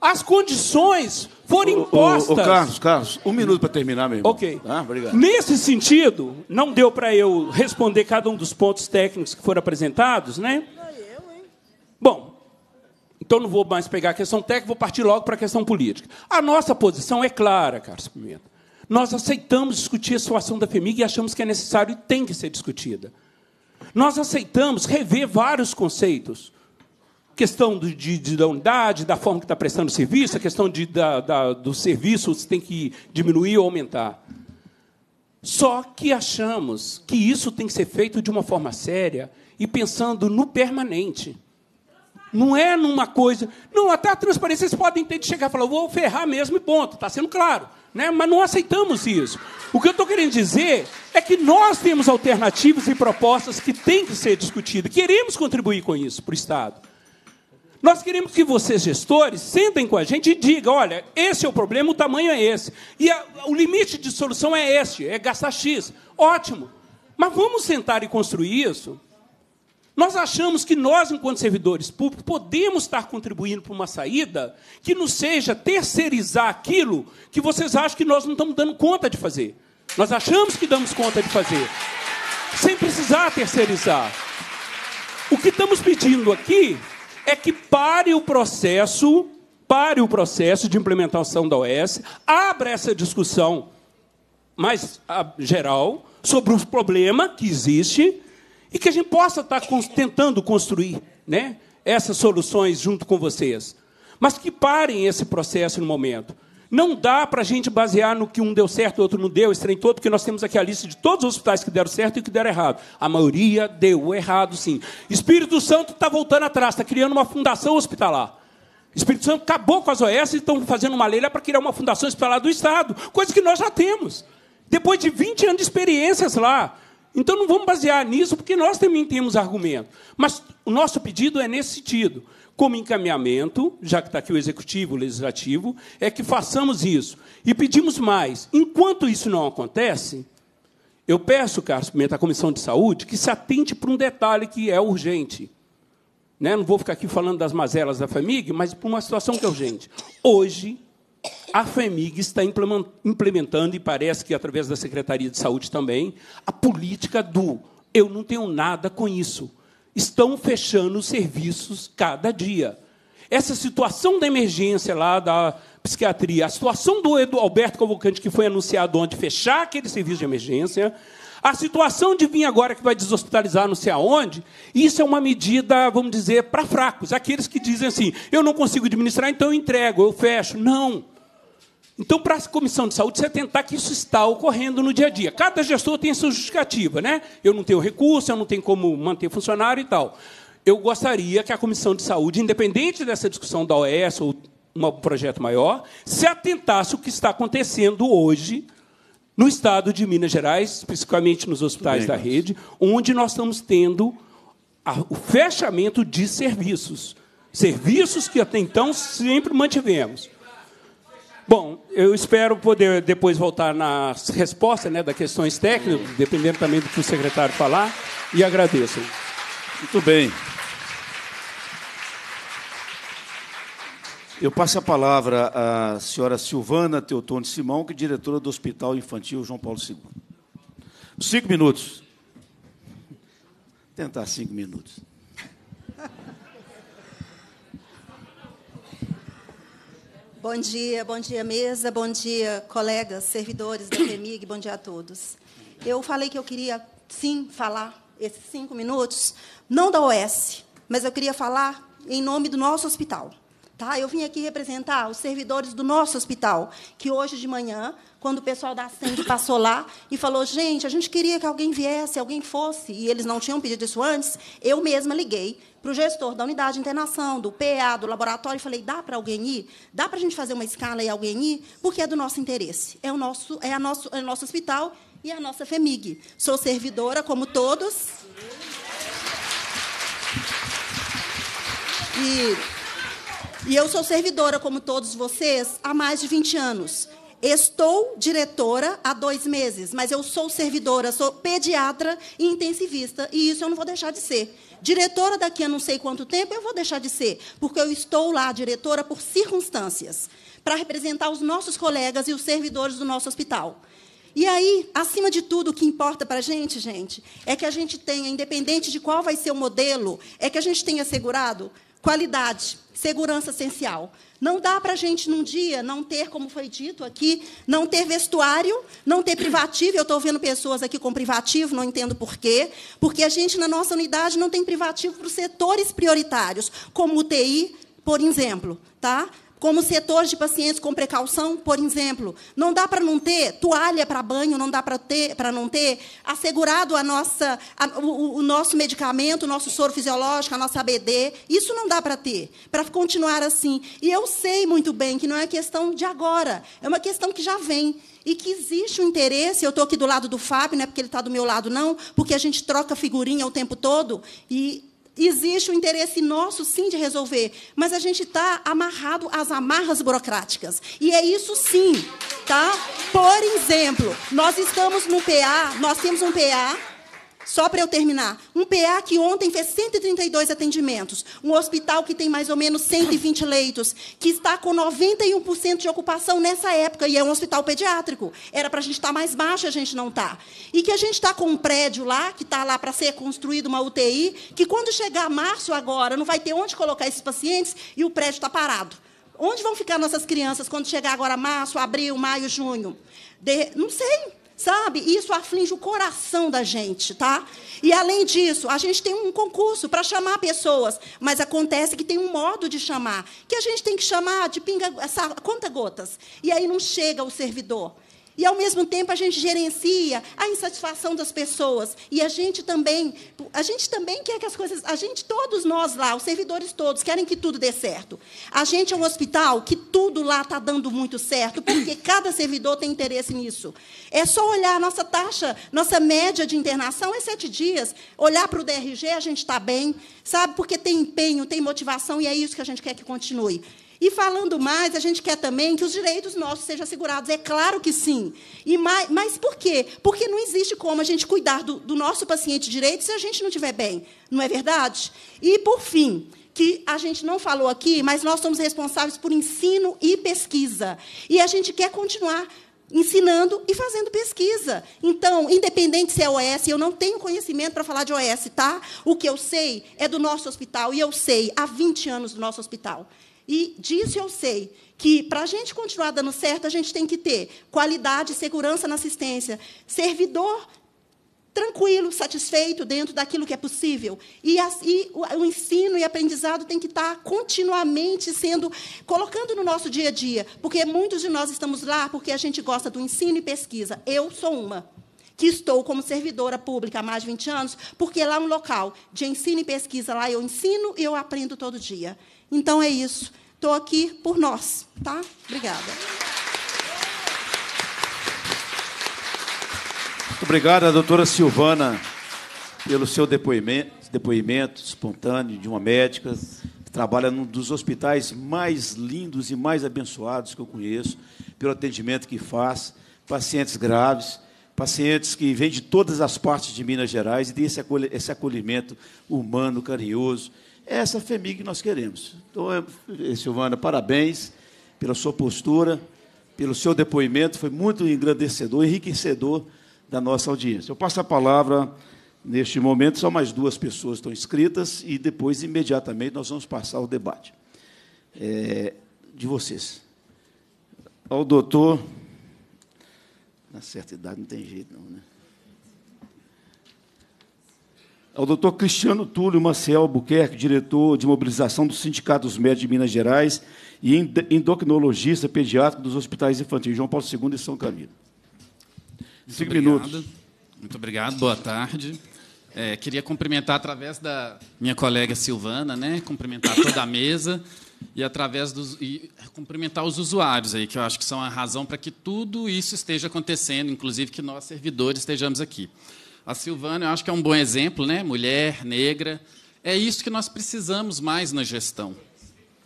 as condições foram impostas. O, o, Carlos, Carlos, um minuto para terminar mesmo. Ok. Ah, obrigado. Nesse sentido, não deu para eu responder cada um dos pontos técnicos que foram apresentados, né? Eu, hein? Bom, então não vou mais pegar a questão técnica, vou partir logo para a questão política. A nossa posição é clara, Carlos Pimenta. Nós aceitamos discutir a situação da FEMIG e achamos que é necessário e tem que ser discutida. Nós aceitamos rever vários conceitos questão de, de, da unidade, da forma que está prestando o serviço, a questão de, da, da, do serviço se tem que diminuir ou aumentar. Só que achamos que isso tem que ser feito de uma forma séria e pensando no permanente. Não é numa coisa. Não, até a transparência vocês podem ter de chegar e falar, vou ferrar mesmo e ponto, está sendo claro. Né? Mas não aceitamos isso. O que eu estou querendo dizer é que nós temos alternativas e propostas que têm que ser discutidas. Queremos contribuir com isso para o Estado. Nós queremos que vocês, gestores, sentem com a gente e digam: olha, esse é o problema, o tamanho é esse. E a, o limite de solução é este, é gastar X. Ótimo. Mas vamos sentar e construir isso? Nós achamos que nós, enquanto servidores públicos, podemos estar contribuindo para uma saída que não seja terceirizar aquilo que vocês acham que nós não estamos dando conta de fazer. Nós achamos que damos conta de fazer, sem precisar terceirizar. O que estamos pedindo aqui é que pare o processo, pare o processo de implementação da OS, abra essa discussão mais ah, geral sobre o problema que existe e que a gente possa estar tá tentando construir né, essas soluções junto com vocês. Mas que parem esse processo no momento. Não dá para a gente basear no que um deu certo, o outro não deu, esse todo, porque nós temos aqui a lista de todos os hospitais que deram certo e que deram errado. A maioria deu errado, sim. Espírito Santo está voltando atrás, está criando uma fundação hospitalar. Espírito Santo acabou com as OS e estão fazendo uma lei para criar uma fundação hospitalar do Estado, coisa que nós já temos. Depois de 20 anos de experiências lá. Então não vamos basear nisso, porque nós também temos argumento. Mas o nosso pedido é nesse sentido como encaminhamento, já que está aqui o executivo, o legislativo, é que façamos isso. E pedimos mais. Enquanto isso não acontece, eu peço, Carlos Pimenta, à Comissão de Saúde, que se atente para um detalhe que é urgente. Né? Não vou ficar aqui falando das mazelas da FEMIG, mas para uma situação que é urgente. Hoje, a FEMIG está implementando, e parece que através da Secretaria de Saúde também, a política do eu não tenho nada com isso estão fechando serviços cada dia. Essa situação da emergência lá da psiquiatria, a situação do Edu Alberto convocante que foi anunciado ontem, fechar aquele serviço de emergência, a situação de vir agora que vai deshospitalizar não sei aonde, isso é uma medida, vamos dizer, para fracos. Aqueles que dizem assim, eu não consigo administrar, então eu entrego, eu fecho. Não. Então, para a comissão de saúde, se atentar que isso está ocorrendo no dia a dia. Cada gestor tem a sua justificativa, né? Eu não tenho recurso, eu não tenho como manter funcionário e tal. Eu gostaria que a comissão de saúde, independente dessa discussão da OES ou um projeto maior, se atentasse o que está acontecendo hoje no estado de Minas Gerais, principalmente nos hospitais bem, da rede, onde nós estamos tendo a, o fechamento de serviços. Serviços que até então sempre mantivemos. Bom, eu espero poder depois voltar nas respostas, né, das questões técnicas, dependendo também do que o secretário falar, e agradeço. Muito bem. Eu passo a palavra à senhora Silvana Teotônio Simão, que é diretora do Hospital Infantil João Paulo II. Cinco minutos. Vou tentar cinco minutos. Bom dia, bom dia mesa, bom dia colegas, servidores da FEMIG, bom dia a todos. Eu falei que eu queria sim falar esses cinco minutos, não da OS, mas eu queria falar em nome do nosso hospital. Tá? Eu vim aqui representar os servidores do nosso hospital, que hoje de manhã, quando o pessoal da SEND passou lá e falou: gente, a gente queria que alguém viesse, alguém fosse, e eles não tinham pedido isso antes, eu mesma liguei para o gestor da unidade de internação, do PA, do laboratório, e falei, dá para alguém ir? Dá para a gente fazer uma escala e alguém ir? Porque é do nosso interesse. É o nosso, é a nosso, é o nosso hospital e a nossa FEMIG. Sou servidora, como todos. E, e eu sou servidora, como todos vocês, há mais de 20 anos. Estou diretora há dois meses, mas eu sou servidora, sou pediatra e intensivista, e isso eu não vou deixar de ser. Diretora daqui a não sei quanto tempo, eu vou deixar de ser, porque eu estou lá, diretora, por circunstâncias, para representar os nossos colegas e os servidores do nosso hospital. E aí, acima de tudo, o que importa para a gente, gente, é que a gente tenha, independente de qual vai ser o modelo, é que a gente tenha assegurado qualidade, segurança essencial. Não dá para a gente, num dia, não ter, como foi dito aqui, não ter vestuário, não ter privativo. Eu estou vendo pessoas aqui com privativo, não entendo por quê. Porque a gente, na nossa unidade, não tem privativo para os setores prioritários, como UTI, por exemplo. Tá? como setores de pacientes com precaução, por exemplo. Não dá para não ter toalha para banho, não dá para ter para não ter assegurado a nossa, a, o, o, nosso medicamento, o nosso soro fisiológico, a nossa ABD. Isso não dá para ter, para continuar assim. E eu sei muito bem que não é questão de agora, é uma questão que já vem. E que existe um interesse, eu estou aqui do lado do Fábio, não é porque ele está do meu lado, não, porque a gente troca figurinha o tempo todo, e existe o interesse nosso, sim, de resolver, mas a gente está amarrado às amarras burocráticas. E é isso sim, tá? Por exemplo, nós estamos no PA, nós temos um PA só para eu terminar, um PA que ontem fez 132 atendimentos, um hospital que tem mais ou menos 120 leitos, que está com 91% de ocupação nessa época, e é um hospital pediátrico. Era para a gente estar tá mais baixo, a gente não está. E que a gente está com um prédio lá, que está lá para ser construído uma UTI, que quando chegar março agora, não vai ter onde colocar esses pacientes e o prédio está parado. Onde vão ficar nossas crianças quando chegar agora março, abril, maio, junho? De... Não sei. Sabe? Isso aflige o coração da gente, tá? E além disso, a gente tem um concurso para chamar pessoas, mas acontece que tem um modo de chamar, que a gente tem que chamar de pinga, essa, conta gotas. E aí não chega o servidor. E ao mesmo tempo a gente gerencia a insatisfação das pessoas. E a gente também, a gente também quer que as coisas, a gente todos nós lá, os servidores todos querem que tudo dê certo. A gente é um hospital que tudo lá está dando muito certo, porque cada servidor tem interesse nisso. É só olhar a nossa taxa, nossa média de internação é sete dias. Olhar para o DRG, a gente está bem, sabe? Porque tem empenho, tem motivação e é isso que a gente quer que continue. E falando mais, a gente quer também que os direitos nossos sejam assegurados. É claro que sim. E mais, mas por quê? Porque não existe como a gente cuidar do, do nosso paciente direito se a gente não estiver bem. Não é verdade? E, por fim, que a gente não falou aqui, mas nós somos responsáveis por ensino e pesquisa. E a gente quer continuar ensinando e fazendo pesquisa. Então, independente se é OS, eu não tenho conhecimento para falar de OS, tá? O que eu sei é do nosso hospital e eu sei há 20 anos do nosso hospital. E disso eu sei que, para a gente continuar dando certo, a gente tem que ter qualidade, segurança na assistência, servidor tranquilo, satisfeito dentro daquilo que é possível. E, a, e o, o, ensino e aprendizado tem que estar tá continuamente sendo colocando no nosso dia a dia, porque muitos de nós estamos lá porque a gente gosta do ensino e pesquisa. Eu sou uma que estou como servidora pública há mais de 20 anos, porque lá é um local de ensino e pesquisa, lá eu ensino e eu aprendo todo dia. Então é isso. Estou aqui por nós, tá? Obrigada. Muito obrigada, doutora Silvana, pelo seu depoimento, depoimento espontâneo de uma médica que trabalha num dos hospitais mais lindos e mais abençoados que eu conheço, pelo atendimento que faz, pacientes graves pacientes que vêm de todas as partes de Minas Gerais e tem esse acolhimento humano, carinhoso essa FEMIG que nós queremos. Então, é, eh, Silvana, parabéns pela sua postura, pelo seu depoimento, foi muito engrandecedor, enriquecedor da nossa audiência. Eu passo a palavra neste momento, só mais duas pessoas estão inscritas e depois, imediatamente, nós vamos passar o debate é, de vocês. Ao doutor, na certa idade não tem jeito não, né? ao é doutor Cristiano Túlio Maciel Albuquerque, diretor de mobilização do Sindicato dos Médicos de Minas Gerais e endocrinologista pediátrico dos hospitais infantis João Paulo II e São Camilo. Cinco minutos. Muito obrigado, boa tarde. É, queria cumprimentar através da minha colega Silvana, né? cumprimentar toda a mesa e através dos e cumprimentar os usuários aí, que eu acho que são a razão para que tudo isso esteja acontecendo, inclusive que nós servidores estejamos aqui. A Silvana, eu acho que é um bom exemplo, né? Mulher, negra. É isso que nós precisamos mais na gestão.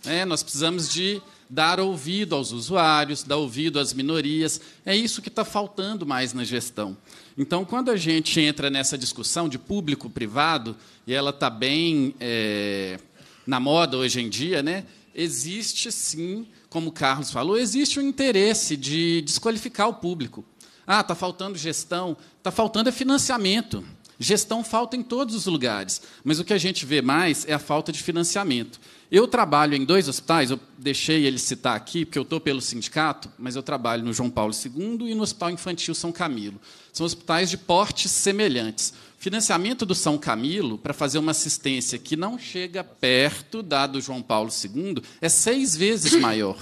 É, nós precisamos de dar ouvido aos usuários, dar ouvido às minorias. É isso que está faltando mais na gestão. Então, quando a gente entra nessa discussão de público-privado, e ela está bem é, na moda hoje em dia, né? existe sim, como o Carlos falou, existe o interesse de desqualificar o público. Ah, está faltando gestão. Está faltando é financiamento. Gestão falta em todos os lugares, mas o que a gente vê mais é a falta de financiamento. Eu trabalho em dois hospitais, eu deixei ele citar aqui, porque eu estou pelo sindicato, mas eu trabalho no João Paulo II e no Hospital Infantil São Camilo. São hospitais de portes semelhantes. O financiamento do São Camilo, para fazer uma assistência que não chega perto da do João Paulo II, é seis vezes maior.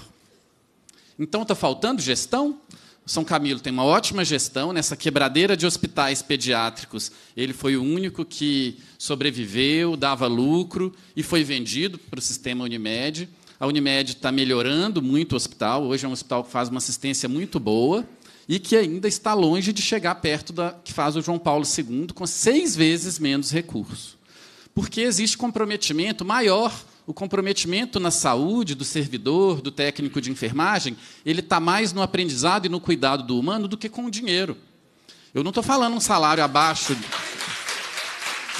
Então está faltando gestão? São Camilo tem uma ótima gestão. Nessa quebradeira de hospitais pediátricos, ele foi o único que sobreviveu, dava lucro e foi vendido para o sistema Unimed. A Unimed está melhorando muito o hospital. Hoje é um hospital que faz uma assistência muito boa e que ainda está longe de chegar perto da que faz o João Paulo II, com seis vezes menos recurso. Porque existe comprometimento maior o comprometimento na saúde do servidor, do técnico de enfermagem, ele está mais no aprendizado e no cuidado do humano do que com o dinheiro. Eu não estou falando um salário abaixo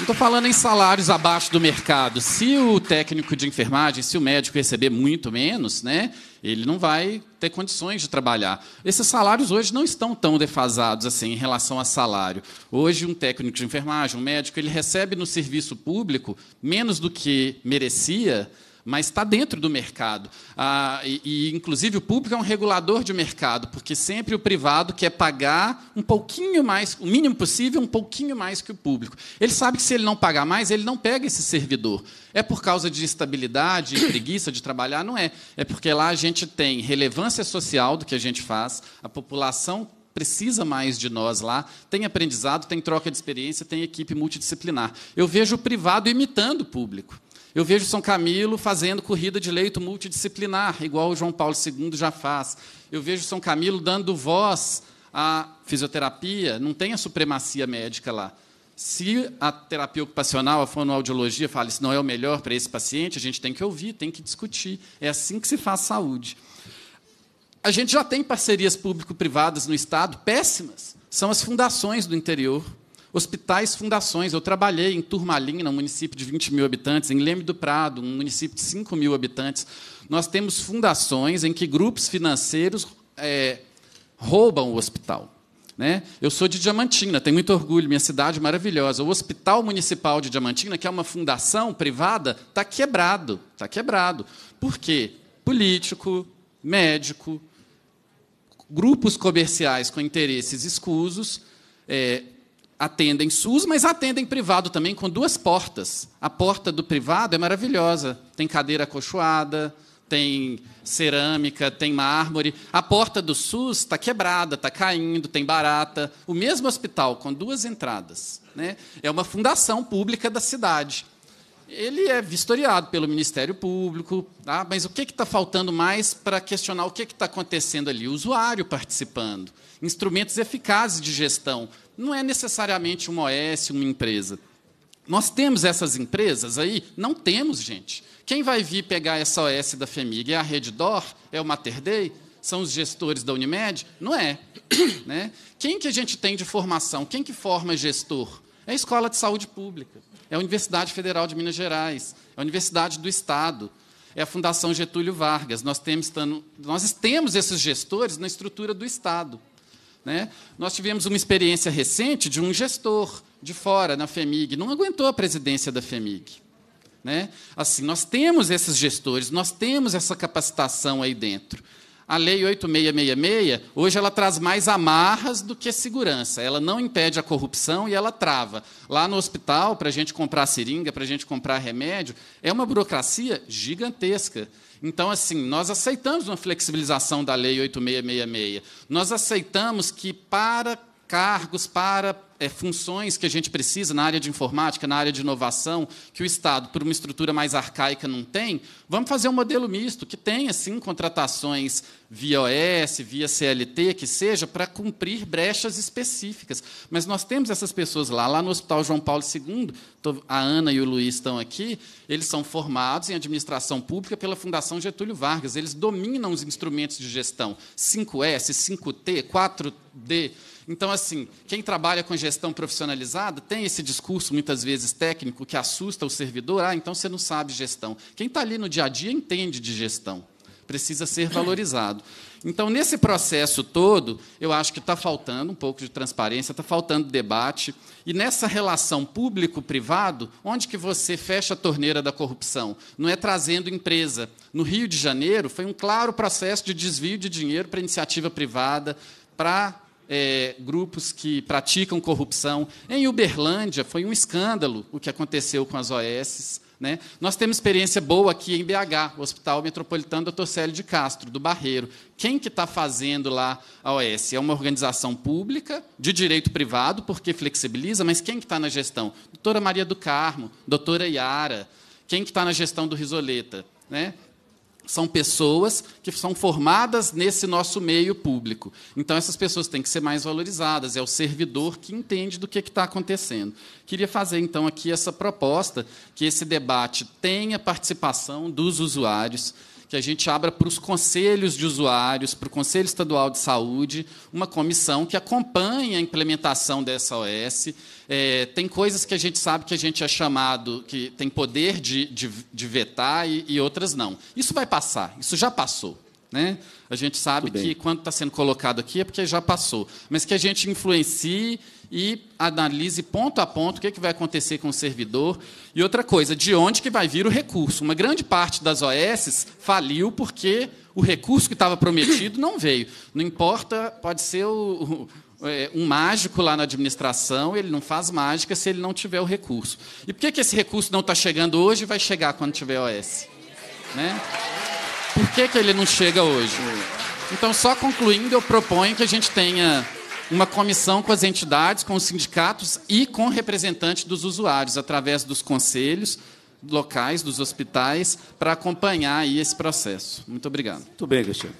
estou falando em salários abaixo do mercado. Se o técnico de enfermagem, se o médico receber muito menos, né, ele não vai ter condições de trabalhar. Esses salários hoje não estão tão defasados assim em relação a salário. Hoje, um técnico de enfermagem, um médico, ele recebe no serviço público menos do que merecia mas está dentro do mercado. Ah, e, e, inclusive, o público é um regulador de mercado, porque sempre o privado quer pagar um pouquinho mais, o mínimo possível, um pouquinho mais que o público. Ele sabe que se ele não pagar mais, ele não pega esse servidor. É por causa de estabilidade preguiça de trabalhar? Não é. É porque lá a gente tem relevância social do que a gente faz, a população precisa mais de nós lá, tem aprendizado, tem troca de experiência, tem equipe multidisciplinar. Eu vejo o privado imitando o público. Eu vejo São Camilo fazendo corrida de leito multidisciplinar, igual o João Paulo II já faz. Eu vejo São Camilo dando voz à fisioterapia, não tem a supremacia médica lá. Se a terapia ocupacional, a fonoaudiologia, fala isso não é o melhor para esse paciente, a gente tem que ouvir, tem que discutir. É assim que se faz saúde. A gente já tem parcerias público-privadas no Estado péssimas. São as fundações do interior Hospitais, fundações. Eu trabalhei em Turmalina, um município de 20 mil habitantes, em Leme do Prado, um município de 5 mil habitantes. Nós temos fundações em que grupos financeiros é, roubam o hospital. Né? Eu sou de Diamantina, tenho muito orgulho, minha cidade maravilhosa. O Hospital Municipal de Diamantina, que é uma fundação privada, está quebrado. Está quebrado. Por quê? Político, médico, grupos comerciais com interesses escusos, é, atendem SUS, mas atendem privado também, com duas portas. A porta do privado é maravilhosa. Tem cadeira acolchoada, tem cerâmica, tem mármore. A porta do SUS está quebrada, está caindo, tem barata. O mesmo hospital, com duas entradas. Né? É uma fundação pública da cidade. Ele é vistoriado pelo Ministério Público, tá? mas o que está faltando mais para questionar o que está acontecendo ali? O usuário participando, instrumentos eficazes de gestão, não é necessariamente uma OS, uma empresa. Nós temos essas empresas aí? Não temos, gente. Quem vai vir pegar essa OS da FEMIG? É a Reddor? É o Materdei? São os gestores da Unimed? Não é. <coughs> né? Quem que a gente tem de formação? Quem que forma gestor? É a Escola de Saúde Pública, é a Universidade Federal de Minas Gerais, é a Universidade do Estado, é a Fundação Getúlio Vargas. Nós temos, nós temos esses gestores na estrutura do Estado. Né? Nós tivemos uma experiência recente de um gestor de fora na FEMIG, não aguentou a presidência da FEMIG. Né? Assim, nós temos esses gestores, nós temos essa capacitação aí dentro. A Lei 8666, hoje, ela traz mais amarras do que segurança. Ela não impede a corrupção e ela trava. Lá no hospital, para a gente comprar seringa, para a gente comprar remédio, é uma burocracia gigantesca. Então, assim, nós aceitamos uma flexibilização da Lei 8666. Nós aceitamos que, para cargos, para é, funções que a gente precisa na área de informática, na área de inovação, que o Estado, por uma estrutura mais arcaica, não tem, vamos fazer um modelo misto, que tenha, sim, contratações via OS, via CLT, que seja, para cumprir brechas específicas. Mas nós temos essas pessoas lá, lá no Hospital João Paulo II, a Ana e o Luiz estão aqui, eles são formados em administração pública pela Fundação Getúlio Vargas, eles dominam os instrumentos de gestão, 5S, 5T, 4D, então, assim, quem trabalha com gestão profissionalizada tem esse discurso, muitas vezes técnico, que assusta o servidor: ah, então você não sabe gestão. Quem está ali no dia a dia entende de gestão, precisa ser valorizado. Então, nesse processo todo, eu acho que está faltando um pouco de transparência, está faltando debate. E nessa relação público-privado, onde que você fecha a torneira da corrupção? Não é trazendo empresa. No Rio de Janeiro, foi um claro processo de desvio de dinheiro para iniciativa privada, para é, grupos que praticam corrupção. Em Uberlândia, foi um escândalo o que aconteceu com as OS. Né? Nós temos experiência boa aqui em BH, o Hospital Metropolitano Dr. Célio de Castro, do Barreiro. Quem que está fazendo lá a OS? É uma organização pública, de direito privado, porque flexibiliza, mas quem que está na gestão? Doutora Maria do Carmo, doutora Yara, quem que está na gestão do Risoleta? Né? são pessoas que são formadas nesse nosso meio público. Então, essas pessoas têm que ser mais valorizadas, é o servidor que entende do que é está acontecendo. Queria fazer, então, aqui essa proposta que esse debate tenha participação dos usuários, que a gente abra para os conselhos de usuários, para o Conselho Estadual de Saúde, uma comissão que acompanhe a implementação dessa OS. É, tem coisas que a gente sabe que a gente é chamado, que tem poder de, de, de vetar e, e outras não. Isso vai passar, isso já passou. Né? A gente sabe que quando está sendo colocado aqui é porque já passou, mas que a gente influencie e analise ponto a ponto o que, é que vai acontecer com o servidor. E outra coisa, de onde que vai vir o recurso? Uma grande parte das OS faliu porque o recurso que estava prometido não veio. Não importa, pode ser o, o, é, um mágico lá na administração, ele não faz mágica se ele não tiver o recurso. E por que, que esse recurso não está chegando hoje e vai chegar quando tiver OS? Né? Por que, que ele não chega hoje? Então, só concluindo, eu proponho que a gente tenha uma comissão com as entidades, com os sindicatos e com representantes dos usuários, através dos conselhos locais, dos hospitais, para acompanhar aí esse processo. Muito obrigado. Muito bem, Cristiano.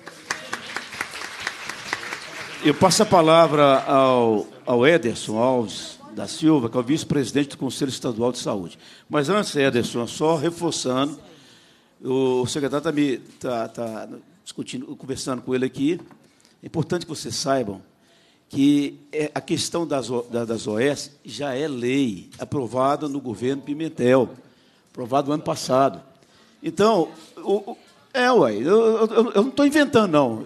Eu passo a palavra ao, ao Ederson Alves da Silva, que é o vice-presidente do Conselho Estadual de Saúde. Mas antes, Ederson, só reforçando, o secretário está tá, tá discutindo, conversando com ele aqui. É importante que vocês saibam que é, a questão das, OES já é lei, aprovada no governo Pimentel, aprovado ano passado. Então, o, o, é, ué, eu, eu, eu não estou inventando, não.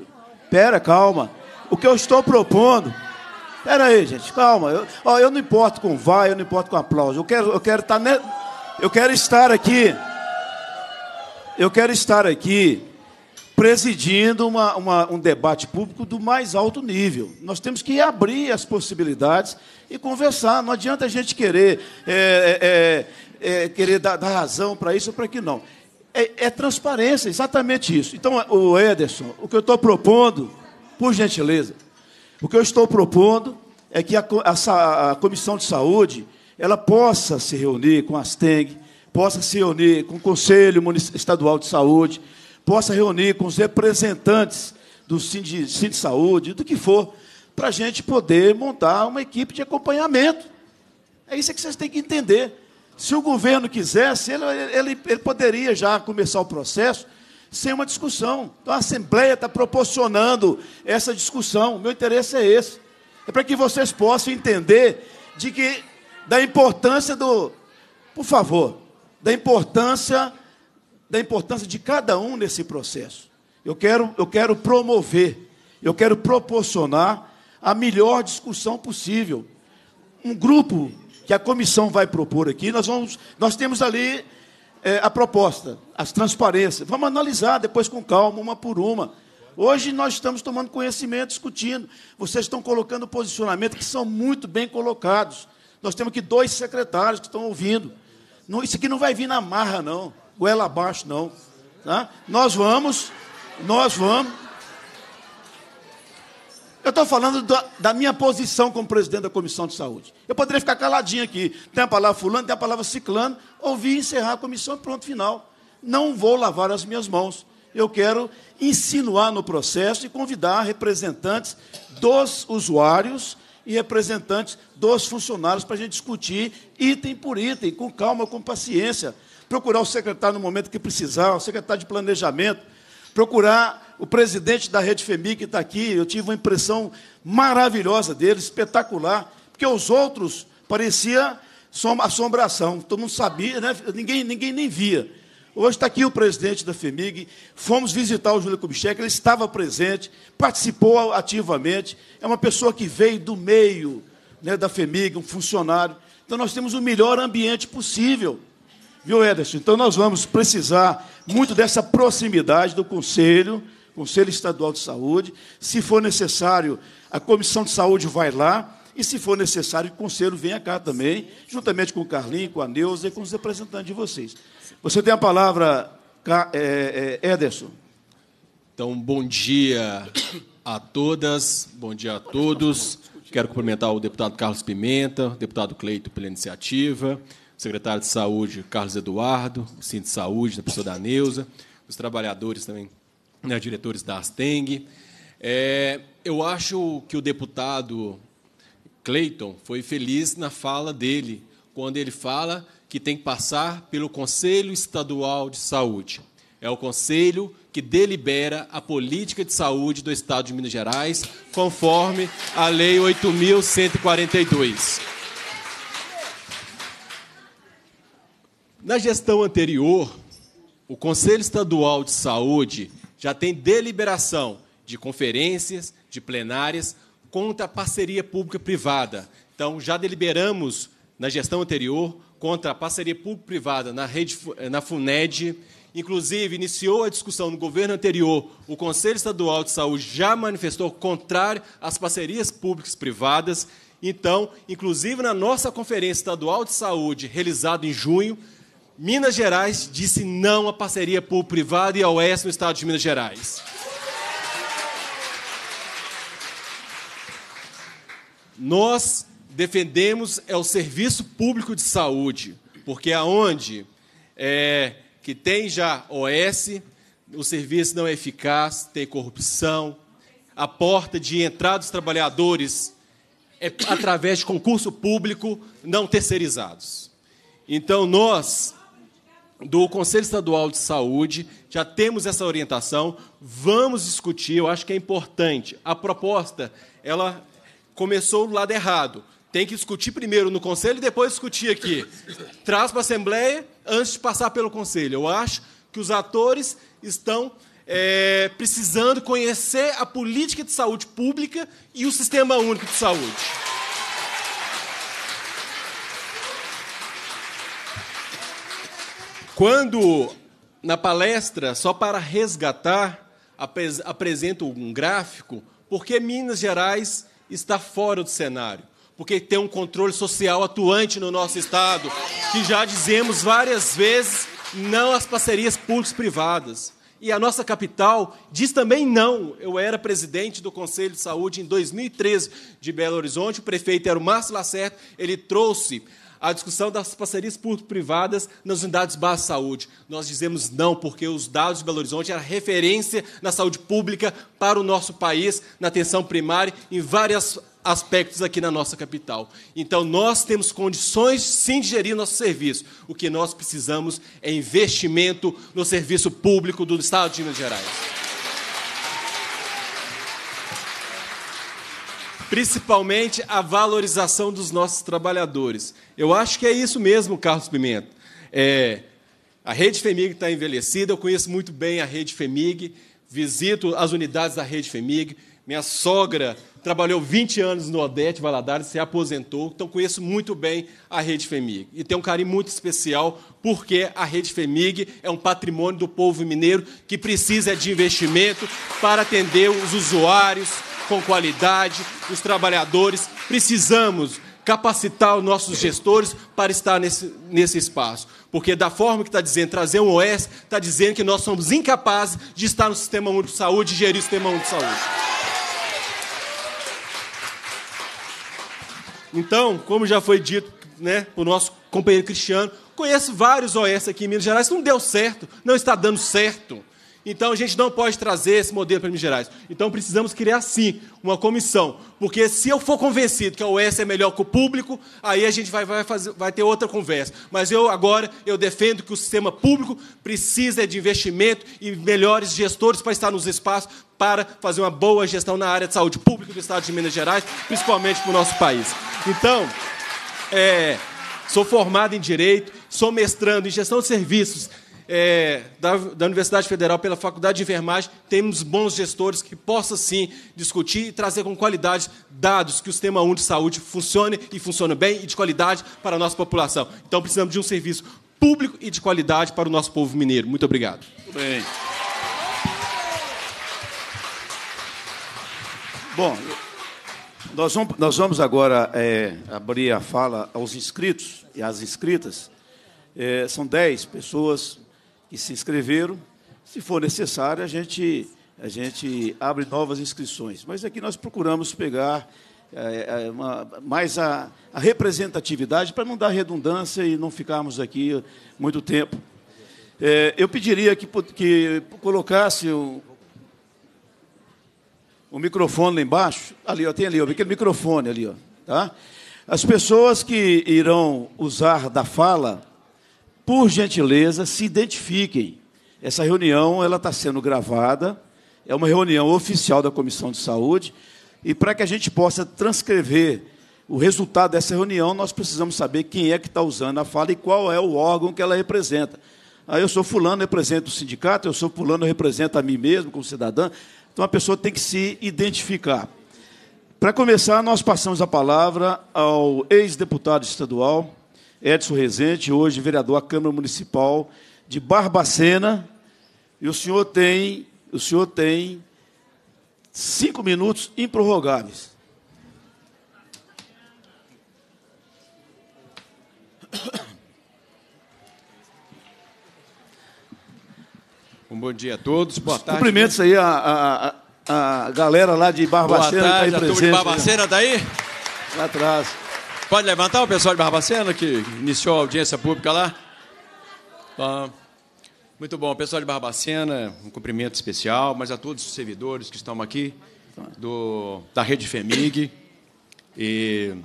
Pera, calma. O que eu estou propondo. Pera aí, gente, calma. Eu, ó, eu não importo com vai, eu não importo com aplauso. Eu quero, eu quero, estar tá ne... eu quero estar aqui. Eu quero estar aqui presidindo uma, uma, um debate público do mais alto nível. Nós temos que abrir as possibilidades e conversar. Não adianta a gente querer, é, é, é, é querer dar, dar razão para isso ou para que não. É, é, transparência, exatamente isso. Então, o Ederson, o que eu estou propondo, por gentileza, o que eu estou propondo é que a, a, a Comissão de Saúde ela possa se reunir com as TENG, possa se reunir com o Conselho Estadual de Saúde, possa reunir com os representantes do Sindicato de, Saúde, do que for, para a gente poder montar uma equipe de acompanhamento. É isso que vocês têm que entender. Se o governo quisesse, ele, ele, ele poderia já começar o processo sem uma discussão. Então, a Assembleia está proporcionando essa discussão. O meu interesse é esse. É para que vocês possam entender de que, da importância do. Por favor, da importância da importância de cada um nesse processo. Eu quero, eu quero promover, eu quero proporcionar a melhor discussão possível. Um grupo que a comissão vai propor aqui, nós, vamos, nós temos ali é, a proposta, as transparências. Vamos analisar depois com calma, uma por uma. Hoje nós estamos tomando conhecimento, discutindo. Vocês estão colocando posicionamentos que são muito bem colocados. Nós temos aqui dois secretários que estão ouvindo. Não, isso aqui não vai vir na marra, não goela abaixo, não. Tá? Nós vamos, nós vamos. Eu estou falando da, da, minha posição como presidente da Comissão de Saúde. Eu poderia ficar caladinho aqui. Tem a palavra fulano, tem a palavra ciclano. Ouvi encerrar a comissão, pronto, final. Não vou lavar as minhas mãos. Eu quero insinuar no processo e convidar representantes dos usuários e representantes dos funcionários para a gente discutir item por item, com calma, com paciência, procurar o secretário no momento que precisar, o secretário de planejamento, procurar o presidente da Rede femig que está aqui. Eu tive uma impressão maravilhosa dele, espetacular, porque os outros parecia assombração. Todo mundo sabia, né? ninguém, ninguém nem via. Hoje está aqui o presidente da FEMIG, fomos visitar o Júlio Kubitschek, ele estava presente, participou ativamente, é uma pessoa que veio do meio né, da FEMIG, um funcionário. Então, nós temos o melhor ambiente possível Viu, Ederson? Então nós vamos precisar muito dessa proximidade do Conselho, Conselho Estadual de Saúde. Se for necessário, a Comissão de Saúde vai lá. E, se for necessário, o Conselho venha cá também, juntamente com o Carlinho, com a Neuza e com os representantes de vocês. Você tem a palavra, é, é, Ederson. Então, bom dia a todas, bom dia a todos. Quero cumprimentar o deputado Carlos Pimenta, o deputado Cleito pela iniciativa, secretário de Saúde, Carlos Eduardo, o Cinto de Saúde, da pessoa da Neuza, os trabalhadores também, né, diretores da Asteng. É, eu acho que o deputado Cleiton foi feliz na fala dele, quando ele fala que tem que passar pelo Conselho Estadual de Saúde. É o conselho que delibera a política de saúde do Estado de Minas Gerais, conforme a Lei 8.142. Na gestão anterior, o Conselho Estadual de Saúde já tem deliberação de conferências, de plenárias, contra a parceria pública-privada. Então, já deliberamos na gestão anterior contra a parceria público-privada na rede na Funed. Inclusive, iniciou a discussão no governo anterior. O Conselho Estadual de Saúde já manifestou contrário às parcerias públicas privadas. Então, inclusive na nossa conferência estadual de saúde realizada em junho, Minas Gerais disse não à parceria público-privada e ao S no estado de Minas Gerais. Nós defendemos é o serviço público de saúde, porque aonde é, que tem já OS, o serviço não é eficaz, tem corrupção, a porta de entrada dos trabalhadores é através de concurso público não terceirizados. Então nós do Conselho Estadual de Saúde, já temos essa orientação, vamos discutir, eu acho que é importante. A proposta, ela começou do lado errado. Tem que discutir primeiro no Conselho e depois discutir aqui. Traz para a Assembleia antes de passar pelo Conselho. Eu acho que os atores estão é, precisando conhecer a política de saúde pública e o Sistema Único de Saúde. Quando na palestra, só para resgatar, apresento um gráfico porque Minas Gerais está fora do cenário, porque tem um controle social atuante no nosso estado, que já dizemos várias vezes não às parcerias públicas privadas. E a nossa capital diz também não. Eu era presidente do Conselho de Saúde em 2013 de Belo Horizonte, o prefeito era o Márcio Lacerto, ele trouxe a discussão das parcerias público-privadas nas unidades básicas de saúde. Nós dizemos não, porque os dados de Belo Horizonte eram referência na saúde pública para o nosso país, na atenção primária, em várias aspectos aqui na nossa capital. Então, nós temos condições sim de gerir nosso serviço. O que nós precisamos é investimento no serviço público do Estado de Minas Gerais. Principalmente a valorização dos nossos trabalhadores. Eu acho que é isso mesmo, Carlos Pimenta. É, a rede FEMIG está envelhecida, eu conheço muito bem a rede FEMIG, visito as unidades da rede FEMIG. Minha sogra trabalhou 20 anos no Odete Valadares, se aposentou, então conheço muito bem a Rede FEMIG. E tenho um carinho muito especial, porque a Rede FEMIG é um patrimônio do povo mineiro que precisa de investimento para atender os usuários com qualidade, os trabalhadores. Precisamos capacitar os nossos gestores para estar nesse, nesse espaço. Porque, da forma que está dizendo, trazer um OS, está dizendo que nós somos incapazes de estar no Sistema Único de Saúde e gerir o Sistema Único de Saúde. Então, como já foi dito né, o nosso companheiro Cristiano, conheço vários OS aqui em Minas Gerais, não deu certo, não está dando certo. Então a gente não pode trazer esse modelo para Minas Gerais. Então precisamos criar sim uma comissão, porque se eu for convencido que a OS é melhor que o público, aí a gente vai, vai, fazer, vai ter outra conversa. Mas eu agora eu defendo que o sistema público precisa de investimento e melhores gestores para estar nos espaços para fazer uma boa gestão na área de saúde pública do Estado de Minas Gerais, principalmente para o nosso país. Então, é, sou formado em direito, sou mestrando em gestão de serviços é, da, da, Universidade Federal, pela Faculdade de Enfermagem, temos bons gestores que possam sim discutir e trazer com qualidade dados que o Sistema Único de Saúde funcione e funcione bem e de qualidade para a nossa população. Então precisamos de um serviço público e de qualidade para o nosso povo mineiro. Muito obrigado. bem. Bom, nós vamos, nós vamos agora é, abrir a fala aos inscritos e às inscritas. É, são dez pessoas, que se inscreveram. Se for necessário, a gente, a gente abre novas inscrições. Mas aqui nós procuramos pegar é, uma, mais a, a representatividade para não dar redundância e não ficarmos aqui muito tempo. É, eu pediria que, que colocasse o, o microfone lá embaixo. Ali, ó, tem ali, ó, aquele microfone ali. Ó, tá? As pessoas que irão usar da fala por gentileza, se identifiquem. Essa reunião ela está sendo gravada, é uma reunião oficial da Comissão de Saúde, e para que a gente possa transcrever o resultado dessa reunião, nós precisamos saber quem é que está usando a fala e qual é o órgão que ela representa. Aí ah, eu sou fulano, represento o sindicato, eu sou fulano, represento a mim mesmo como cidadã. Então a pessoa tem que se identificar. Para começar, nós passamos a palavra ao ex-deputado estadual, Edson Rezende, hoje vereador da Câmara Municipal de Barbacena. E o senhor tem, o senhor tem cinco minutos improrrogáveis. <coughs> Um bom dia a todos. Boa tarde. Cumprimentos aí a, a, a galera lá de Barbacena. Boa tarde, tá aí presente. a turma de né? Barbacena está aí? Lá atrás. Pode levantar o pessoal de Barbacena, que iniciou a audiência pública lá? Ah, muito bom. Pessoal de Barbacena, um cumprimento especial, mas a todos os servidores que estão aqui do, da Rede FEMIG e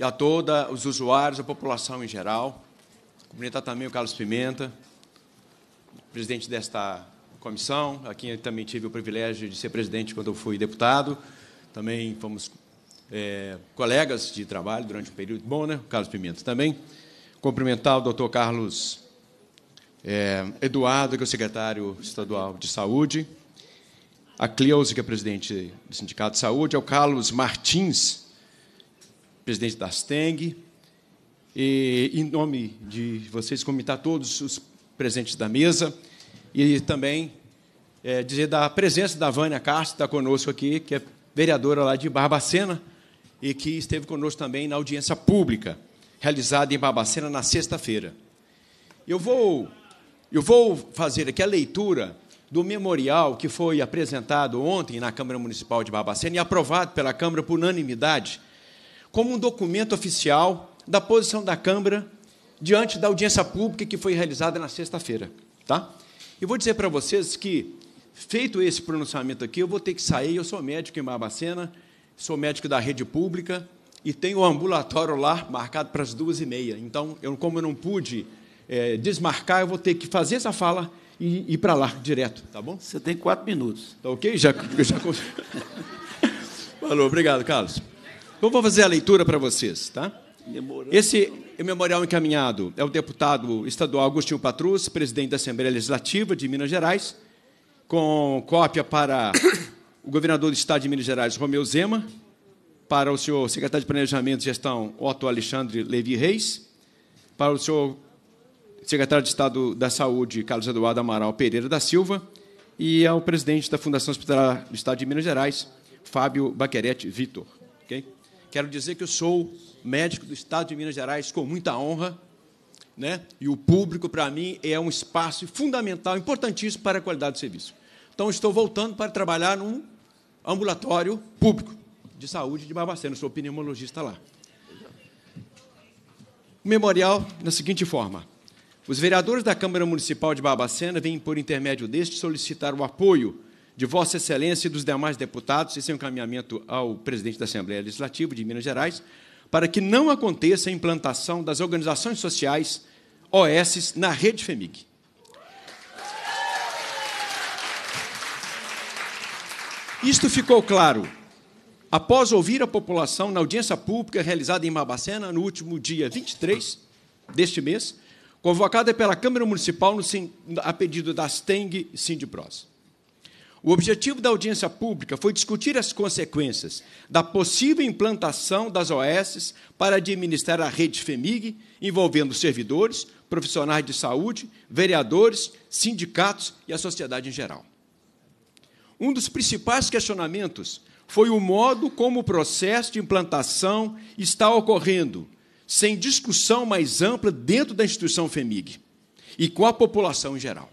a todos os usuários, a população em geral. Cumprimentar também o Carlos Pimenta, presidente desta comissão, a quem também tive o privilégio de ser presidente quando eu fui deputado. Também fomos é, colegas de trabalho durante um período bom, né? Carlos Pimenta também. Cumprimentar o doutor Carlos é, Eduardo, que é o secretário estadual de saúde, a Cleusa, que é presidente do Sindicato de Saúde, ao Carlos Martins, presidente da Steng, e em nome de vocês, comentar todos os presentes da mesa e também é, dizer da presença da Vânia Castro, que está conosco aqui, que é vereadora lá de Barbacena, e que esteve conosco também na audiência pública, realizada em Babacena na sexta-feira. Eu vou, eu vou fazer aqui a leitura do memorial que foi apresentado ontem na Câmara Municipal de Barbacena e aprovado pela Câmara por unanimidade, como um documento oficial da posição da Câmara diante da audiência pública que foi realizada na sexta-feira. Tá? E vou dizer para vocês que, feito esse pronunciamento aqui, eu vou ter que sair, eu sou médico em Barbacena, sou médico da rede pública e tenho o um ambulatório lá marcado para as duas e meia. Então, eu, como eu não pude é, desmarcar, eu vou ter que fazer essa fala e ir para lá direto, tá bom? Você tem quatro minutos. Tá ok? Já, já... <laughs> Falou, obrigado, Carlos. vou fazer a leitura para vocês, tá? Esse é memorial encaminhado é o deputado estadual Agostinho Patrus, presidente da Assembleia Legislativa de Minas Gerais, com cópia para o governador do estado de Minas Gerais, Romeu Zema, para o senhor secretário de Planejamento e Gestão, Otto Alexandre Levi Reis, para o senhor secretário de Estado da Saúde, Carlos Eduardo Amaral Pereira da Silva, e ao presidente da Fundação Hospitalar do Estado de Minas Gerais, Fábio Baquerete Vitor. Okay? Quero dizer que eu sou médico do Estado de Minas Gerais com muita honra, né? e o público, para mim, é um espaço fundamental, importantíssimo para a qualidade do serviço. Então, estou voltando para trabalhar num ambulatório público de saúde de Barbacena, sou pneumologista lá. O memorial na seguinte forma: os vereadores da Câmara Municipal de Barbacena vêm, por intermédio deste, solicitar o apoio de Vossa Excelência e dos demais deputados, e seu é encaminhamento ao presidente da Assembleia Legislativa de Minas Gerais, para que não aconteça a implantação das organizações sociais OS na rede FEMIG. Isto ficou claro após ouvir a população na audiência pública realizada em Mabacena no último dia 23 deste mês, convocada pela Câmara Municipal no, a pedido da Steng Sindipros. O objetivo da audiência pública foi discutir as consequências da possível implantação das OS para administrar a rede FEMIG, envolvendo servidores, profissionais de saúde, vereadores, sindicatos e a sociedade em geral. Um dos principais questionamentos foi o modo como o processo de implantação está ocorrendo, sem discussão mais ampla dentro da instituição FEMIG e com a população em geral.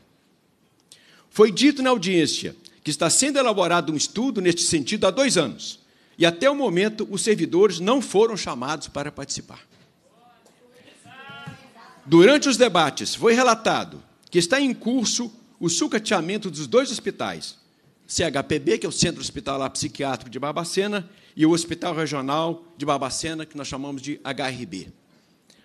Foi dito na audiência que está sendo elaborado um estudo neste sentido há dois anos, e até o momento os servidores não foram chamados para participar. Durante os debates, foi relatado que está em curso o sucateamento dos dois hospitais, CHPB, que é o Centro Hospitalar Psiquiátrico de Barbacena, e o Hospital Regional de Barbacena, que nós chamamos de HRB,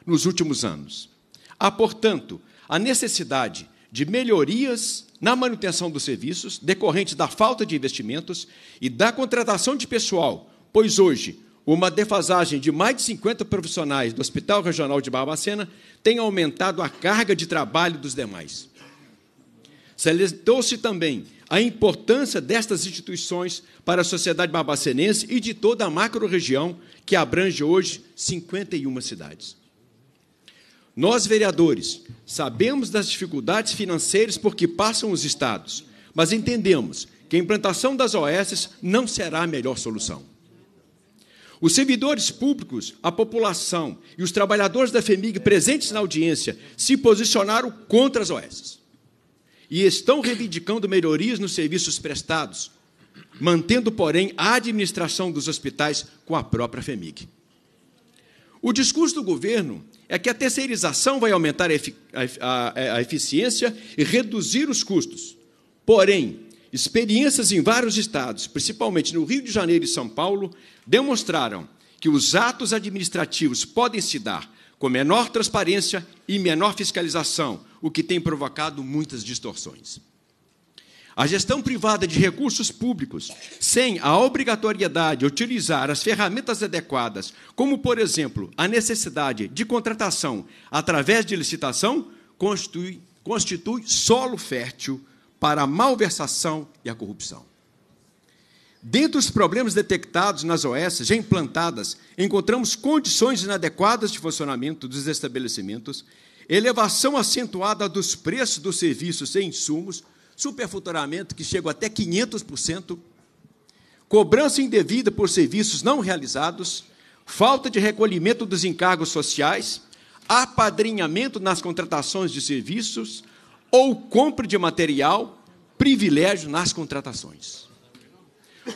nos últimos anos. Há, portanto, a necessidade de melhorias na manutenção dos serviços, decorrentes da falta de investimentos e da contratação de pessoal, pois hoje uma defasagem de mais de 50 profissionais do Hospital Regional de Barbacena tem aumentado a carga de trabalho dos demais. celebrou se também a importância destas instituições para a sociedade barbacenense e de toda a macro-região, que abrange hoje 51 cidades. Nós, vereadores, sabemos das dificuldades financeiras por que passam os estados, mas entendemos que a implantação das OS não será a melhor solução. Os servidores públicos, a população e os trabalhadores da FEMIG presentes na audiência se posicionaram contra as OS e estão reivindicando melhorias nos serviços prestados, mantendo, porém, a administração dos hospitais com a própria FEMIG. O discurso do governo é que a terceirização vai aumentar é, a, eficiência e reduzir os custos. Porém, experiências em vários estados, principalmente no Rio de Janeiro e São Paulo, demonstraram que os atos administrativos podem se dar com menor transparência e menor fiscalização, o que tem provocado muitas distorções. A gestão privada de recursos públicos, sem a obrigatoriedade de utilizar as ferramentas adequadas, como, por exemplo, a necessidade de contratação através de licitação, constitui, constitui solo fértil para a malversação e a corrupção. Dentre os problemas detectados nas OS já implantadas, encontramos condições inadequadas de funcionamento dos estabelecimentos, elevação acentuada dos preços dos serviços e insumos, superfaturamento que chega até 500%, cobrança indevida por serviços não realizados, falta de recolhimento dos encargos sociais, apadrinhamento nas contratações de serviços ou compra de material, privilégio nas contratações.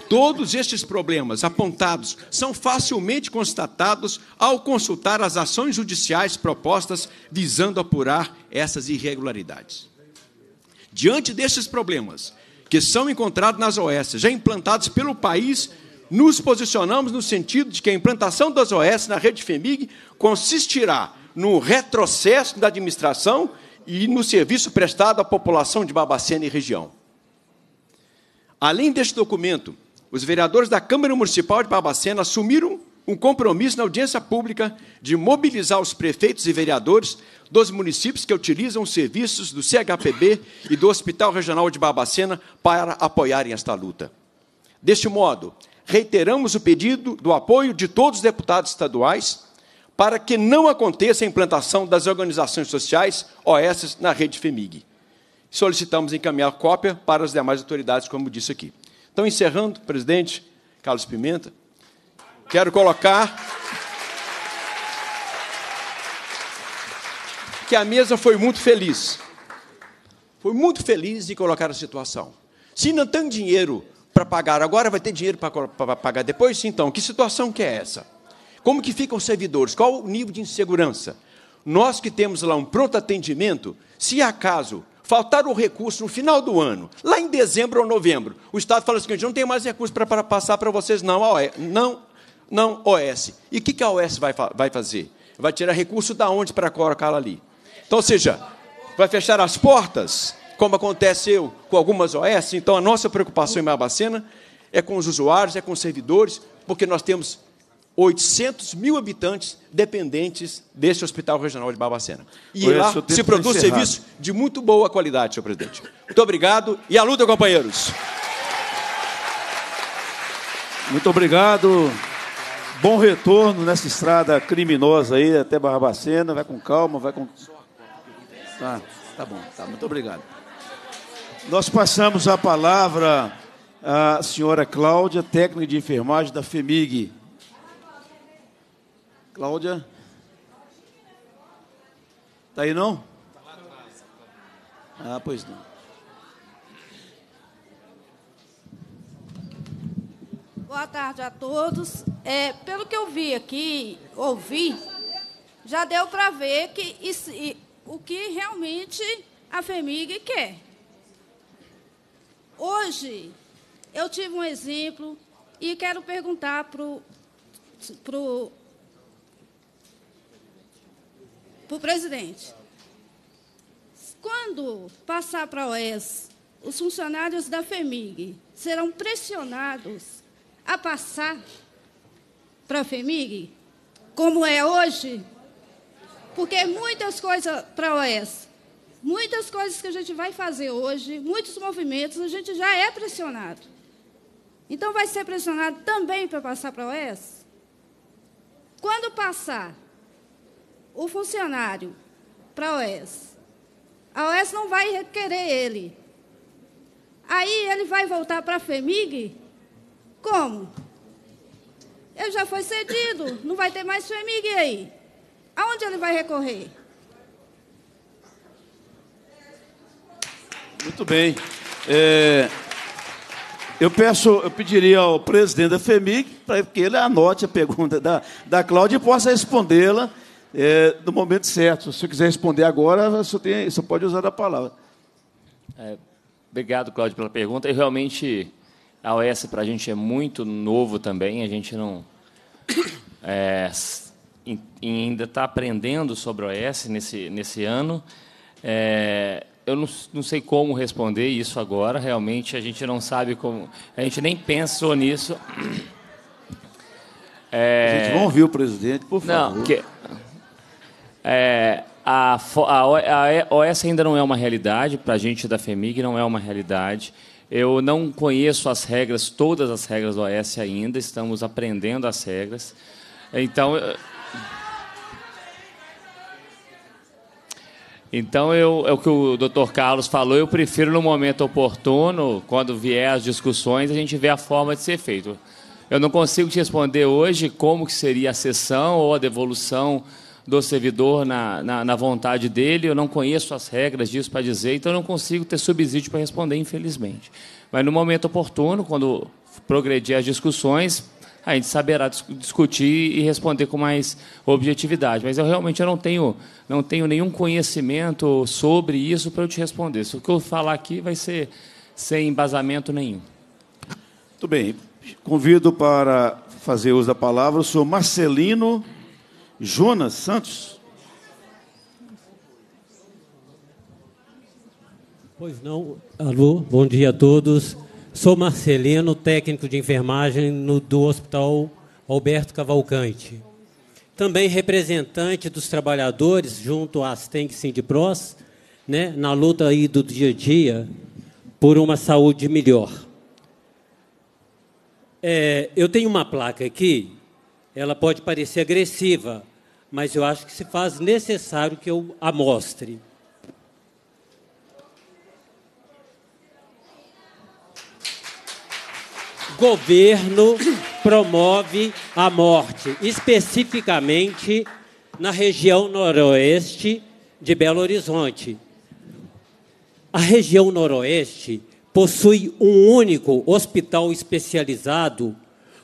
Todos estes problemas apontados são facilmente constatados ao consultar as ações judiciais propostas visando apurar essas irregularidades. Diante destes problemas, que são encontrados nas OS, já implantados pelo país, nos posicionamos no sentido de que a implantação das OS na rede FEMIG consistirá no retrocesso da administração e no serviço prestado à população de Babacena e região. Além deste documento, os vereadores da Câmara Municipal de Barbacena assumiram um compromisso na audiência pública de mobilizar os prefeitos e vereadores dos municípios que utilizam os serviços do CHPB e do Hospital Regional de Barbacena para apoiarem esta luta. Deste modo, reiteramos o pedido do apoio de todos os deputados estaduais para que não aconteça a implantação das organizações sociais OS na rede FEMIG. Solicitamos encaminhar cópia para as demais autoridades, como disse aqui. Então, encerrando, presidente Carlos Pimenta, quero colocar que a mesa foi muito feliz. Foi muito feliz de colocar a situação. Se não tem dinheiro para pagar agora, vai ter dinheiro para pagar depois? então, que situação que é essa? Como que ficam os servidores? Qual o nível de insegurança? Nós que temos lá um pronto atendimento, se acaso faltaram o recurso no final do ano, lá em dezembro ou novembro, o Estado fala o assim, seguinte: não tem mais recurso para, para passar para vocês, não, OE, não, não OS. E o que, que a OS vai, vai fazer? Vai tirar recurso da onde para colocá-la ali? Então, ou seja, vai fechar as portas, como aconteceu com algumas OS. Então, a nossa preocupação em Barbacena é com os usuários, é com os servidores, porque nós temos 800 mil habitantes dependentes deste Hospital Regional de Barbacena. E Oi, lá se produz serviço de muito boa qualidade, senhor presidente. Muito obrigado e à luta, companheiros. Muito obrigado. Bom retorno nessa estrada criminosa aí até Barbacena. Vai com calma, vai com. Tá, tá bom, tá. Muito obrigado. Nós passamos a palavra à senhora Cláudia, técnica de enfermagem da FEMIG. Cláudia? Tá aí não? Ah, pois não. Boa tarde a todos. É, pelo que eu vi aqui, ouvi, já deu para ver que isso, o que realmente a FEMIG quer. Hoje, eu tive um exemplo e quero perguntar para o para o presidente. Quando passar para a OES, os funcionários da FEMIG serão pressionados a passar para a FEMIG, como é hoje, porque muitas coisas para a OES, muitas coisas que a gente vai fazer hoje, muitos movimentos, a gente já é pressionado. Então, vai ser pressionado também para passar para a OES? Quando passar, o funcionário para a OES. A OES não vai requerer ele. Aí ele vai voltar para a FEMIG? Como? Ele já foi cedido, não vai ter mais FEMIG aí. Aonde ele vai recorrer? Muito bem. É, eu, peço, eu pediria ao presidente da FEMIG para que ele anote a pergunta da, da Cláudia e possa respondê-la é, no momento certo. Se eu quiser responder agora, só, tem, só pode usar a palavra. É, obrigado, Cláudio, pela pergunta. E realmente a OS para a gente é muito novo também. A gente não é, ainda está aprendendo sobre a OS nesse nesse ano. É, eu não, não, sei como responder isso agora. Realmente a gente não sabe como. A gente nem pensou nisso. É... A gente não ouvir o presidente, por favor. Não, porque é, a, a, OS ainda não é uma realidade, para a gente da FEMIG não é uma realidade. Eu não conheço as regras, todas as regras do OS ainda, estamos aprendendo as regras. Então. Então, eu, é o que o doutor Carlos falou, eu prefiro, no momento oportuno, quando vier as discussões, a gente ver a forma de ser feito. Eu não consigo te responder hoje como que seria a sessão ou a devolução do servidor na, na, na, vontade dele, eu não conheço as regras disso para dizer, então eu não consigo ter subsídio para responder, infelizmente. Mas no momento oportuno, quando progredir as discussões, a gente saberá discutir e responder com mais objetividade. Mas eu realmente eu não tenho, não tenho nenhum conhecimento sobre isso para eu te responder. Se o que eu falar aqui vai ser sem embasamento nenhum. Muito bem. Convido para fazer uso da palavra o senhor Marcelino Jonas Santos. Pois não, alô, bom dia a todos. Sou Marcelino, técnico de enfermagem no, do Hospital Alberto Cavalcante. Também representante dos trabalhadores junto à Asteng Sindipros, né, na luta aí do dia a dia por uma saúde melhor. É, eu tenho uma placa aqui, ela pode parecer agressiva, mas eu acho que se faz necessário que eu a mostre. Governo promove a morte, especificamente na região noroeste de Belo Horizonte. A região noroeste possui um único hospital especializado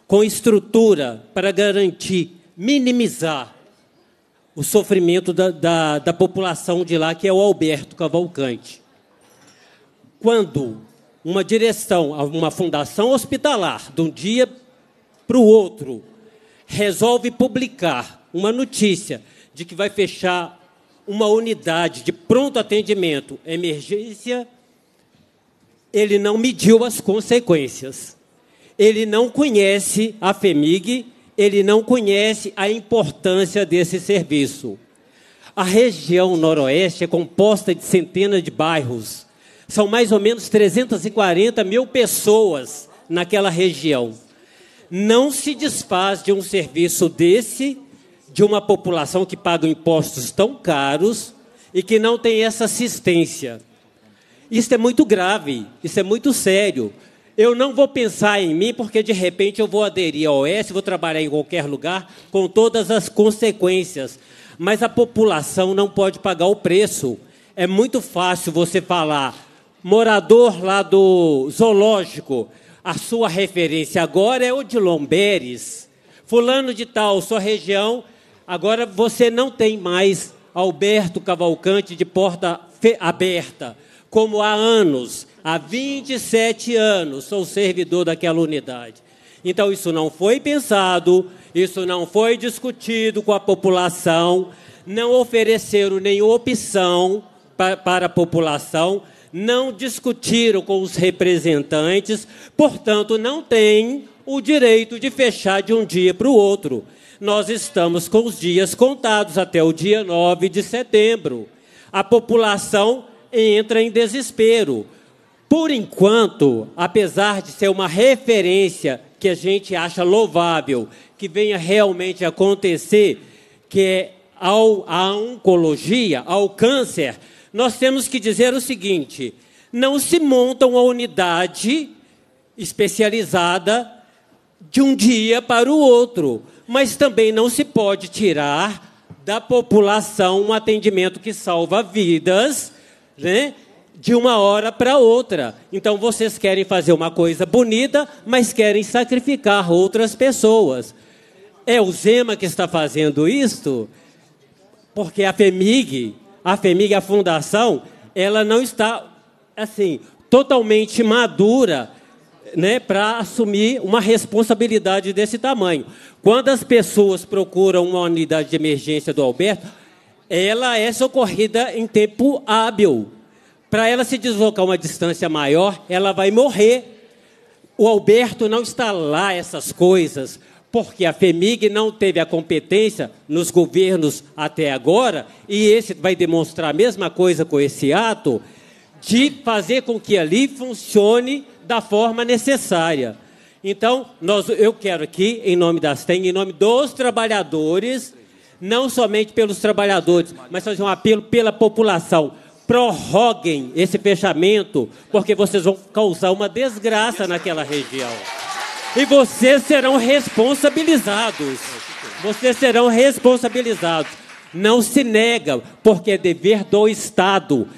com estrutura para garantir, minimizar o sofrimento da, da, da população de lá, que é o Alberto Cavalcante. Quando uma direção, uma fundação hospitalar, de um dia para o outro, resolve publicar uma notícia de que vai fechar uma unidade de pronto atendimento, emergência, ele não mediu as consequências. Ele não conhece a FEMIG, ele não conhece a importância desse serviço. A região noroeste é composta de centenas de bairros. São mais ou menos 340 mil pessoas naquela região. Não se desfaz de um serviço desse, de uma população que paga impostos tão caros e que não tem essa assistência. Isso é muito grave, isso é muito sério. Eu não vou pensar em mim, porque de repente eu vou aderir ao S, vou trabalhar em qualquer lugar, com todas as consequências. Mas a população não pode pagar o preço. É muito fácil você falar, morador lá do zoológico, a sua referência agora é o de Lomberes. Fulano de tal, sua região, agora você não tem mais Alberto Cavalcante de porta aberta, como há anos. Há 27 anos sou servidor daquela unidade. Então, isso não foi pensado, isso não foi discutido com a população, não ofereceram nenhuma opção para, a população, não discutiram com os representantes, portanto, não tem o direito de fechar de um dia para o outro. Nós estamos com os dias contados até o dia 9 de setembro. A população entra em desespero. Por enquanto, apesar de ser uma referência que a gente acha louvável, que venha realmente acontecer, que é ao, oncologia, ao câncer, nós temos que dizer o seguinte: não se monta uma unidade especializada de um dia para o outro, mas também não se pode tirar da população um atendimento que salva vidas, né? de uma hora para outra. Então vocês querem fazer uma coisa bonita, mas querem sacrificar outras pessoas. É o Zema que está fazendo isto, porque a FEMIG, a FEMIG, a fundação, ela não está assim totalmente madura, né, para assumir uma responsabilidade desse tamanho. Quando as pessoas procuram uma unidade de emergência do Alberto, ela é socorrida em tempo hábil para ela se deslocar uma distância maior, ela vai morrer. O Alberto não está lá essas coisas, porque a FEMIG não teve a competência nos governos até agora, e esse vai demonstrar a mesma coisa com esse ato, de fazer com que ali funcione da forma necessária. Então, nós, eu quero aqui, em nome das TEM, em nome dos trabalhadores, não somente pelos trabalhadores, mas fazer um apelo pela população prorroguem esse fechamento, porque vocês vão causar uma desgraça naquela região. E vocês serão responsabilizados. Vocês serão responsabilizados. Não se nega, porque é dever do Estado.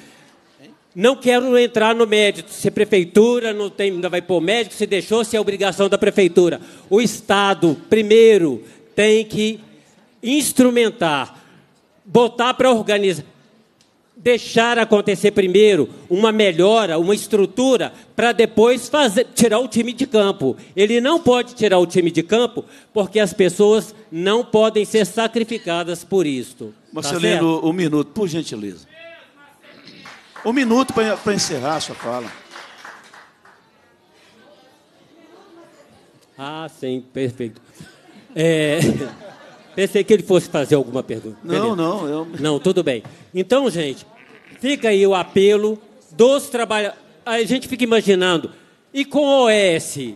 Não quero entrar no mérito, se a prefeitura não tem, ainda vai pôr médico, se deixou, se é obrigação da prefeitura. O Estado, primeiro, tem que instrumentar, botar para organizar deixar acontecer primeiro uma melhora, uma estrutura, para depois fazer, tirar o time de campo. Ele não pode tirar o time de campo porque as pessoas não podem ser sacrificadas por isto. Marcelino, tá um minuto, por gentileza. Um minuto para encerrar a sua fala. Ah, sim, perfeito. É... <laughs> Pensei que ele fosse fazer alguma pergunta. Não, Beleza. não. Eu... Não, tudo bem. Então, gente, fica aí o apelo dos trabalhadores. A gente fica imaginando. E com a OS?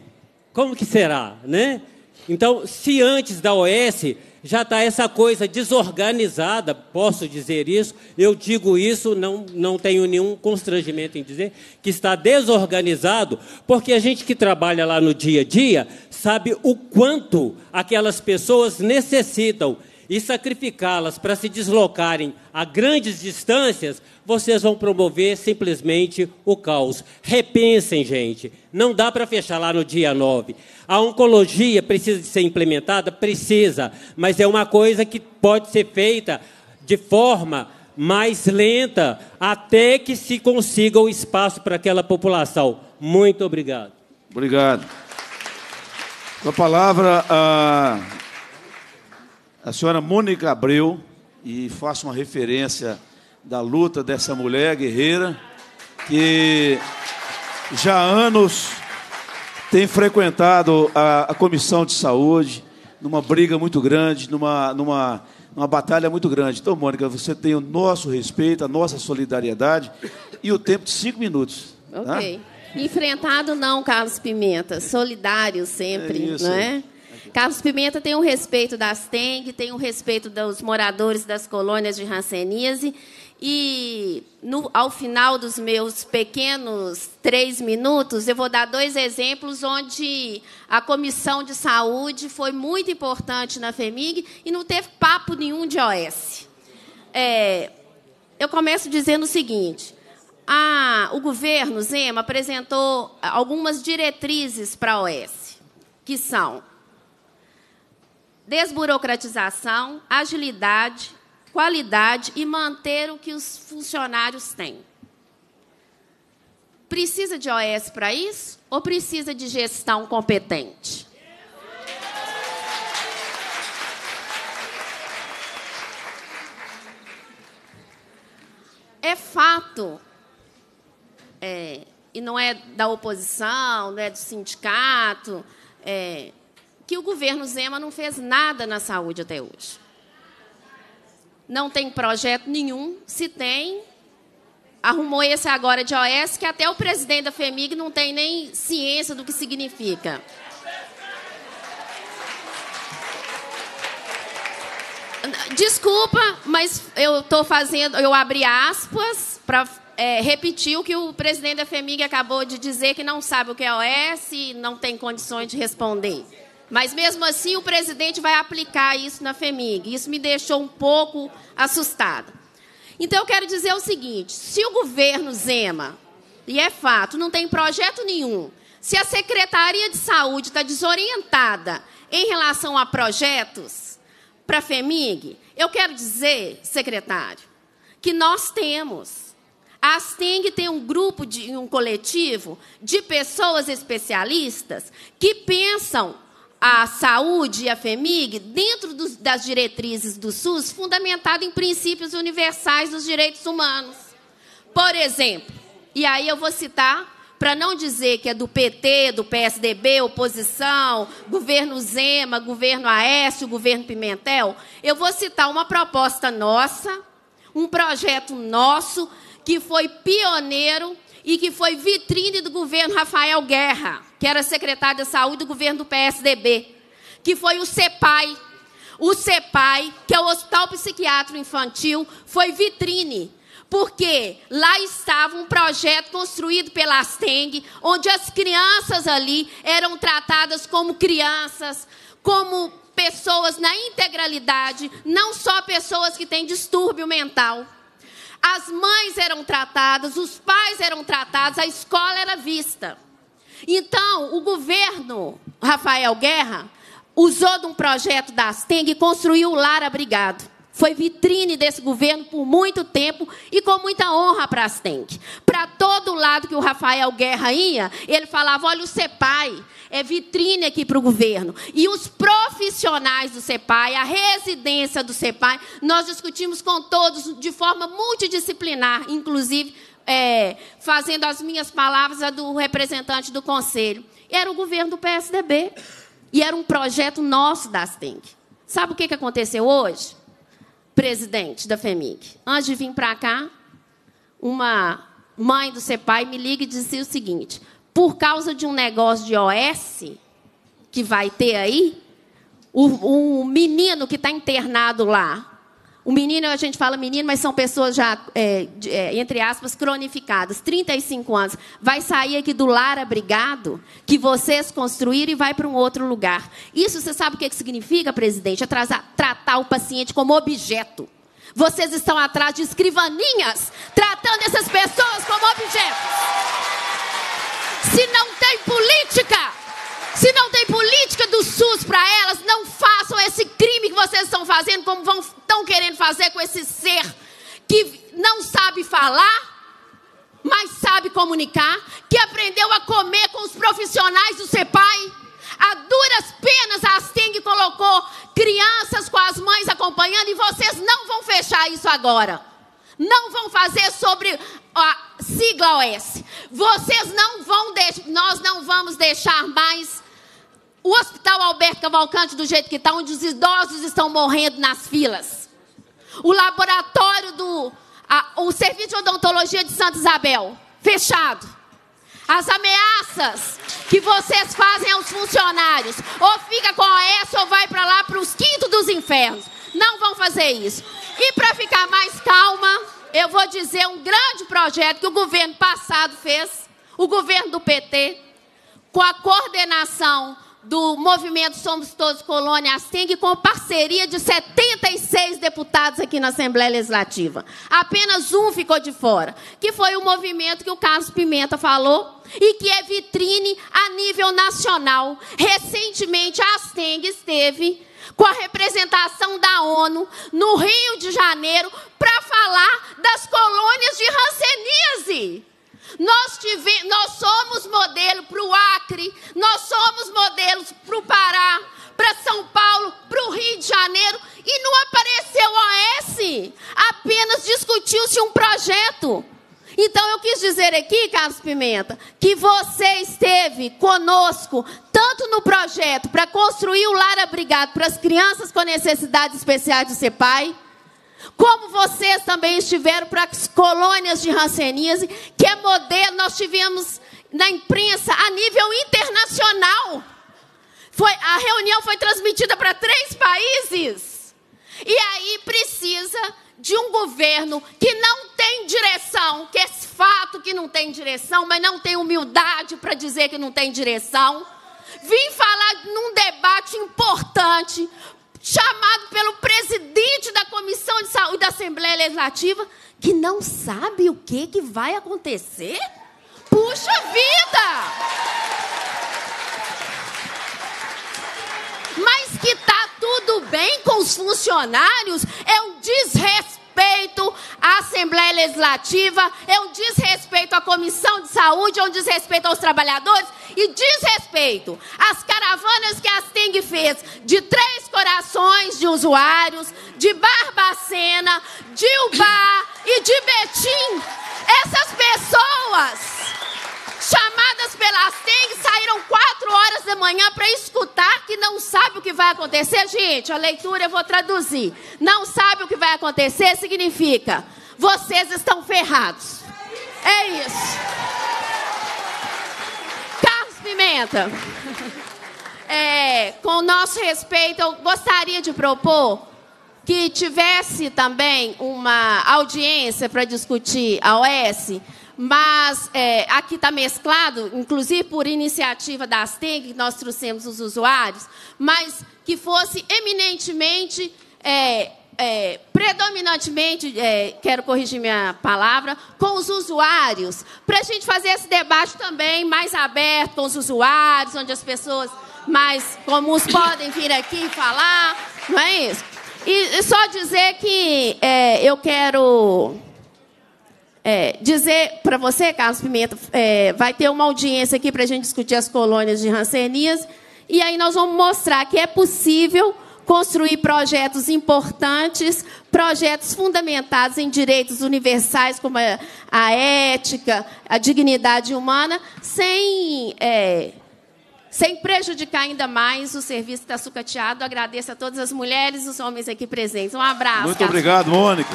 Como que será, né? Então, se antes da OS já está essa coisa desorganizada, posso dizer isso, eu digo isso, não, não tenho nenhum constrangimento em dizer, que está desorganizado, porque a gente que trabalha lá no dia a dia sabe o quanto aquelas pessoas necessitam e sacrificá-las para se deslocarem a grandes distâncias, vocês vão promover simplesmente o caos. Repensem, gente. Não dá para fechar lá no dia 9. A oncologia precisa de ser implementada? Precisa, mas é uma coisa que pode ser feita de forma mais lenta até que se consiga o espaço para aquela população. Muito obrigado. Obrigado. Com a palavra a ah, a senhora Mônica Abreu, e faço uma referência da luta dessa mulher guerreira, que já há anos tem frequentado a, a comissão de saúde, numa briga muito grande, numa, numa, numa batalha muito grande. Então, Mônica, você tem o nosso respeito, a nossa solidariedade e o tempo de cinco minutos. Tá? Ok. Tá? Enfrentado não, Carlos Pimenta. Solidário sempre, é isso, não é? Carlos Pimenta tem o respeito das TENG, tem o respeito dos moradores das colônias de Hanseníase. E, no, ao final dos meus pequenos três minutos, eu vou dar dois exemplos onde a Comissão de Saúde foi muito importante na FEMIG e não teve papo nenhum de OS. É, eu começo dizendo o seguinte. A, o governo, Zema, apresentou algumas diretrizes para a OS, que são desburocratização, agilidade, qualidade e manter o que os funcionários têm. Precisa de OS para isso ou precisa de gestão competente? É fato, é, e não é da oposição, não é do sindicato, é, que o governo Zema não fez nada na saúde até hoje. Não tem projeto nenhum, se tem, arrumou esse agora de OS que até o presidente da FEMIG não tem nem ciência do que significa. Desculpa, mas eu estou fazendo, eu abri aspas para é, repetir o que o presidente da FEMIG acabou de dizer que não sabe o que é OS e não tem condições de responder. Mas mesmo assim, o presidente vai aplicar isso na FEMIG. Isso me deixou um pouco assustada. Então, eu quero dizer o seguinte: se o governo Zema, e é fato, não tem projeto nenhum, se a Secretaria de Saúde está desorientada em relação a projetos para a FEMIG, eu quero dizer, secretário, que nós temos. A Asteng tem um grupo, de um coletivo de pessoas especialistas que pensam a saúde e a FEMIG dentro dos, das diretrizes do SUS, fundamentado em princípios universais dos direitos humanos. Por exemplo, e aí eu vou citar, para não dizer que é do PT, do PSDB, oposição, governo Zema, governo Aécio, governo Pimentel, eu vou citar uma proposta nossa, um projeto nosso, que foi pioneiro e que foi vitrine do governo Rafael Guerra que era secretário da saúde do governo do PSDB, que foi o CEPAI. O CEPAI, que é o Hospital Psiquiátrico Infantil, foi vitrine porque lá estava um projeto construído pela Asteng, onde as crianças ali eram tratadas como crianças, como pessoas na integralidade, não só pessoas que têm distúrbio mental. As mães eram tratadas, os pais eram tratados, a escola era vista. Então, o governo Rafael Guerra usou de um projeto da Asteng e construiu o Lar Abrigado. Foi vitrine desse governo por muito tempo e com muita honra para a Asteng. Para todo lado que o Rafael Guerra ia, ele falava: olha, o CEPAI é vitrine aqui para o governo. E os profissionais do CEPAI, a residência do CEPAI, nós discutimos com todos de forma multidisciplinar, inclusive é, fazendo as minhas palavras a do representante do conselho. Era o governo do PSDB. E era um projeto nosso da Asteng. Sabe o que aconteceu hoje? Presidente da FEMIG, antes de vir para cá, uma mãe do CEPAI me liga e disse o seguinte: por causa de um negócio de OS que vai ter aí, o, o menino que está internado lá o menino, a gente fala menino, mas são pessoas já, é, de, é, entre aspas, cronificadas, 35 anos. Vai sair aqui do lar abrigado que vocês construíram e vai para um outro lugar. Isso você sabe o que, que significa, presidente? É trazar, tratar o paciente como objeto. Vocês estão atrás de escrivaninhas, tratando essas pessoas como objetos. Se não tem política, se não tem política do SUS para elas, não façam esse crime que vocês estão fazendo, como vão, estão querendo fazer com esse ser que não sabe falar, mas sabe comunicar, que aprendeu a comer com os profissionais do CEPAI. A duras penas a Asting colocou crianças com as mães acompanhando e vocês não vão fechar isso agora. Não vão fazer sobre a sigla OS. Vocês não vão, nós não vamos deixar mais o Hospital Alberto Cavalcante, do jeito que está, onde os idosos estão morrendo nas filas. O laboratório do. A, o serviço de odontologia de Santa Isabel, fechado. As ameaças que vocês fazem aos funcionários. Ou fica com essa ou vai para lá, para os quintos dos infernos. Não vão fazer isso. E para ficar mais calma, eu vou dizer um grande projeto que o governo passado fez, o governo do PT, com a coordenação do movimento Somos Todos Colônia Asteng, com parceria de 76 deputados aqui na Assembleia Legislativa. Apenas um ficou de fora, que foi o movimento que o Carlos Pimenta falou e que é vitrine a nível nacional. Recentemente, a Asteng esteve com a representação da ONU no Rio de Janeiro para falar das colônias de Hanseníase. Nós, tive, nós somos modelo para o Acre, nós somos modelos para o Pará, para São Paulo, para o Rio de Janeiro. E não apareceu OS, apenas discutiu-se um projeto. Então eu quis dizer aqui, Carlos Pimenta, que você esteve conosco tanto no projeto para construir o lar abrigado para as crianças com necessidades especiais de ser pai, como vocês também estiveram para as colônias de Hanseníase, que é modelo, nós tivemos na imprensa a nível internacional. Foi, a reunião foi transmitida para três países. E aí precisa de um governo que não tem direção, que é fato que não tem direção, mas não tem humildade para dizer que não tem direção. Vim falar num debate importante chamado pelo presidente da Comissão de Saúde da Assembleia Legislativa, que não sabe o que, que vai acontecer? Puxa vida! Mas que tá tudo bem com os funcionários é um desrespeito à Assembleia Legislativa, é um desrespeito à Comissão de Saúde, é um desrespeito aos trabalhadores, e diz respeito às caravanas que a Sting fez de Três Corações de Usuários, de Barbacena, de Ubá e de Betim, essas pessoas chamadas pelas TENG saíram quatro horas da manhã para escutar que não sabe o que vai acontecer. Gente, a leitura eu vou traduzir. Não sabe o que vai acontecer significa vocês estão ferrados. É isso. Pimenta, <laughs> é, com o nosso respeito, eu gostaria de propor que tivesse também uma audiência para discutir a OS, mas é, aqui está mesclado, inclusive por iniciativa da ASTEG, que nós trouxemos os usuários, mas que fosse eminentemente é, é, predominantemente, é, quero corrigir minha palavra, com os usuários, para a gente fazer esse debate também mais aberto com os usuários, onde as pessoas mais comuns podem vir aqui falar, não é isso? E, e só dizer que é, eu quero é, dizer para você, Carlos Pimenta, é, vai ter uma audiência aqui para a gente discutir as colônias de rancenias, e aí nós vamos mostrar que é possível construir projetos importantes, projetos fundamentados em direitos universais, como a, a ética, a dignidade humana, sem. É, sem prejudicar ainda mais o serviço da sucateado. Agradeço a todas as mulheres e os homens aqui presentes. Um abraço. Muito Cássio. obrigado, Mônica.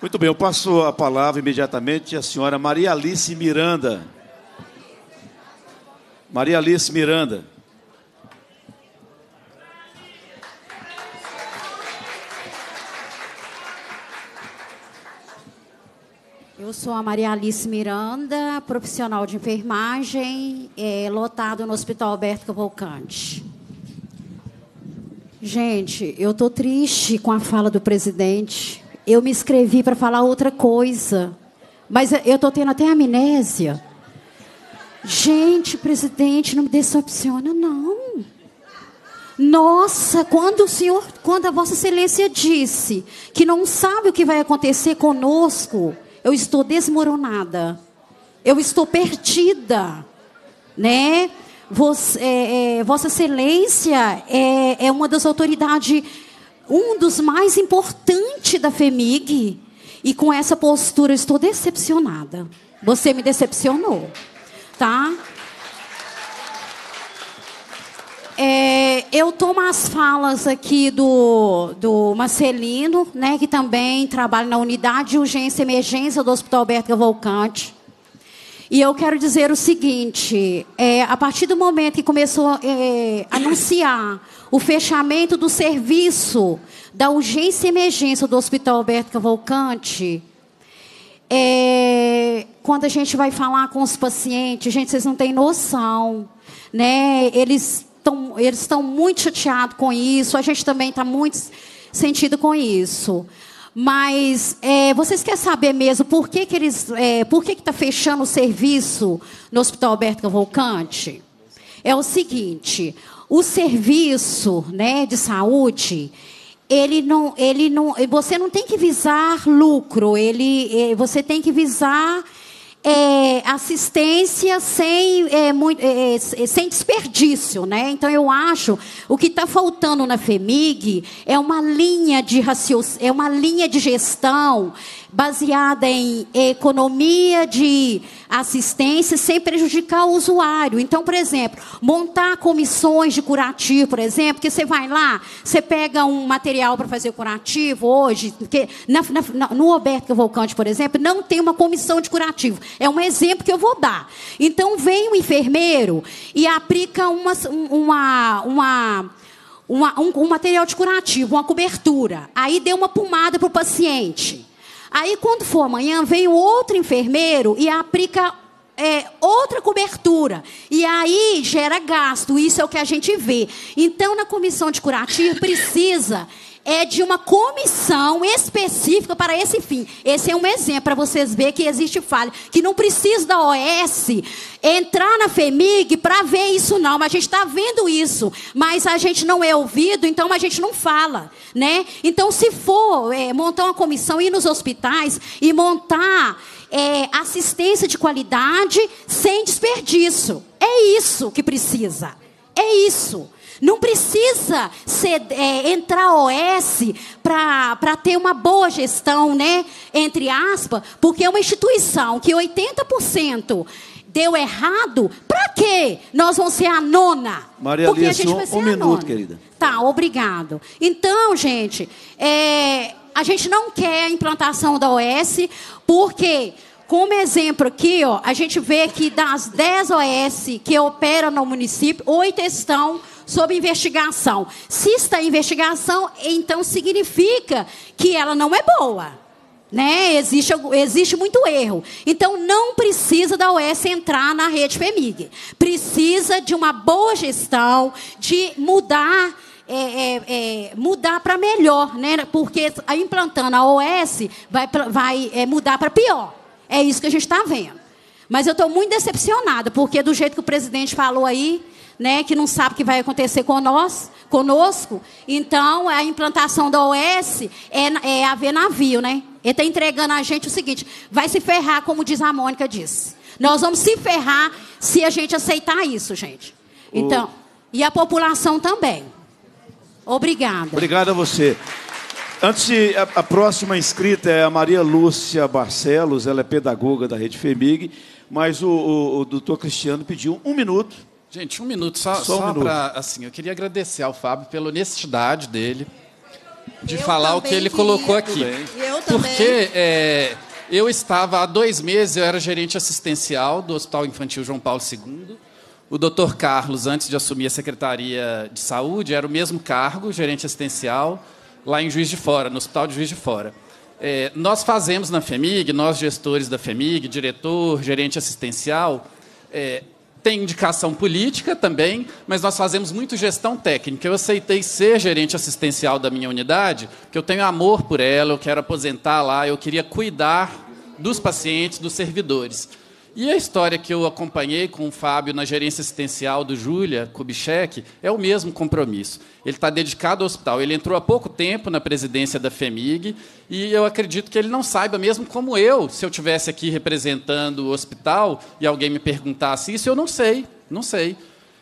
Muito bem, eu passo a palavra imediatamente à senhora Maria Alice Miranda. Maria Alice Miranda. Eu sou a Maria Alice Miranda, profissional de enfermagem, é, lotado no Hospital Alberto Cavalcante. Gente, eu estou triste com a fala do presidente. Eu me inscrevi para falar outra coisa, mas eu estou tendo até amnésia. Gente, presidente, não me decepciona, não. Nossa, quando o senhor, quando a Vossa Excelência disse que não sabe o que vai acontecer conosco, eu estou desmoronada, eu estou perdida, né? Você, é, é, Vossa Excelência é, é uma das autoridades, um dos mais importantes da FEMIG, e com essa postura eu estou decepcionada. Você me decepcionou tá? É, eu tomo as falas aqui do, do Marcelino, né, que também trabalha na unidade de urgência e emergência do Hospital Alberto Cavalcante. E eu quero dizer o seguinte: é, a partir do momento que começou a é, anunciar o fechamento do serviço da urgência e emergência do Hospital Alberto Cavalcante, é, quando a gente vai falar com os pacientes, gente, vocês não têm noção, né? Eles estão eles estão muito chateados com isso. A gente também está muito sentido com isso. Mas é, vocês querem saber mesmo por que, que eles, é, por que está fechando o serviço no Hospital Alberto Cavalcante? É o seguinte, o serviço, né, de saúde, ele não, ele não, você não tem que visar lucro, ele, é, você tem que visar é, assistência sem, é, muito, é, é, é, sem desperdício. Né? Então, eu acho o que está faltando na FEMIG é uma linha de raciocínio, é uma linha de gestão baseada em economia de assistência sem prejudicar o usuário. Então, por exemplo, montar comissões de curativo, por exemplo, que você vai lá, você pega um material para fazer curativo hoje, na, na, no Roberto Cavalcante, por exemplo, não tem uma comissão de curativo. É um exemplo que eu vou dar. Então, vem o um enfermeiro e aplica uma, uma, uma uma, um, um, material de curativo, uma cobertura. Aí deu uma pomada para o paciente. Aí, quando for amanhã, vem outro enfermeiro e aplica é, outra cobertura. E aí gera gasto. Isso é o que a gente vê. Então, na comissão de curativo, precisa é de uma comissão específica para esse fim. Esse é um exemplo para vocês verem que existe falha, que não precisa da OS entrar na FEMIG para ver isso não, mas a gente está vendo isso, mas a gente não é ouvido, então a gente não fala, né? Então se for é, montar uma comissão, ir nos hospitais e montar é, assistência de qualidade sem desperdício, é isso que precisa, é isso. Não precisa ser, é, entrar OS para ter uma boa gestão, né? Entre aspas, porque é uma instituição que 80% deu errado, para que Nós vamos ser a nona. Maria porque Alice, a gente vai ser um a minuto, nona. querida. Tá, obrigado. Então, gente, é, a gente não quer a implantação da OS, porque, como exemplo aqui, ó, a gente vê que das 10 OS que operam no município, oito estão sob investigação. Se está em investigação, então significa que ela não é boa. Né? Existe, existe muito erro. Então, não precisa da OS entrar na rede FEMIG. Precisa de uma boa gestão, de mudar é, é, é, mudar para melhor, né? Porque implantando a OS vai, vai é, mudar para pior. É isso que a gente está vendo. Mas eu estou muito decepcionada, porque do jeito que o presidente falou aí, né, que não sabe o que vai acontecer conosco, conosco. Então, a implantação da OS é, é haver navio, né? Ele está entregando a gente o seguinte: vai se ferrar, como diz a Mônica disse. Nós vamos se ferrar se a gente aceitar isso, gente. Então, o... e a população também. Obrigada. Obrigada a você. Antes de, a, a, próxima inscrita é a Maria Lúcia Barcelos, ela é pedagoga da Rede FEMIG, mas o, o, o doutor Cristiano pediu um minuto Gente, um minuto só, só, só para assim, eu queria agradecer ao Fábio pela honestidade dele de eu falar o que ele queria. colocou aqui, eu porque é, eu estava há dois meses, eu era gerente assistencial do Hospital Infantil João Paulo II. O doutor Carlos, antes de assumir a Secretaria de Saúde, era o mesmo cargo, gerente assistencial, lá em Juiz de Fora, no Hospital de Juiz de Fora. É, nós fazemos na FEMIG, nós gestores da FEMIG, diretor, gerente assistencial, é, tem indicação política também, mas nós fazemos muito gestão técnica. Eu aceitei ser gerente assistencial da minha unidade, porque eu tenho amor por ela, eu quero aposentar lá, eu queria cuidar dos pacientes, dos servidores. E a história que eu acompanhei com o Fábio na gerência assistencial do Júlia Kubitschek é o mesmo compromisso. Ele está dedicado ao hospital. Ele entrou há pouco tempo na presidência da FEMIG e eu acredito que ele não saiba, mesmo como eu, se eu tivesse aqui representando o hospital e alguém me perguntasse isso, eu não sei, não sei.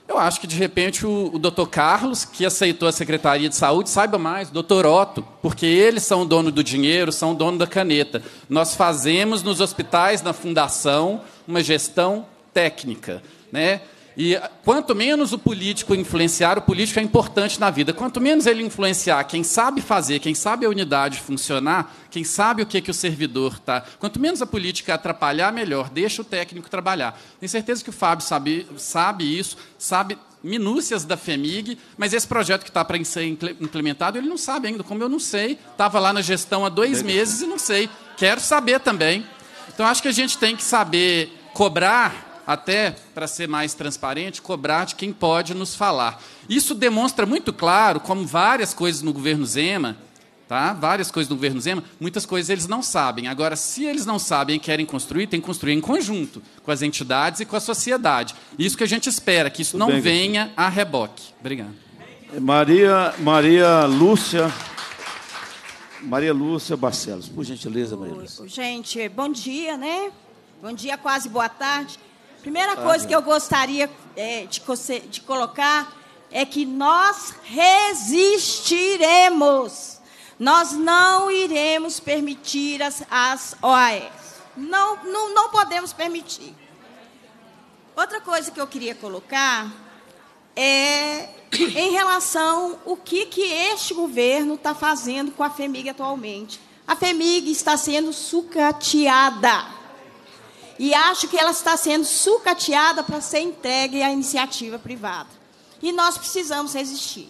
Eu acho que, de repente, o, o doutor Carlos, que aceitou a Secretaria de Saúde, saiba mais, o doutor Otto, porque eles são o dono do dinheiro, são o dono da caneta. Nós fazemos nos hospitais, na fundação, uma gestão técnica. Né? E quanto menos o político influenciar, o político é importante na vida. Quanto menos ele influenciar quem sabe fazer, quem sabe a unidade funcionar, quem sabe o que, que o servidor está. Quanto menos a política atrapalhar, melhor. Deixa o técnico trabalhar. Tenho certeza que o Fábio sabe, sabe isso, sabe minúcias da FEMIG, mas esse projeto que está para ser implementado, ele não sabe ainda. Como eu não sei, estava lá na gestão há dois meses e não sei. Quero saber também. Então acho que a gente tem que saber cobrar, até para ser mais transparente, cobrar de quem pode nos falar. Isso demonstra muito claro como várias coisas no governo Zema, tá? Várias coisas no governo Zema, muitas coisas eles não sabem. Agora, se eles não sabem e querem construir, tem que construir em conjunto com as entidades e com a sociedade. Isso que a gente espera, que isso Tudo não bem, venha a reboque. Obrigado. Maria, Maria Lúcia. Maria Lúcia Barcelos, por gentileza, Maria Lúcia. Gente, bom dia, né? Bom dia, quase boa tarde. Primeira coisa que eu gostaria é, de, de colocar é que nós resistiremos. Nós não iremos permitir as, as OAS. Não, não, não podemos permitir. Outra coisa que eu queria colocar é, em relação o que, que este governo está fazendo com a FEMIG atualmente. A FEMIG está sendo sucateada. E acho que ela está sendo sucateada para ser entregue à iniciativa privada. E nós precisamos resistir.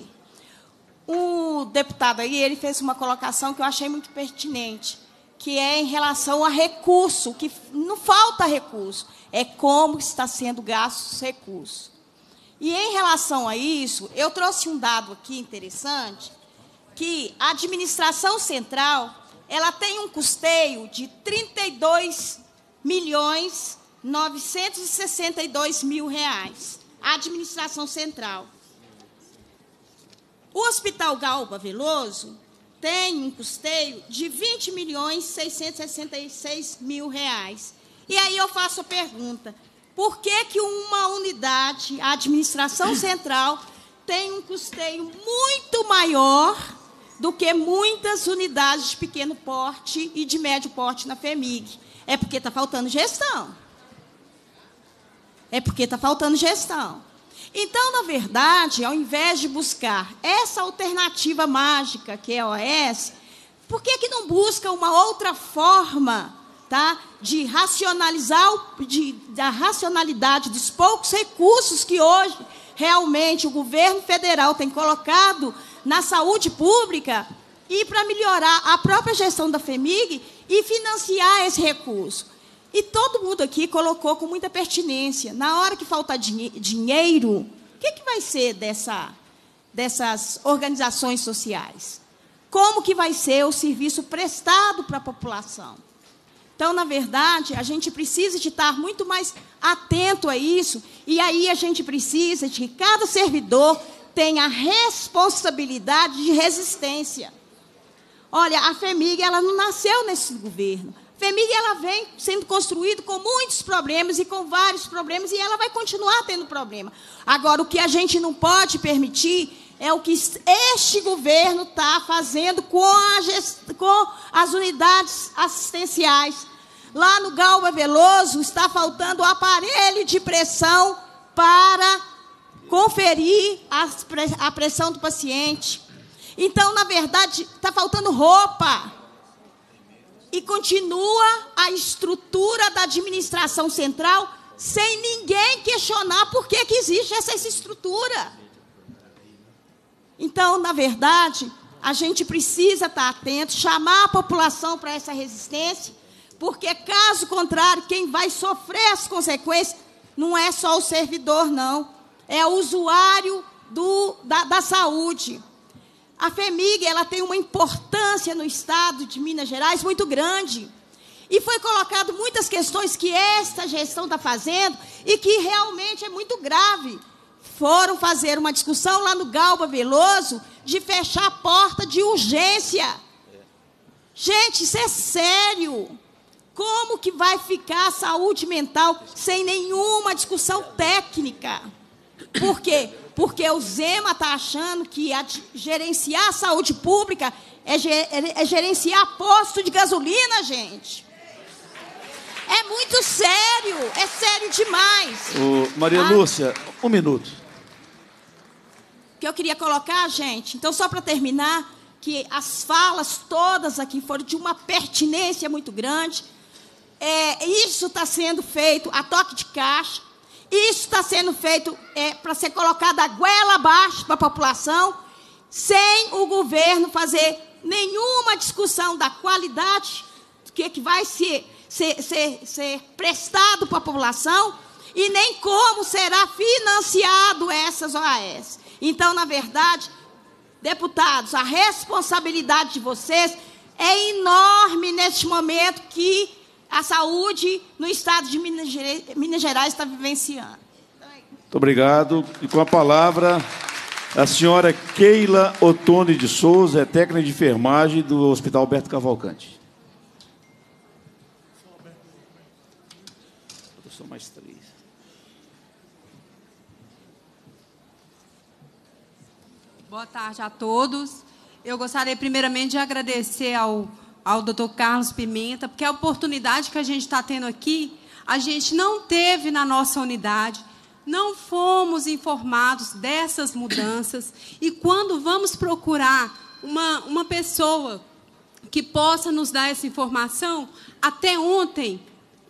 O deputado aí, ele fez uma colocação que eu achei muito pertinente, que é em relação a recurso, que não falta recurso, é como está sendo gastos os recursos. E em relação a isso, eu trouxe um dado aqui interessante, que a administração central, ela tem um custeio de 32 milhões 962 mil reais. A administração central. O Hospital Galba Veloso tem um custeio de 20 milhões 666 mil reais. E aí eu faço a pergunta: por que, que uma unidade, a administração central, tem um custeio muito maior do que muitas unidades de pequeno porte e de médio porte na FEMIG? É porque está faltando gestão. É porque está faltando gestão. Então, na verdade, ao invés de buscar essa alternativa mágica que é a OS, por que, que não busca uma outra forma tá? de racionalizar, de, da racionalidade dos poucos recursos que hoje realmente o governo federal tem colocado na saúde pública e para melhorar a própria gestão da FEMIG e financiar esse recurso. E todo mundo aqui colocou com muita pertinência. Na hora que faltar dinheiro, o que, que vai ser dessa, dessas organizações sociais? Como que vai ser o serviço prestado para a população? Então, na verdade, a gente precisa de estar muito mais atento a isso. E aí a gente precisa de que cada servidor tenha a responsabilidade de resistência. Olha, a FEMIG, ela não nasceu nesse governo. A FEMIG, ela vem sendo construída com muitos problemas e com vários problemas, e ela vai continuar tendo problema. Agora, o que a gente não pode permitir é o que este governo está fazendo com, a, com as unidades assistenciais Lá no Galba Veloso está faltando aparelho de pressão para conferir a pressão do paciente. Então, na verdade, está faltando roupa. E continua a estrutura da administração central sem ninguém questionar por que, que existe essa, essa estrutura. Então, na verdade, a gente precisa estar atento, chamar a população para essa resistência porque, caso contrário, quem vai sofrer as consequências não é só o servidor, não. É o usuário do, da, da saúde. A FEMIG ela tem uma importância no estado de Minas Gerais muito grande. E foi colocado muitas questões que esta gestão está fazendo e que realmente é muito grave. Foram fazer uma discussão lá no Galba Veloso de fechar a porta de urgência. Gente, isso é sério. Como que vai ficar a saúde mental sem nenhuma discussão técnica? Por quê? Porque o Zema está achando que gerenciar a saúde pública é, é gerenciar posto de gasolina, gente. É muito sério, é sério demais. Maria ah. Lúcia, um minuto. Que eu queria colocar, gente, então só para terminar, que as falas todas aqui foram de uma pertinência muito grande. É, isso está sendo feito a toque de caixa. Isso está sendo feito é, para ser colocado a goela abaixo para a população, sem o governo fazer nenhuma discussão da qualidade que, que vai ser, ser, ser, ser prestado para a população e nem como será financiado essas OAS. Então, na verdade, deputados, a responsabilidade de vocês é enorme neste momento que a saúde no estado de Minas Gerais está vivenciando. Muito obrigado. E com a palavra, a senhora Keila Otone de Souza, é técnica de enfermagem do Hospital Alberto Cavalcante. mais Boa tarde a todos. Eu gostaria primeiramente de agradecer ao ao doutor Carlos Pimenta, porque a oportunidade que a gente está tendo aqui, a gente não teve na nossa unidade, não fomos informados dessas mudanças. E quando vamos procurar uma, uma pessoa que possa nos dar essa informação, até ontem,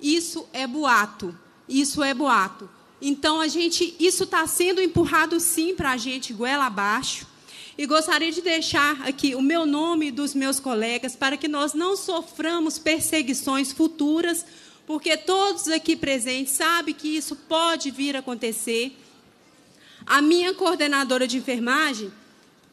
isso é boato. Isso é boato. Então, a gente, isso está sendo empurrado, sim, para a gente, goela abaixo. E gostaria de deixar aqui o meu nome e dos meus colegas para que nós não soframos perseguições futuras, porque todos aqui presentes sabem que isso pode vir a acontecer. A minha coordenadora de enfermagem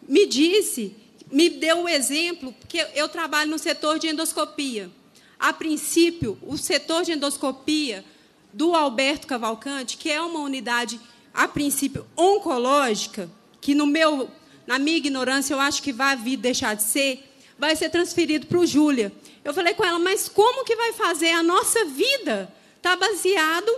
me disse, me deu um exemplo, porque eu trabalho no setor de endoscopia. A princípio, o setor de endoscopia do Alberto Cavalcante, que é uma unidade, a princípio, oncológica, que no meu na minha ignorância, eu acho que vai vir deixar de ser, vai ser transferido para o Júlia. Eu falei com ela, mas como que vai fazer? A nossa vida está baseado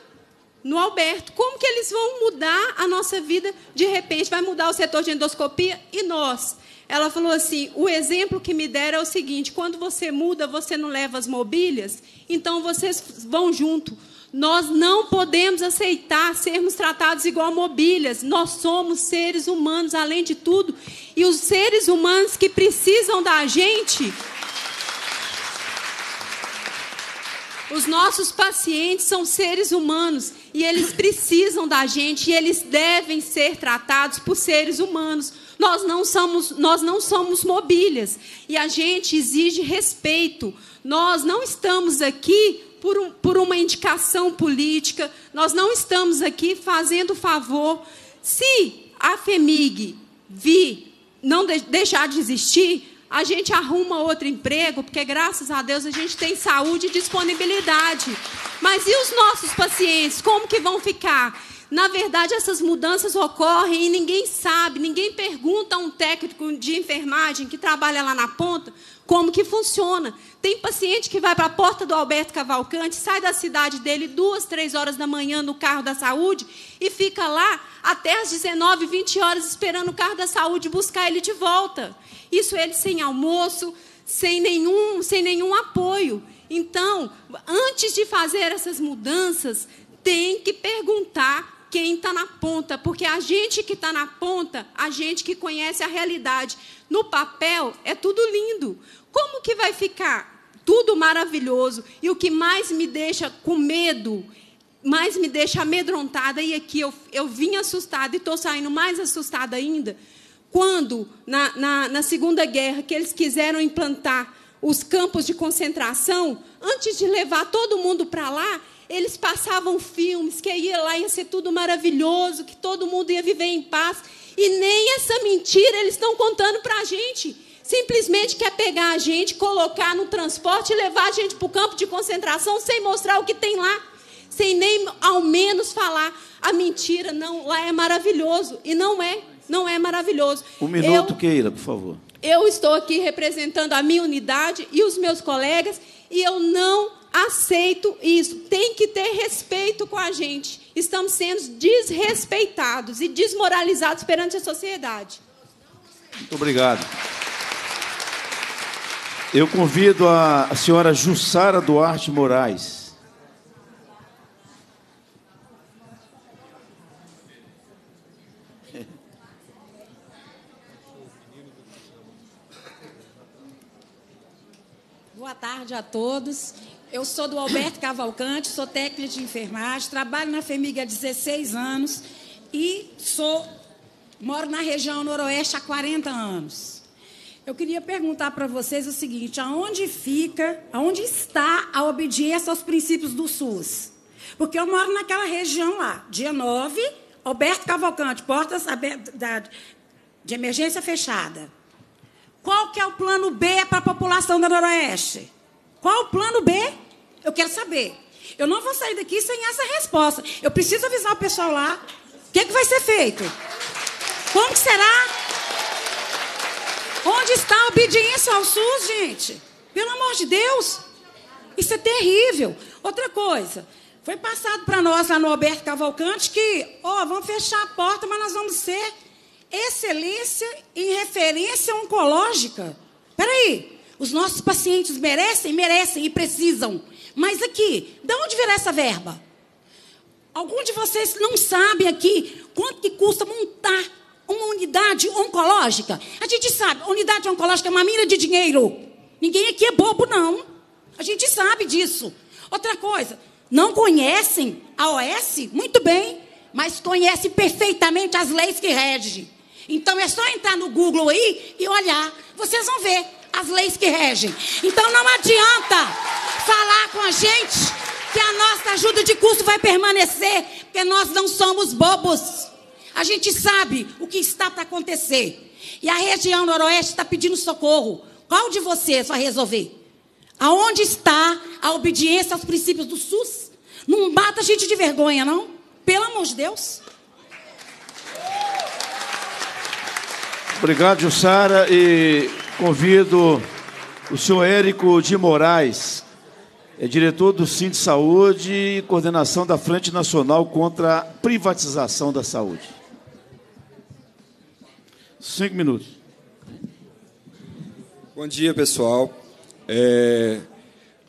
no Alberto. Como que eles vão mudar a nossa vida de repente? Vai mudar o setor de endoscopia e nós? Ela falou assim: o exemplo que me deram é o seguinte: quando você muda, você não leva as mobílias, então vocês vão junto nós não podemos aceitar sermos tratados igual mobílias. Nós somos seres humanos, além de tudo. E os seres humanos que precisam da gente. Os nossos pacientes são seres humanos e eles precisam da gente e eles devem ser tratados por seres humanos. Nós não somos, nós não somos mobílias e a gente exige respeito. Nós não estamos aqui por, um, por uma indicação política. Nós não estamos aqui fazendo favor. Se a FEMIG vir, não de, deixar de existir, a gente arruma outro emprego, porque graças a Deus a gente tem saúde e disponibilidade. Mas e os nossos pacientes? Como que vão ficar? Na verdade, essas mudanças ocorrem e ninguém sabe, ninguém pergunta a um técnico de enfermagem que trabalha lá na ponta como que funciona. Tem paciente que vai para a porta do Alberto Cavalcante, sai da cidade dele duas, três horas da manhã no carro da saúde e fica lá até as 19, 20 horas esperando o carro da saúde buscar ele de volta. Isso ele sem almoço, sem nenhum, sem nenhum apoio. Então, antes de fazer essas mudanças, tem que perguntar quem está na ponta, porque a gente que está na ponta, a gente que conhece a realidade. No papel é tudo lindo. Como que vai ficar? Tudo maravilhoso. E o que mais me deixa com medo, mais me deixa amedrontada, e aqui eu, eu vim assustada e estou saindo mais assustada ainda, quando, na, na, na Segunda Guerra, que eles quiseram implantar os campos de concentração, antes de levar todo mundo para lá, eles passavam filmes que ia lá ia ser tudo maravilhoso, que todo mundo ia viver em paz. E nem essa mentira eles estão contando para a gente simplesmente quer pegar a gente, colocar no transporte e levar a gente para o campo de concentração sem mostrar o que tem lá, sem nem ao menos falar a mentira. Não, lá é maravilhoso. E não é, não é maravilhoso. Um minuto, eu, Keira, por favor. Eu estou aqui representando a minha unidade e os meus colegas e eu não aceito isso. Tem que ter respeito com a gente. Estamos sendo desrespeitados e desmoralizados perante a sociedade. Muito obrigado. Eu convido a senhora Jussara Duarte Moraes. Boa tarde a todos. Eu sou do Alberto Cavalcante, sou técnica de enfermagem, trabalho na FEMIG há 16 anos e sou moro na região noroeste há 40 anos. Eu queria perguntar para vocês o seguinte: aonde fica, aonde está a obediência aos princípios do SUS? Porque eu moro naquela região lá, dia 9, Alberto Cavalcante, portas abertas, de emergência fechada. Qual que é o plano B para a população da Noroeste? Qual o plano B? Eu quero saber. Eu não vou sair daqui sem essa resposta. Eu preciso avisar o pessoal lá. O que, é que vai ser feito? Como será? Onde está a obediência ao SUS, gente? Pelo amor de Deus. Isso é terrível. Outra coisa, foi passado para nós lá no Alberto Cavalcante que, ó, oh, vamos fechar a porta, mas nós vamos ser excelência em referência oncológica. Peraí, os nossos pacientes merecem, merecem e precisam. Mas aqui, de onde virá essa verba? Algum de vocês não sabe aqui quanto que custa montar uma unidade oncológica. A gente sabe, unidade oncológica é uma mina de dinheiro. Ninguém aqui é bobo, não. A gente sabe disso. Outra coisa, não conhecem a OS? Muito bem, mas conhecem perfeitamente as leis que regem. Então é só entrar no Google aí e olhar. Vocês vão ver as leis que regem. Então não adianta falar com a gente que a nossa ajuda de custo vai permanecer, porque nós não somos bobos. A gente sabe o que está para acontecer. E a região noroeste está pedindo socorro. Qual de vocês vai resolver? Aonde está a obediência aos princípios do SUS? Não bata a gente de vergonha, não. Pelo amor de Deus. Obrigado, Jussara. E convido o senhor Érico de Moraes, é diretor do Sim de Saúde e coordenação da Frente Nacional contra a Privatização da Saúde. Cinco minutos. Bom dia, pessoal. É...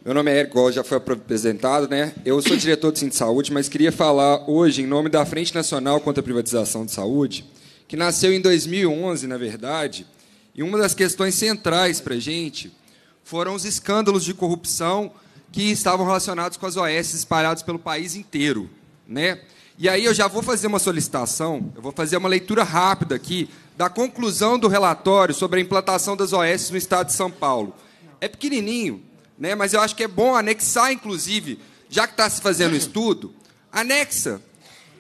Meu nome é Eric, igual já foi apresentado, né? Eu sou diretor do Centro de Saúde, mas queria falar hoje, em nome da Frente Nacional contra a Privatização de Saúde, que nasceu em 2011, na verdade, e uma das questões centrais para a gente foram os escândalos de corrupção que estavam relacionados com as OS espalhados pelo país inteiro, né? E aí eu já vou fazer uma solicitação, eu vou fazer uma leitura rápida aqui da conclusão do relatório sobre a implantação das OS no estado de São Paulo. É pequenininho, né? mas eu acho que é bom anexar, inclusive, já que está se fazendo estudo, anexa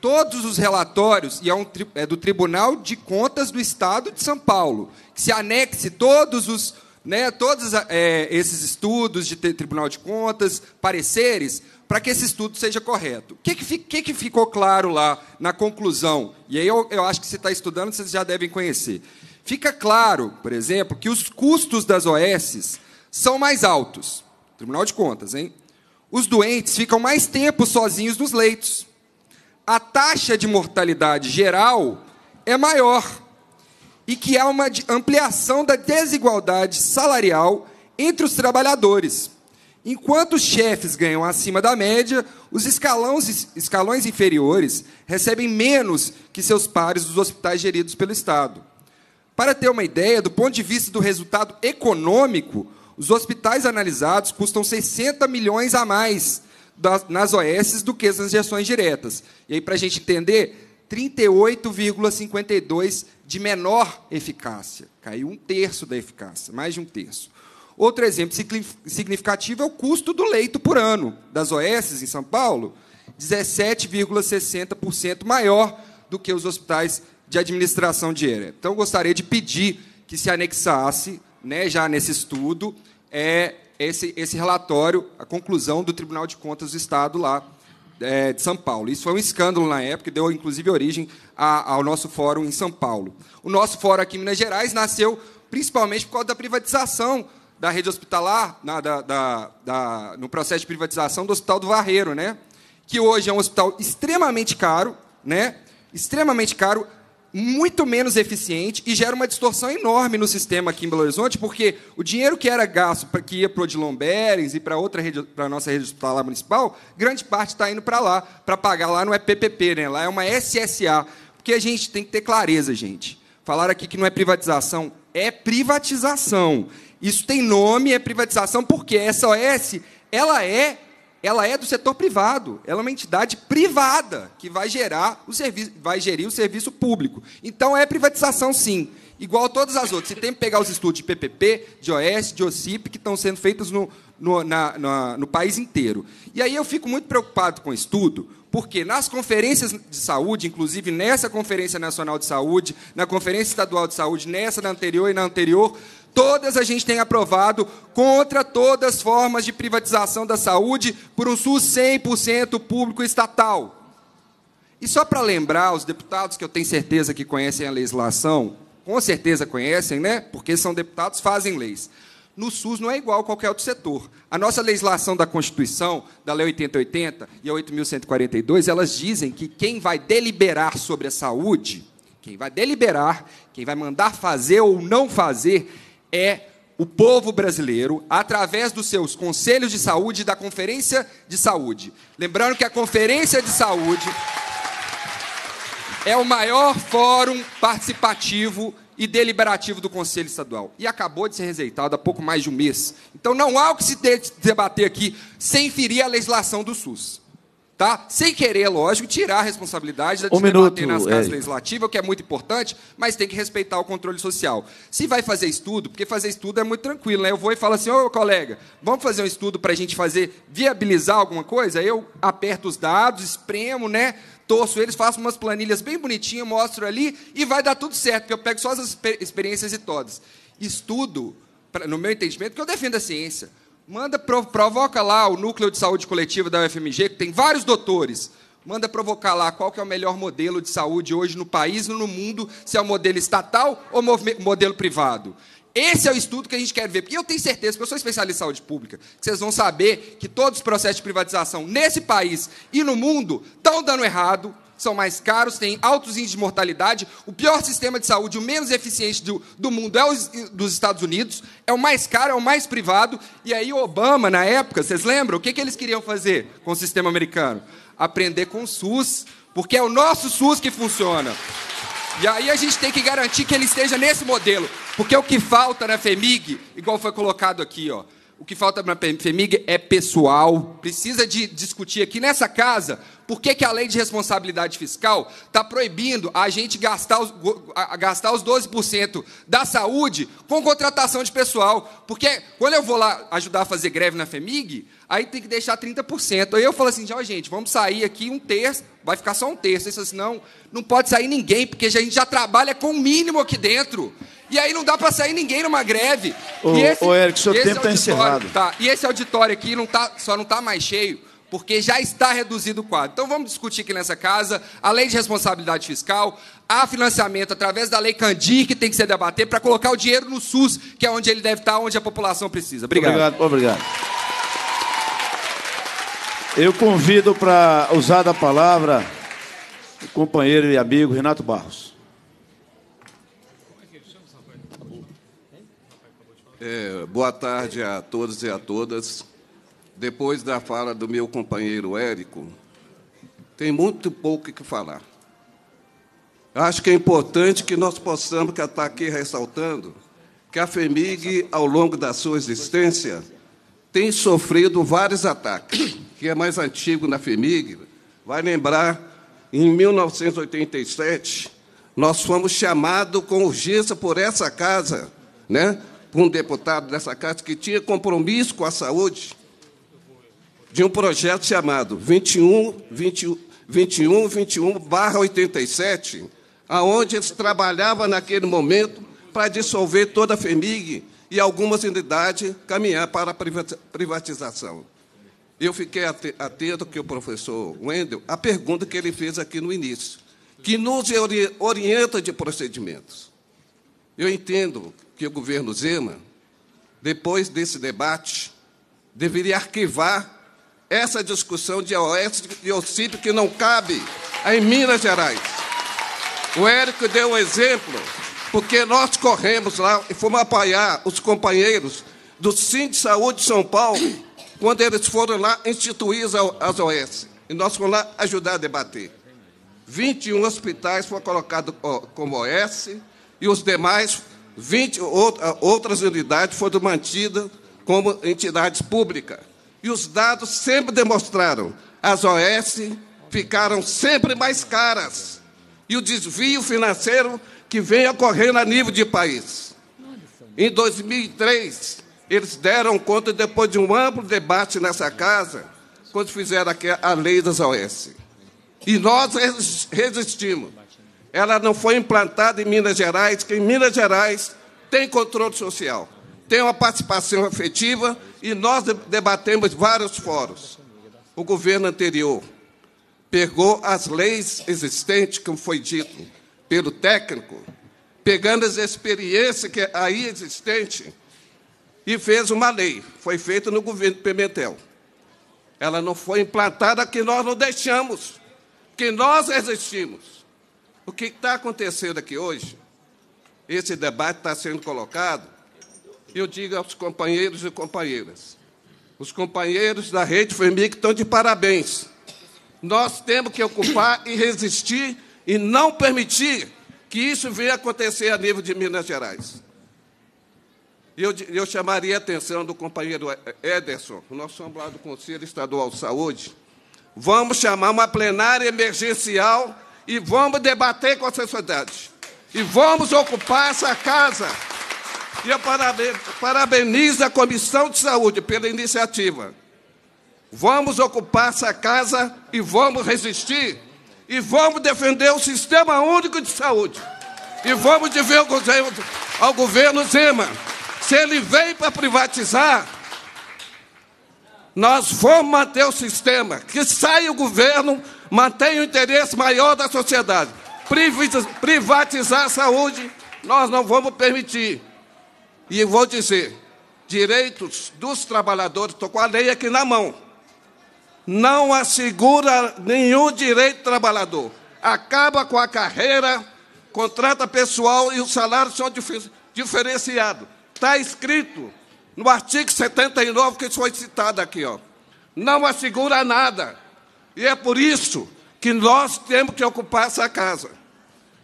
todos os relatórios, e é, um, é, do Tribunal de Contas do Estado de São Paulo, que se anexe todos os. Né, todos é, esses estudos de Tribunal de Contas, pareceres, para que esse estudo seja correto. O que, que, que, ficou claro lá na conclusão? E aí eu, eu acho que você está estudando, vocês já devem conhecer. Fica claro, por exemplo, que os custos das OS são mais altos. Tribunal de Contas, hein? Os doentes ficam mais tempo sozinhos nos leitos. A taxa de mortalidade geral é maior. E que há uma ampliação da desigualdade salarial entre os trabalhadores Enquanto os chefes ganham acima da média, os escalões, escalões inferiores recebem menos que seus pares dos hospitais geridos pelo Estado. Para ter uma ideia, do ponto de vista do resultado econômico, os hospitais analisados custam 60 milhões a mais nas OS do que as injeções diretas. E aí, para a gente entender, 38,52 de menor eficácia. Caiu um terço da eficácia, mais de um terço. Outro exemplo significativo é o custo do leito por ano das OS em São Paulo, 17,60% maior do que os hospitais de administração diária. Então, gostaria de pedir que se anexasse, né, já nesse estudo, é esse, esse relatório, a conclusão do Tribunal de Contas do Estado lá é, de São Paulo. Isso foi um escândalo na época, deu inclusive origem a, ao nosso fórum em São Paulo. O nosso fórum aqui em Minas Gerais nasceu principalmente por causa da privatização da rede hospitalar, na, da, da, da, no processo de privatização do Hospital do Varreiro, né? que hoje é um hospital extremamente caro, né? extremamente caro, muito menos eficiente e gera uma distorção enorme no sistema aqui em Belo Horizonte, porque o dinheiro que era gasto, que ia para o Odilon Berens e para outra rede, para a nossa rede hospitalar municipal, grande parte está indo para lá, para pagar lá não é PPP, né? lá é uma SSA. Porque a gente tem que ter clareza, gente. Falar aqui que não é privatização, é privatização. Isso tem nome, é privatização, porque essa OS, ela é, ela é do setor privado, ela é uma entidade privada que vai gerar o serviço, vai gerir o serviço público. Então é privatização sim, igual a todas as outras. Você tem que pegar os estudos de PPP, de OS, de OCIP que estão sendo feitos no, no, na, na, no país inteiro. E aí eu fico muito preocupado com o estudo, porque nas conferências de saúde, inclusive nessa Conferência Nacional de Saúde, na Conferência Estadual de Saúde, nessa, na anterior e na anterior, Todas a gente tem aprovado contra todas as formas de privatização da saúde por um SUS 100% público estatal. E só para lembrar os deputados que eu tenho certeza que conhecem a legislação, com certeza conhecem, né? Porque são deputados, fazem leis. No SUS não é igual a qualquer outro setor. A nossa legislação da Constituição, da Lei 8080 e a 8142, elas dizem que quem vai deliberar sobre a saúde, quem vai deliberar, quem vai mandar fazer ou não fazer, é o povo brasileiro através dos seus conselhos de saúde e da Conferência de Saúde. Lembrando que a Conferência de Saúde é o maior fórum participativo e deliberativo do Conselho Estadual. E acabou de ser rejeitado há pouco mais de um mês. Então não há o que se debater aqui sem ferir a legislação do SUS. Tá? Sem querer, é lógico, tirar a responsabilidade de um debater minuto, nas casas é. legislativas, que é muito importante, mas tem que respeitar o controle social. Se vai fazer estudo, porque fazer estudo é muito tranquilo, né? Eu vou e falo assim, ô colega, vamos fazer um estudo para a gente fazer, viabilizar alguma coisa? Eu aperto os dados, espremo, né? torço eles, faço umas planilhas bem bonitinhas, mostro ali e vai dar tudo certo, porque eu pego só as experiências e todas. Estudo, no meu entendimento, que eu defendo a ciência. Manda provoca lá o núcleo de saúde coletiva da UFMG, que tem vários doutores. Manda provocar lá qual que é o melhor modelo de saúde hoje no país e no mundo, se é o modelo estatal ou modelo privado. Esse é o estudo que a gente quer ver. porque eu tenho certeza, porque eu sou especialista em saúde pública, que vocês vão saber que todos os processos de privatização nesse país e no mundo estão dando errado, são mais caros, têm altos índices de mortalidade. O pior sistema de saúde, o menos eficiente do, do mundo, é o dos Estados Unidos. É o mais caro, é o mais privado. E aí, Obama, na época, vocês lembram? O que, que eles queriam fazer com o sistema americano? Aprender com o SUS, porque é o nosso SUS que funciona. E aí a gente tem que garantir que ele esteja nesse modelo, porque o que falta na FEMIG, igual foi colocado aqui, ó, o que falta para a FEMIG é pessoal. Precisa de discutir aqui nessa casa por que, que a lei de responsabilidade fiscal está proibindo a gente gastar os, gastar os 12% da saúde com contratação de pessoal. Porque quando eu vou lá ajudar a fazer greve na FEMIG, aí tem que deixar 30%. Aí eu falo assim, já, gente, vamos sair aqui um terço, vai ficar só um terço. Aí assim, não, não pode sair ninguém, porque a gente já trabalha com o mínimo aqui dentro. E aí não dá para sair ninguém numa greve. Ô, e esse, ô Eric, seu tempo está encerrado. Tá, e esse auditório aqui não tá, só não está mais cheio, porque já está reduzido o quadro. Então vamos discutir aqui nessa casa a lei de responsabilidade fiscal, há financiamento através da lei Candir que tem que ser debater para colocar o dinheiro no SUS, que é onde ele deve estar, tá, onde a população precisa. Obrigado. Obrigado. obrigado. Eu convido para usar da palavra o companheiro e amigo Renato Barros. É, boa tarde a todos e a todas. Depois da fala do meu companheiro Érico, tem muito pouco que falar. Acho que é importante que nós possamos estar aqui ressaltando que a FEMIG, ao longo da sua existência, tem sofrido vários ataques que é mais antigo na FEMIG, vai lembrar, em 1987, nós fomos chamados com urgência por essa casa, né? por um deputado dessa casa que tinha compromisso com a saúde, de um projeto chamado 21, 21, 21, 87, aonde eles trabalhavam naquele momento para dissolver toda a FEMIG e algumas unidades caminhar para a privatização eu fiquei atento que o professor Wendel, a pergunta que ele fez aqui no início, que nos orienta de procedimentos. Eu entendo que o governo Zema, depois desse debate, deveria arquivar essa discussão de oeste e auxílio que não cabe em Minas Gerais. O Érico deu um exemplo, porque nós corremos lá e fomos apoiar os companheiros do Sim de Saúde de São Paulo quando eles foram lá instituir as OS. E nós fomos lá ajudar a debater. 21 hospitais foram colocados como OS e os demais, 20 ah, outras unidades foram mantidas como entidades públicas. E os dados sempre demonstraram as OS ficaram sempre mais caras e o desvio financeiro que vem ocorrendo a nível de país. Em 2003, eles deram conta, depois de um amplo debate nessa casa, quando fizeram a lei das OS. E nós resistimos. Ela não foi implantada em Minas Gerais, que em Minas Gerais tem controle social, tem uma participação efetiva e nós debatemos vários fóruns. O governo anterior pegou as leis existentes, como foi dito pelo técnico, pegando as experiências que aí existentes e fez uma lei. Foi feita no governo Pimentel. Ela não foi implantada que nós não deixamos, que nós resistimos. O que está acontecendo aqui hoje? Esse debate está sendo colocado. E eu digo aos companheiros e companheiras, os companheiros da Rede FEMIC estão de parabéns. Nós temos que ocupar e resistir e não permitir que isso venha acontecer a nível de Minas Gerais. E eu, eu chamaria a atenção do companheiro Ederson, nosso temos do Conselho Estadual de Saúde. Vamos chamar uma plenária emergencial e vamos debater com a sociedade. E vamos ocupar essa casa. E eu parabenizo a Comissão de Saúde pela iniciativa. Vamos ocupar essa casa e vamos resistir. E vamos defender o Sistema Único de Saúde. E vamos dizer ao governo Zema. Se ele veio para privatizar, nós vamos manter o sistema. Que saia o governo, mantém o interesse maior da sociedade. Privatizar a saúde, nós não vamos permitir. E vou dizer, direitos dos trabalhadores, estou com a lei aqui na mão, não assegura nenhum direito trabalhador. Acaba com a carreira, contrata pessoal e os salários são diferenciados. Está escrito no artigo 79 que foi citado aqui, ó. Não assegura nada. E é por isso que nós temos que ocupar essa casa.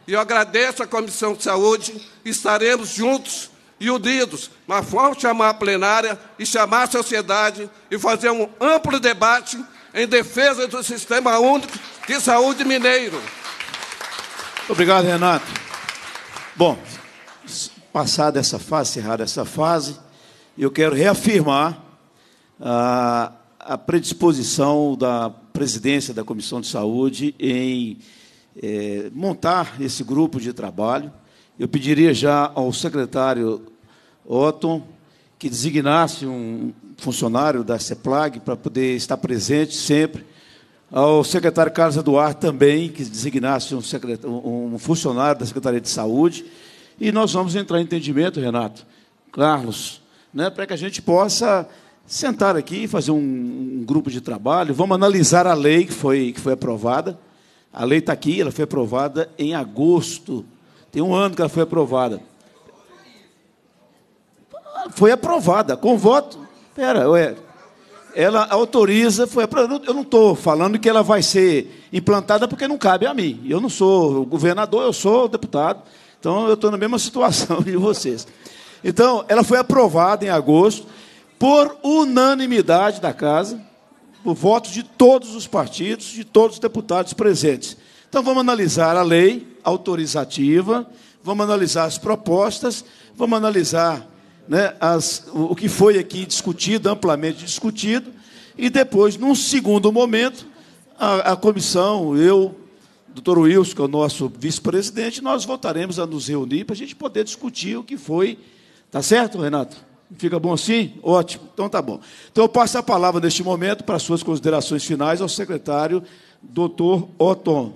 E eu agradeço à Comissão de Saúde, estaremos juntos e unidos, mas vamos chamar a plenária e chamar a sociedade e fazer um amplo debate em defesa do Sistema Único de Saúde Mineiro. Obrigado, Renato. Bom, passada essa fase, encerrada essa fase, eu quero reafirmar a, ah, a, predisposição da presidência da Comissão de Saúde em é, montar esse grupo de trabalho. Eu pediria já ao secretário Otton que designasse um funcionário da CEPLAG para poder estar presente sempre, ao secretário Carlos Eduardo também, que designasse um, um funcionário da Secretaria de Saúde, e nós vamos entrar em entendimento, Renato, Carlos, né, para que a gente possa sentar aqui e fazer um, um, grupo de trabalho. Vamos analisar a lei que foi, que foi aprovada. A lei está aqui, ela foi aprovada em agosto. Tem um ano que ela foi aprovada. Ah, foi aprovada, com voto. Pera, ué. Ela autoriza, foi aprovada. Eu não estou falando que ela vai ser implantada porque não cabe a mim. Eu não sou governador, eu sou deputado. Então eu estou na mesma situação de <laughs> vocês. Então, ela foi aprovada em agosto por unanimidade da casa, por votos de todos os partidos, de todos os deputados presentes. Então vamos analisar a lei autorizativa, vamos analisar as propostas, vamos analisar né, as, o que foi aqui discutido, amplamente discutido, e depois, num segundo momento, a, a comissão, eu, doutor Wilson, que é o nosso vice-presidente, nós voltaremos a nos reunir para a gente poder discutir o que foi. Tá certo, Renato? Fica bom assim? Ótimo. Então tá bom. Então eu passo a palavra neste momento para suas considerações finais ao secretário doutor Otton.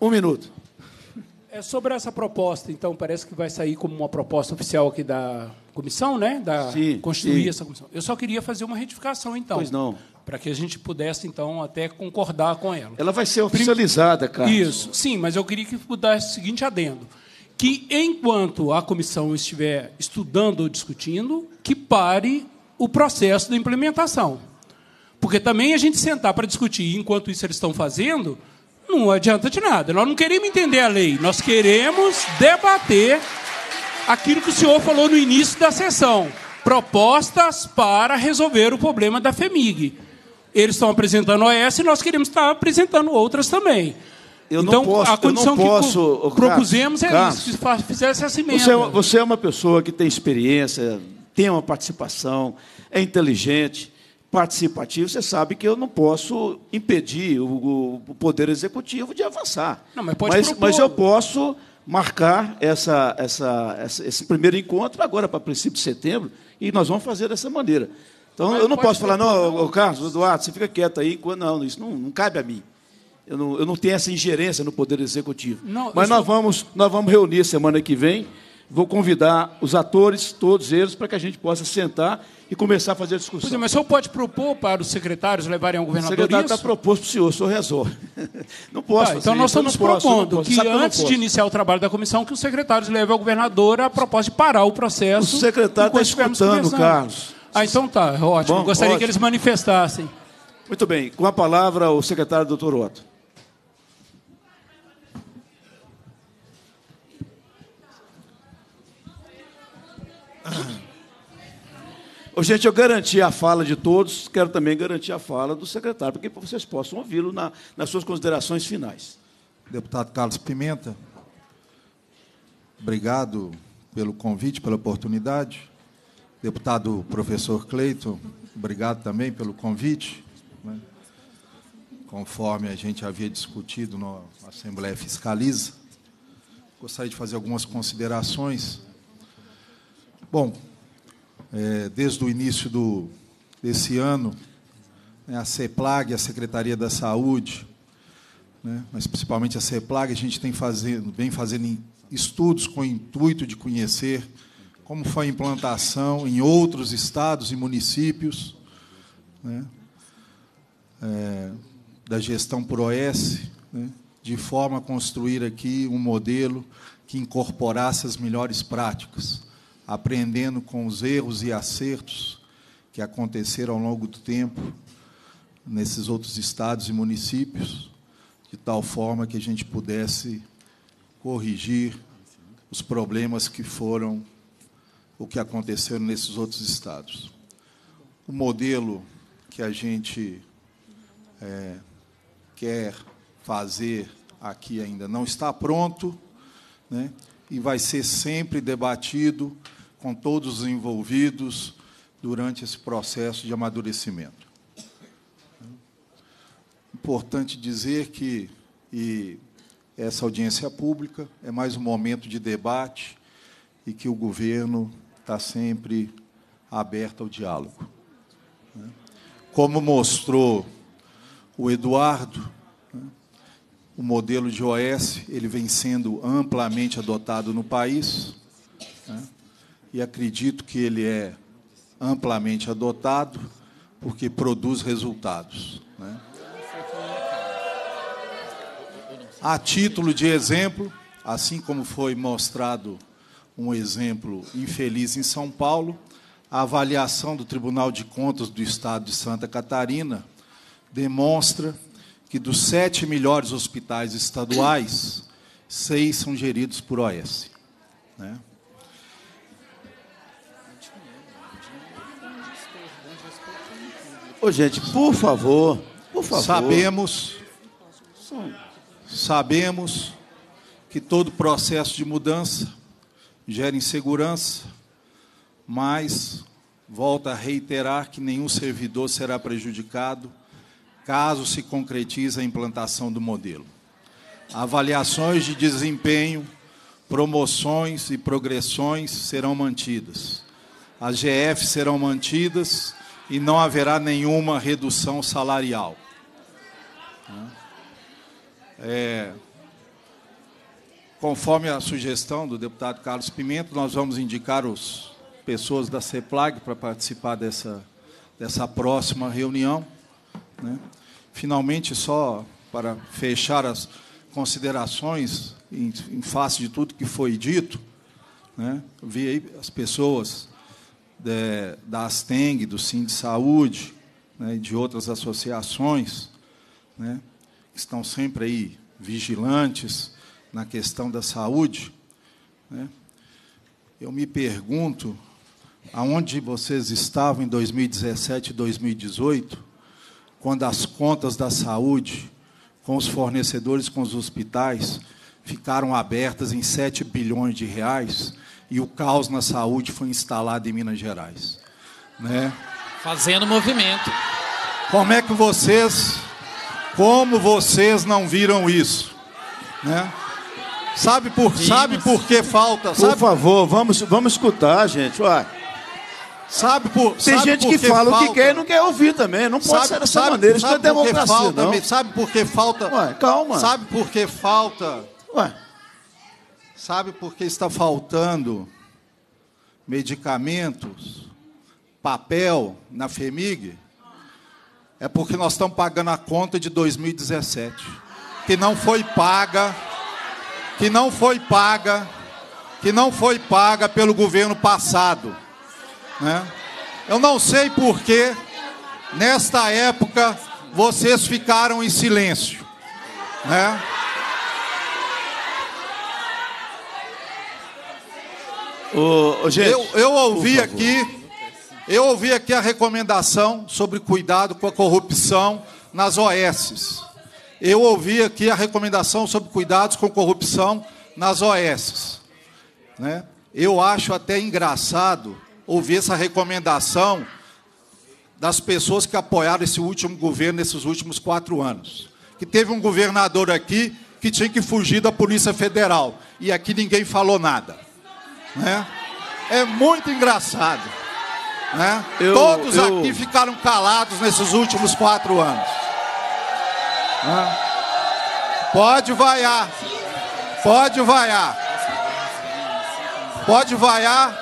Um minuto. É sobre essa proposta, então, parece que vai sair como uma proposta oficial aqui da, comissão, né? Da, sim, construir sim. essa comissão. Eu só queria fazer uma retificação, então. Pois não. Para que a gente pudesse, então, até concordar com ela. Ela vai ser oficializada, cara. Isso, sim, mas eu queria que pudesse o seguinte adendo. Que, enquanto a comissão estiver estudando ou discutindo, que pare o processo da implementação. Porque também a gente sentar para discutir enquanto isso eles estão fazendo, não adianta de nada. Nós não queremos entender a lei, nós queremos debater aquilo que o senhor falou no início da sessão: propostas para resolver o problema da FEMIG. Eles estão apresentando essa e nós queremos estar apresentando outras também. Eu então, posso, a condição que posso, propusemos é Carlos, isso, que fizesse essa emenda. Você é, você é uma pessoa que tem experiência, tem uma participação, é inteligente, participativo. Você sabe que eu não posso impedir o, o Poder Executivo de avançar. Não, mas, pode mas, propor. mas eu posso marcar essa, essa, essa, esse primeiro encontro agora para princípio de setembro e nós vamos fazer dessa maneira. Então, Mas eu não posso falar, não, não. Carlos, Eduardo, você fica quieto aí, não, isso não, não cabe a mim. Eu não, eu não tenho essa ingerência no Poder Executivo. Não, Mas nós, vamos, nós vamos reunir semana que vem. Vou convidar os atores, todos eles, para que a gente possa sentar e começar a fazer a discussão. Pois é, mas o senhor pode propor para os secretários levarem ao governador isso? O secretário está proposto para o senhor, o senhor resolve. <laughs> Não posso. Ah, então nós estamos propondo posso, posso, que, que antes de iniciar o trabalho da comissão, que os secretários levem ao governador a proposta de parar o processo. O secretário tá está escutando, Carlos. Ah, então tá, ótimo. Bom, Gostaria ótimo. que eles manifestassem. Muito bem, com a palavra o secretário doutor Otto. Ah gente, eu garanti a fala de todos, quero também garantir a fala do secretário, para que vocês possam ouvi-lo na, nas suas considerações finais. Deputado Carlos Pimenta, obrigado pelo convite, pela oportunidade. Deputado professor Cleiton, obrigado também pelo convite. Né? Conforme a gente havia discutido na Assembleia Fiscaliza, gostaria de fazer algumas considerações. Bom, é, desde o início do, desse ano, né, a CEPLAG, a Secretaria da Saúde, né, mas principalmente a CEPLAG, a gente tem fazendo, vem fazendo estudos com o intuito de conhecer como foi a implantação em outros estados e municípios né, é, da gestão ProS, né, de forma a construir aqui um modelo que incorporasse as melhores práticas aprendendo com os erros e acertos que aconteceram ao longo do tempo nesses outros estados e municípios, de tal forma que a gente pudesse corrigir os problemas que foram o que aconteceram nesses outros estados. O modelo que a gente é, quer fazer aqui ainda não está pronto, né? E vai ser sempre debatido com todos os envolvidos durante esse processo de amadurecimento. Importante dizer que e essa audiência é pública é mais um momento de debate e que o governo está sempre aberto ao diálogo. Como mostrou o Eduardo, o modelo de OS ele vem sendo amplamente adotado no país. Né? e acredito que ele é amplamente adotado porque produz resultados. Né? A título de exemplo, assim como foi mostrado um exemplo infeliz em São Paulo, a avaliação do Tribunal de Contas do Estado de Santa Catarina demonstra que dos sete melhores hospitais estaduais, seis são geridos por OS. Né? Ô, gente, por favor, por favor. Sabemos, sabemos que todo processo de mudança gera insegurança, mas volta a reiterar que nenhum servidor será prejudicado caso se concretize a implantação do modelo. Avaliações de desempenho, promoções e progressões serão mantidas. As GF serão mantidas e não haverá nenhuma redução salarial. É, conforme a sugestão do deputado Carlos Pimenta, nós vamos indicar as pessoas da CEPLAG para participar dessa, dessa próxima reunião. Né? Finalmente, só para fechar as considerações em, em face de tudo que foi dito, né? vi as pessoas de, da Asteng, do Sim de Saúde né, e de outras associações, né, que estão sempre aí vigilantes na questão da saúde, né, eu me pergunto aonde vocês estavam em 2017 e 2018, quando as contas da saúde com os fornecedores, com os hospitais, ficaram abertas em 7 bilhões de reais e o caos na saúde foi instalado em Minas Gerais. Né? Fazendo movimento. Como é que vocês, como vocês não viram isso? Né? Sabe por, sabe por que falta? Sabe? Por favor, vamos, vamos escutar, gente. Ué. Sabe por Tem sabe gente por que, que fala falta? o que quer e não quer ouvir também. Não pode sabe, ser dessa sabe, maneira. Sabe é democracia, falta, não. Sabe por que falta? Ué, calma. Sabe por que falta? Ué. Sabe por que está faltando medicamentos, papel na FEMIG? É porque nós estamos pagando a conta de 2017, que não foi paga, que não foi paga, que não foi paga pelo governo passado. Né? Eu não sei por que, nesta época, vocês ficaram em silêncio. Né? Ô, gente, eu, eu ouvi aqui, eu ouvi aqui a recomendação sobre cuidado com a corrupção nas OS. Eu ouvi aqui a recomendação sobre cuidados com corrupção nas OS. Né? Eu acho até engraçado ouvir essa recomendação das pessoas que apoiaram esse último governo nesses últimos quatro anos. Que teve um governador aqui que tinha que fugir da Polícia Federal. E aqui ninguém falou nada. Né? É muito engraçado. Né? Eu, Todos eu... aqui ficaram calados nesses últimos quatro anos. Né? Pode vaiar. Pode vaiar. Pode vaiar.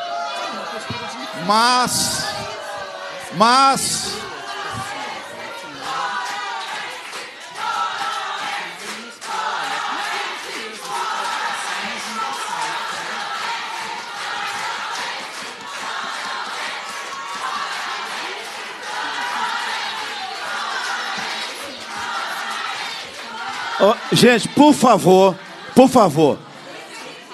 Mas. Mas. Oh, gente, por favor, por favor,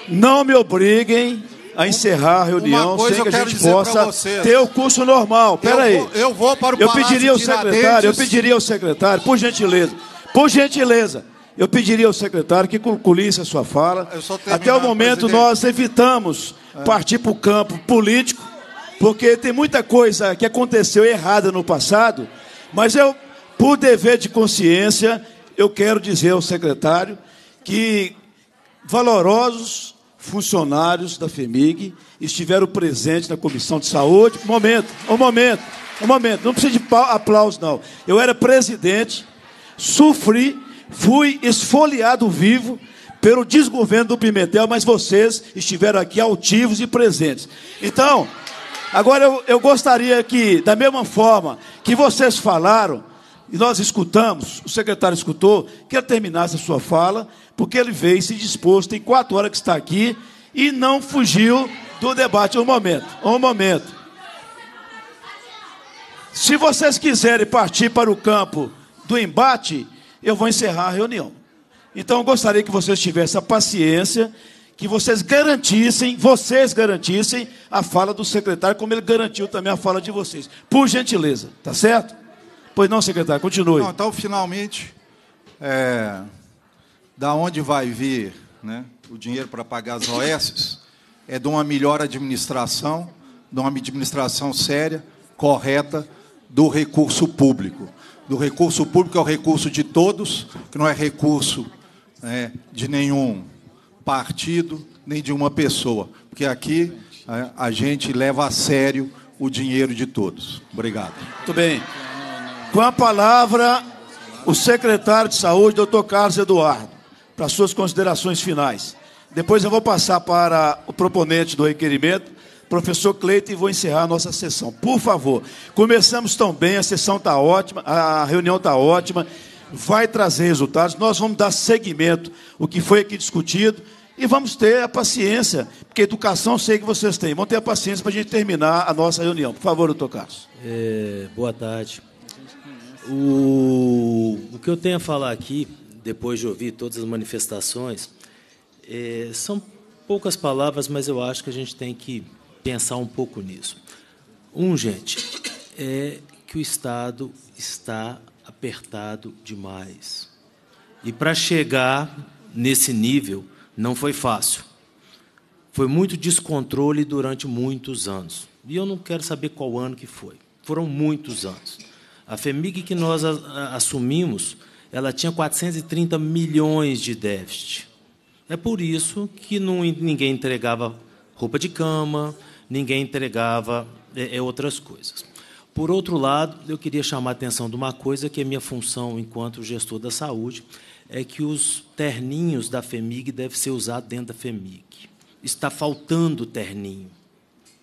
não me obriguem a encerrar a reunião sem que a gente possa ter o curso normal. Pera aí. Eu, vou, eu vou para o Eu pediria ao secretário, eu pediria ao secretário, por gentileza, por gentileza, eu pediria ao secretário que concluísse a sua fala. Até o momento presidente. nós evitamos é. partir para o campo político, porque tem muita coisa que aconteceu errada no passado, mas eu, por dever de consciência, eu quero dizer ao secretário que valorosos funcionários da FEMIG estiveram presentes na Comissão de Saúde. Um momento, um momento, um momento. Não precisa de aplauso, não. Eu era presidente, sofri, fui esfoliado vivo pelo desgoverno do Pimentel, mas vocês estiveram aqui altivos e presentes. Então, agora eu, eu gostaria que, da mesma forma que vocês falaram, e nós escutamos, o secretário escutou, que terminar terminasse sua fala, porque ele veio se disposto, tem quatro horas que está aqui, e não fugiu do debate. Um momento, um momento. Se vocês quiserem partir para o campo do embate, eu vou encerrar a reunião. Então eu gostaria que vocês tivessem a paciência, que vocês garantissem, vocês garantissem a fala do secretário, como ele garantiu também a fala de vocês. Por gentileza, tá certo? Pois não, secretário, continue. Não, então, finalmente, é, da onde vai vir né, o dinheiro para pagar as OS é de uma melhor administração, de uma administração séria, correta do recurso público. Do recurso público é o recurso de todos, que não é recurso né, de nenhum partido, nem de uma pessoa, porque aqui a, é, a gente leva a sério o dinheiro de todos. Obrigado. Muito bem. Com a palavra, o secretário de Saúde, doutor Carlos Eduardo, para suas considerações finais. Depois eu vou passar para o proponente do requerimento, professor Cleiton, e vou encerrar a nossa sessão. Por favor, começamos tão bem, a sessão está ótima, a reunião está ótima, vai trazer resultados. Nós vamos dar seguimento o que foi aqui discutido e vamos ter a paciência, porque educação sei que vocês têm. Vão ter a paciência para a gente terminar a nossa reunião. Por favor, doutor Carlos. É, boa tarde. O, o que eu tenho a falar aqui, depois de ouvir todas as manifestações, é, são poucas palavras, mas eu acho que a gente tem que pensar um pouco nisso. Um, gente, é que o Estado está apertado demais. E para chegar nesse nível não foi fácil. Foi muito descontrole durante muitos anos. E eu não quero saber qual ano que foi. Foram muitos anos. A FEMIG que nós assumimos, ela tinha 430 milhões de déficit. É por isso que não, ninguém entregava roupa de cama, ninguém entregava é, é outras coisas. Por outro lado, eu queria chamar a atenção de uma coisa que é minha função enquanto gestor da saúde, é que os terninhos da FEMIG devem ser usados dentro da FEMIG. Está faltando terninho.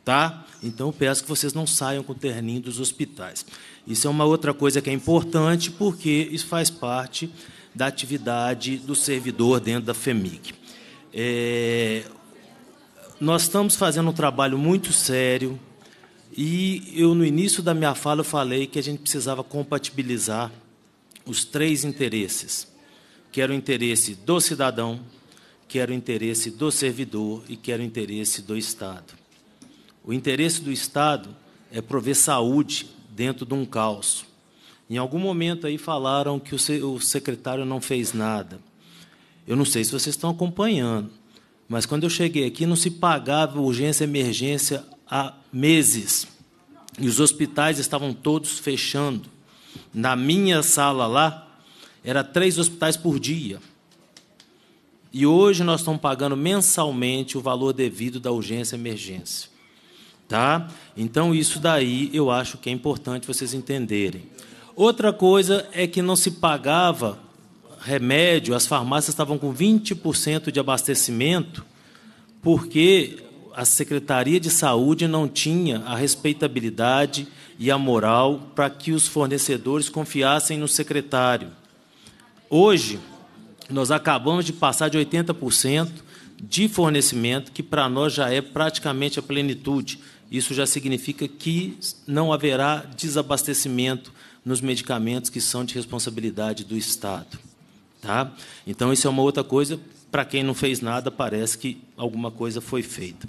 Tá? Então, peço que vocês não saiam com o terninho dos hospitais. Isso é uma outra coisa que é importante, porque isso faz parte da atividade do servidor dentro da FEMIC. É... nós estamos fazendo um trabalho muito sério e eu, no início da minha fala, falei que a gente precisava compatibilizar os três interesses, que era o interesse do cidadão, que era o interesse do servidor e que era o interesse do Estado. O interesse do Estado é prover saúde dentro de um caos. Em algum momento aí falaram que o secretário não fez nada. Eu não sei se vocês estão acompanhando, mas quando eu cheguei aqui não se pagava urgência emergência há meses. E os hospitais estavam todos fechando. Na minha sala lá, era três hospitais por dia. E hoje nós estamos pagando mensalmente o valor devido da urgência emergência tá? Então isso daí eu acho que é importante vocês entenderem. Outra coisa é que não se pagava remédio, as farmácias estavam com 20% de abastecimento, porque a Secretaria de Saúde não tinha a respeitabilidade e a moral para que os fornecedores confiassem no secretário. Hoje, nós acabamos de passar de 80% de fornecimento, que para nós já é praticamente a plenitude isso já significa que não haverá desabastecimento nos medicamentos que são de responsabilidade do Estado. Tá? Então, isso é uma outra coisa. Para quem não fez nada, parece que alguma coisa foi feita.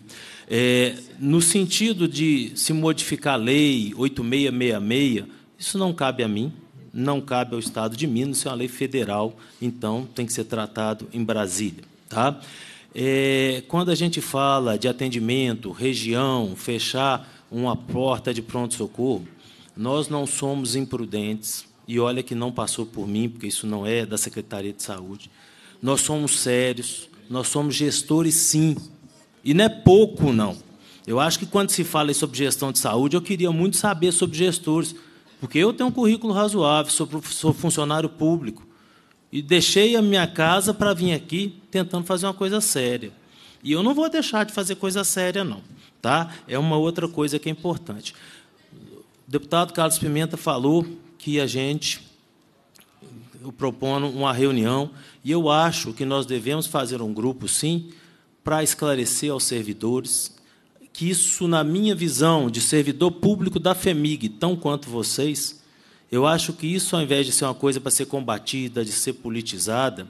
É, no sentido de se modificar a lei 8666, isso não cabe a mim, não cabe ao Estado de Minas, isso é uma lei federal, então tem que ser tratado em Brasília. Tá? É, quando a gente fala de atendimento, região, fechar uma porta de pronto-socorro, nós não somos imprudentes, e olha que não passou por mim, porque isso não é da Secretaria de Saúde. Nós somos sérios, nós somos gestores, sim, e não é pouco, não. Eu acho que quando se fala sobre gestão de saúde, eu queria muito saber sobre gestores, porque eu tenho um currículo razoável, sou, sou funcionário público. E deixei a minha casa para vir aqui tentando fazer uma coisa séria. E eu não vou deixar de fazer coisa séria, não. Tá? É uma outra coisa que é importante. O deputado Carlos Pimenta falou que a gente eu eh, proponho uma reunião, e eu acho que nós devemos fazer um grupo, sim, para esclarecer aos servidores que isso, na minha visão de servidor público da FEMIG, tão quanto vocês, eu acho que isso, ao invés de ser uma coisa para ser combatida, de ser politizada,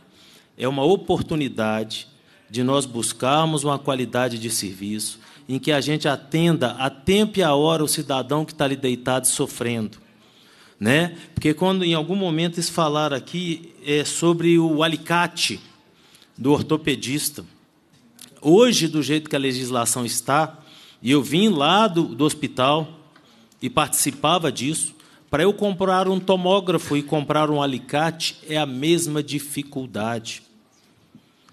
é uma oportunidade de nós buscarmos uma qualidade de serviço em que a gente atenda a tempo e a hora o cidadão que está ali deitado sofrendo. Né? Porque quando em algum momento eles falaram aqui é sobre o alicate do ortopedista. Hoje, do jeito que a legislação está, e eu vim lá do, do hospital e participava disso, para eu comprar um tomógrafo e comprar um alicate é a mesma dificuldade.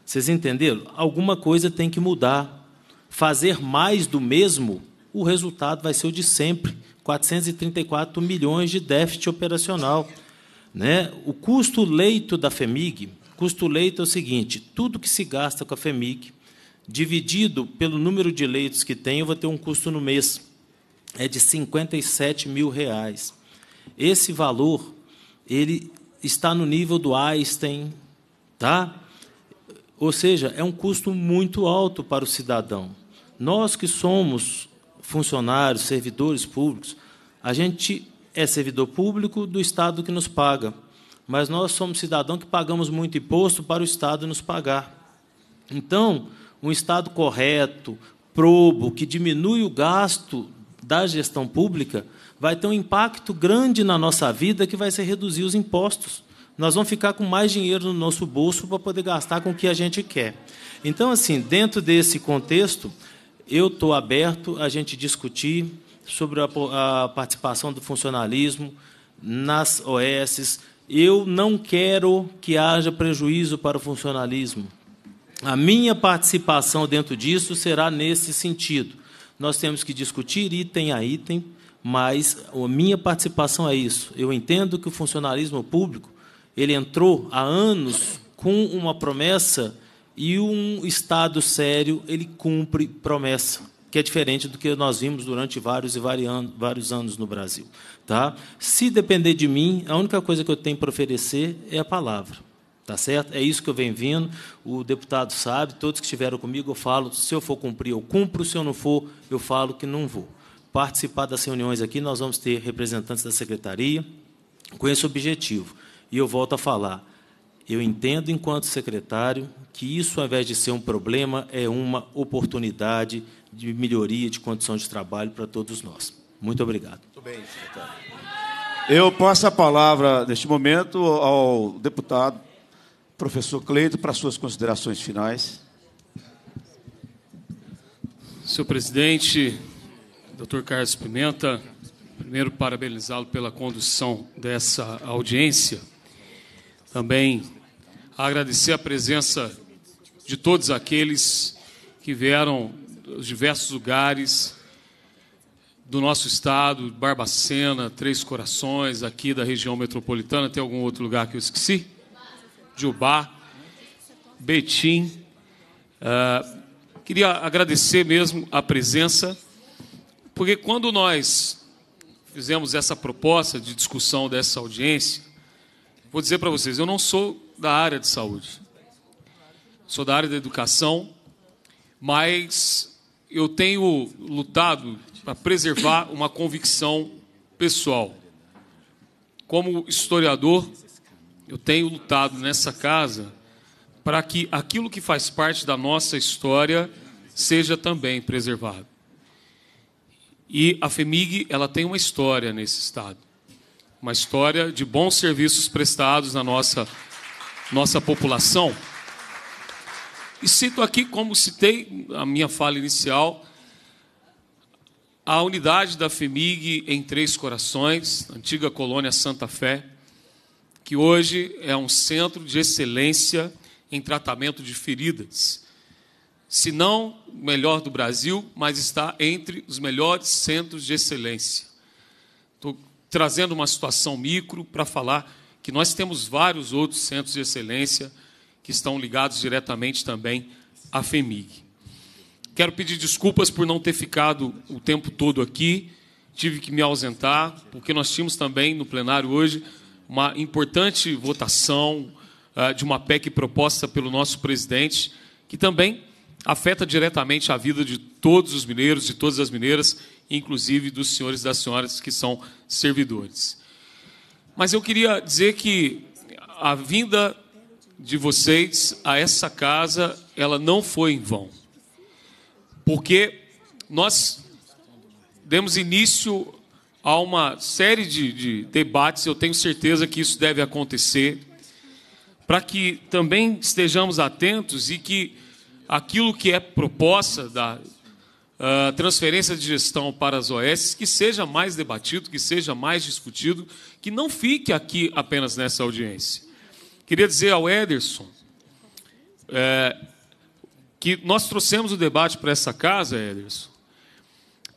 Vocês entenderam? Alguma coisa tem que mudar. Fazer mais do mesmo, o resultado vai ser o de sempre. 434 milhões de déficit operacional. Né? O custo leito da FEMIG, custo leito é o seguinte: tudo que se gasta com a FEMIG, dividido pelo número de leitos que tem, eu vou ter um custo no mês. É de 57 mil reais. Esse valor ele está no nível do Einstein, tá? Ou seja, é um custo muito alto para o cidadão. Nós que somos funcionários, servidores públicos, a gente é servidor público do Estado que nos paga, mas nós somos cidadão que pagamos muito imposto para o Estado nos pagar. Então, um Estado correto, probo, que diminui o gasto da gestão pública, vai ter um impacto grande na nossa vida que vai ser reduzir os impostos. Nós vamos ficar com mais dinheiro no nosso bolso para poder gastar com o que a gente quer. Então, assim, dentro desse contexto, eu estou aberto a gente discutir sobre a, a participação do funcionalismo nas OS. Eu não quero que haja prejuízo para o funcionalismo. A minha participação dentro disso será nesse sentido. Nós temos que discutir item a item, mas a minha participação é isso. Eu entendo que o funcionalismo público ele entrou há anos com uma promessa e um Estado sério ele cumpre promessa, que é diferente do que nós vimos durante vários e vários anos no Brasil. Tá? Se depender de mim, a única coisa que eu tenho para oferecer é a palavra. Tá certo? É isso que eu venho vindo. O deputado sabe, todos que estiveram comigo, eu falo, se eu for cumprir, eu cumpro, se eu não for, eu falo que não vou participar das reuniões aqui, nós vamos ter representantes da secretaria com esse objetivo. E eu volto a falar. Eu entendo, enquanto secretário, que isso, ao invés de ser um problema, é uma oportunidade de melhoria de condição de trabalho para todos nós. Muito obrigado. Muito bem, secretário. Eu passo a palavra, neste momento, ao deputado professor Cleito para suas considerações finais. Senhor presidente, Dr. Carlos Pimenta, primeiro parabenizá-lo pela condução dessa audiência. Também agradecer a presença de todos aqueles que vieram dos diversos lugares do nosso estado, Barbacena, Três Corações, aqui da região metropolitana, tem algum outro lugar que eu esqueci? Jubá, Betim. Uh, queria agradecer mesmo a presença porque quando nós fizemos essa proposta de discussão dessa audiência, vou dizer para vocês, eu não sou da área de saúde. Sou da área da educação, mas eu tenho lutado para preservar uma convicção pessoal. Como historiador, eu tenho lutado nessa casa para que aquilo que faz parte da nossa história seja também preservado. E a FEMIG ela tem uma história nesse estado, uma história de bons serviços prestados na nossa, nossa população. E cito aqui, como citei a minha fala inicial, a unidade da FEMIG em Três Corações, antiga colônia Santa Fé, que hoje é um centro de excelência em tratamento de feridas se não o melhor do Brasil, mas está entre os melhores centros de excelência. Estou trazendo uma situação micro para falar que nós temos vários outros centros de excelência que estão ligados diretamente também à FEMIG. Quero pedir desculpas por não ter ficado o tempo todo aqui, tive que me ausentar, porque nós tínhamos também no plenário hoje uma importante votação uh, de uma PEC proposta pelo nosso presidente, que também afeta diretamente a vida de todos os mineiros, de todas as mineiras, inclusive dos senhores e das senhoras que são servidores. Mas eu queria dizer que a vinda de vocês a essa casa, ela não foi em vão. Porque nós demos início a uma série de, de debates, eu tenho certeza que isso deve acontecer, para que também estejamos atentos e que aquilo que é proposta da uh, transferência de gestão para as OS, que seja mais debatido, que seja mais discutido, que não fique aqui apenas nessa audiência. Queria dizer ao Ederson é, que nós trouxemos o debate para essa casa, Ederson,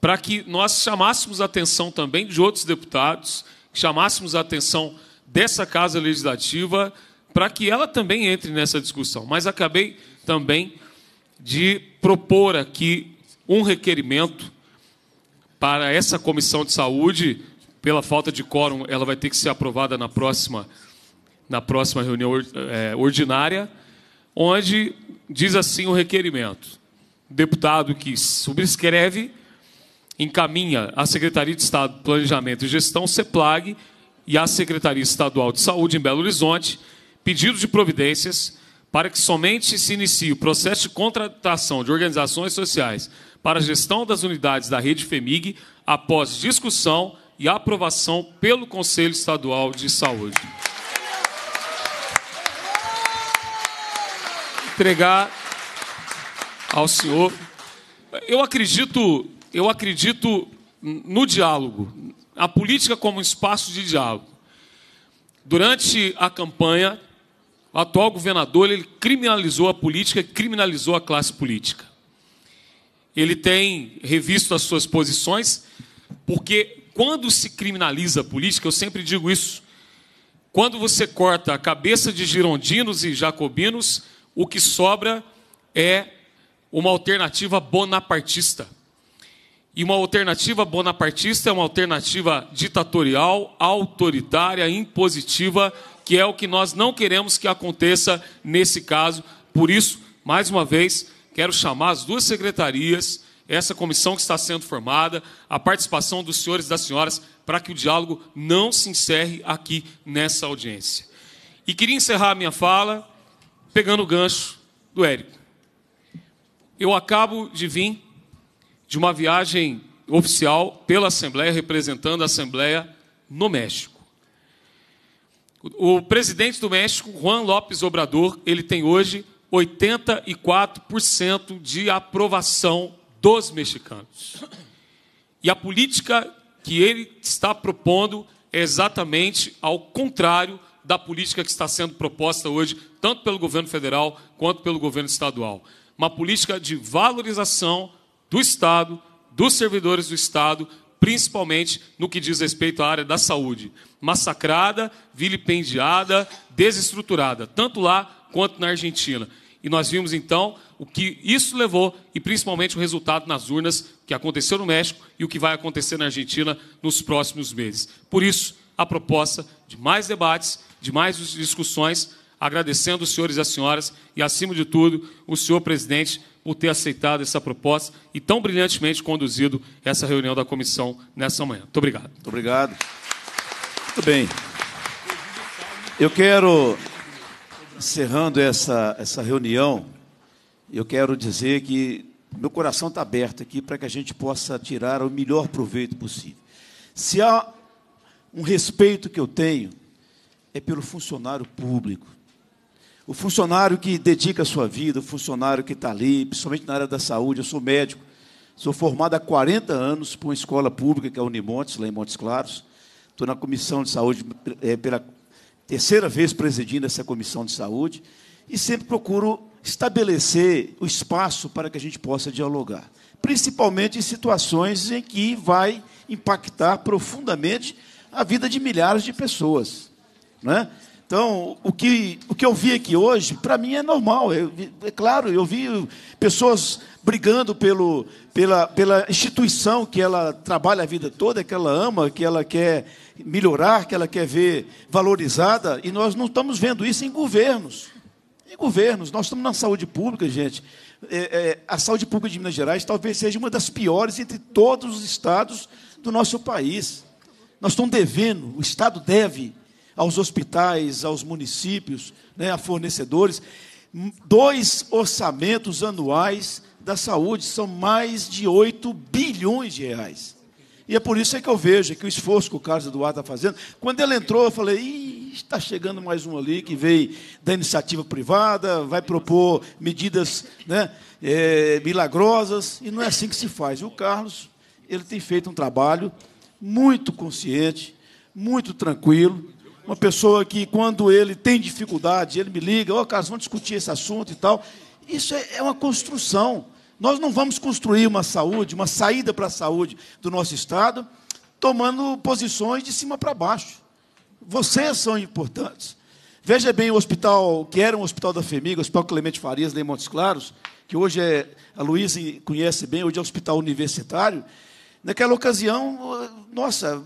para que nós chamássemos a atenção também de outros deputados, chamássemos a atenção dessa casa legislativa, para que ela também entre nessa discussão. Mas acabei também de propor aqui um requerimento para essa comissão de saúde. Pela falta de quórum, ela vai ter que ser aprovada na próxima, na próxima reunião é, ordinária, onde diz assim o requerimento. O deputado que subscreve encaminha à Secretaria de Estado de Planejamento e Gestão, CEPLAG, e à Secretaria Estadual de Saúde em Belo Horizonte pedido de providências para que somente se inicie o processo de contratação de organizações sociais para a gestão das unidades da rede FEMIG após discussão e aprovação pelo Conselho Estadual de Saúde. Entregar ao senhor. Eu acredito, eu acredito no diálogo, a política como um espaço de diálogo. Durante a campanha, o atual governador ele criminalizou a política, criminalizou a classe política. Ele tem revisto as suas posições, porque quando se criminaliza a política, eu sempre digo isso, quando você corta a cabeça de girondinos e jacobinos, o que sobra é uma alternativa bonapartista. E uma alternativa bonapartista é uma alternativa ditatorial, autoritária, impositiva que é o que nós não queremos que aconteça nesse caso. Por isso, mais uma vez, quero chamar as duas secretarias, essa comissão que está sendo formada, a participação dos senhores e das senhoras, para que o diálogo não se encerre aqui nessa audiência. E queria encerrar a minha fala pegando o gancho do Érico. Eu acabo de vir de uma viagem oficial pela Assembleia, representando a Assembleia no México. O presidente do México, Juan López Obrador, ele tem hoje 84% de aprovação dos mexicanos. E a política que ele está propondo é exatamente ao contrário da política que está sendo proposta hoje, tanto pelo governo federal quanto pelo governo estadual. Uma política de valorização do Estado, dos servidores do Estado, principalmente no que diz respeito à área da saúde massacrada, vilipendiada, desestruturada, tanto lá quanto na Argentina. E nós vimos então o que isso levou e principalmente o resultado nas urnas que aconteceu no México e o que vai acontecer na Argentina nos próximos meses. Por isso, a proposta de mais debates, de mais discussões, agradecendo os senhores e as senhoras e, acima de tudo, o senhor presidente por ter aceitado essa proposta e tão brilhantemente conduzido essa reunião da comissão nessa manhã. Muito obrigado. Muito obrigado. Muito bem. Eu quero, encerrando essa, essa reunião, eu quero dizer que meu coração está aberto aqui para que a gente possa tirar o melhor proveito possível. Se há um respeito que eu tenho, é pelo funcionário público. O funcionário que dedica a sua vida, o funcionário que está ali, principalmente na área da saúde, eu sou médico, sou formado há 40 anos por uma escola pública, que é a Unimontes, lá em Montes Claros, Estou na comissão de saúde é, pela terceira vez presidindo essa comissão de saúde e sempre procuro estabelecer o espaço para que a gente possa dialogar, principalmente em situações em que vai impactar profundamente a vida de milhares de pessoas, né? Então, o que, o que eu vi aqui hoje, para mim é normal. é claro, eu vi pessoas brigando pelo, pela, pela instituição que ela trabalha a vida toda, que ela ama, que ela quer melhorar, que ela quer ver valorizada, e nós não estamos vendo isso em governos. Em governos, nós estamos na saúde pública, gente. É, é, a saúde pública de Minas Gerais talvez seja uma das piores entre todos os estados do nosso país. Nós estamos devendo, o Estado deve aos hospitais, aos municípios, né, a fornecedores, dois orçamentos anuais da saúde, são mais de 8 bilhões de reais. E é por isso é que eu vejo que o esforço que o Carlos Eduardo está fazendo. Quando ele entrou, eu falei, está chegando mais um ali que veio da iniciativa privada, vai propor medidas né, é, milagrosas. E não é assim que se faz. E o Carlos, ele tem feito um trabalho muito consciente, muito tranquilo. Uma pessoa que, quando ele tem dificuldade, ele me liga, ô oh, Carlos, vamos discutir esse assunto e tal. Isso é, é uma construção. Nós não vamos construir uma saúde, uma saída para a saúde do nosso Estado, tomando posições de cima para baixo. Vocês são importantes. Veja bem o hospital, que era um hospital da FEMIG, o Hospital Clemente Farias, em Montes Claros, que hoje é, a Luísa conhece bem, hoje é um hospital universitário. Naquela ocasião, nossa,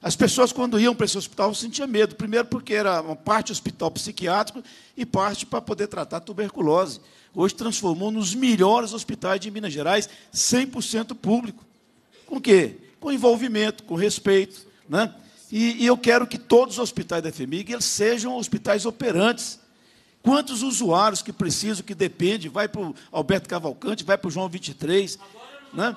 as pessoas, quando iam para esse hospital, sentiam medo. Primeiro, porque era uma parte hospital psiquiátrico e parte para poder tratar tuberculose hoje transformou nos melhores hospitais de Minas Gerais, 100% público. Com o quê? Com envolvimento, com respeito. Né? E, e, eu quero que todos os hospitais da FEMIG eles sejam hospitais operantes. Quantos usuários que precisam, que dependem, vai para o Alberto Cavalcante, vai para o João 23. Agora né?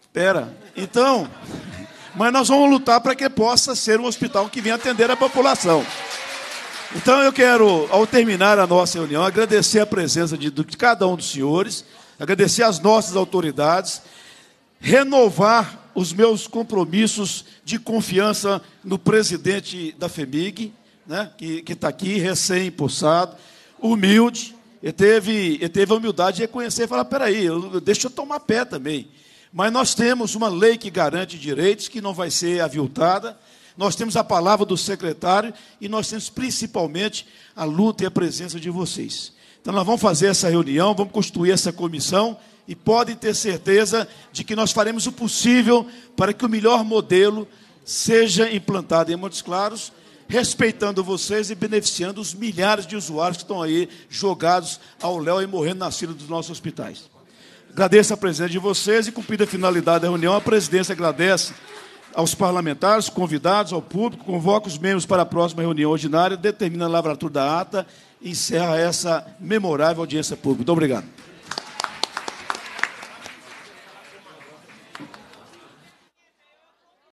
Espera, então, <laughs> mas nós vamos lutar para que possa ser um hospital que venha atender a população. Então eu quero, ao terminar a nossa reunião, agradecer a presença de, de cada um dos senhores, agradecer às nossas autoridades, renovar os meus compromissos de confiança no presidente da FEMIG, né, que está aqui, recém-impulsado, humilde, ele teve, ele teve a humildade de reconhecer e falar: peraí, eu, deixa eu tomar pé também. Mas nós temos uma lei que garante direitos, que não vai ser aviltada, nós temos a palavra do secretário e nós temos principalmente a luta e a presença de vocês. Então, nós vamos fazer essa reunião, vamos construir essa comissão e podem ter certeza de que nós faremos o possível para que o melhor modelo seja implantado em Montes Claros, respeitando vocês e beneficiando os milhares de usuários que estão aí jogados ao léu e morrendo nas filas dos nossos hospitais. Agradeço a presença de vocês e, cumprida a finalidade da reunião, a presidência agradece aos parlamentares, convidados, ao público, convoca os membros para a próxima reunião ordinária, determina a lavratura da ata e encerra essa memorável audiência pública. Muito obrigado.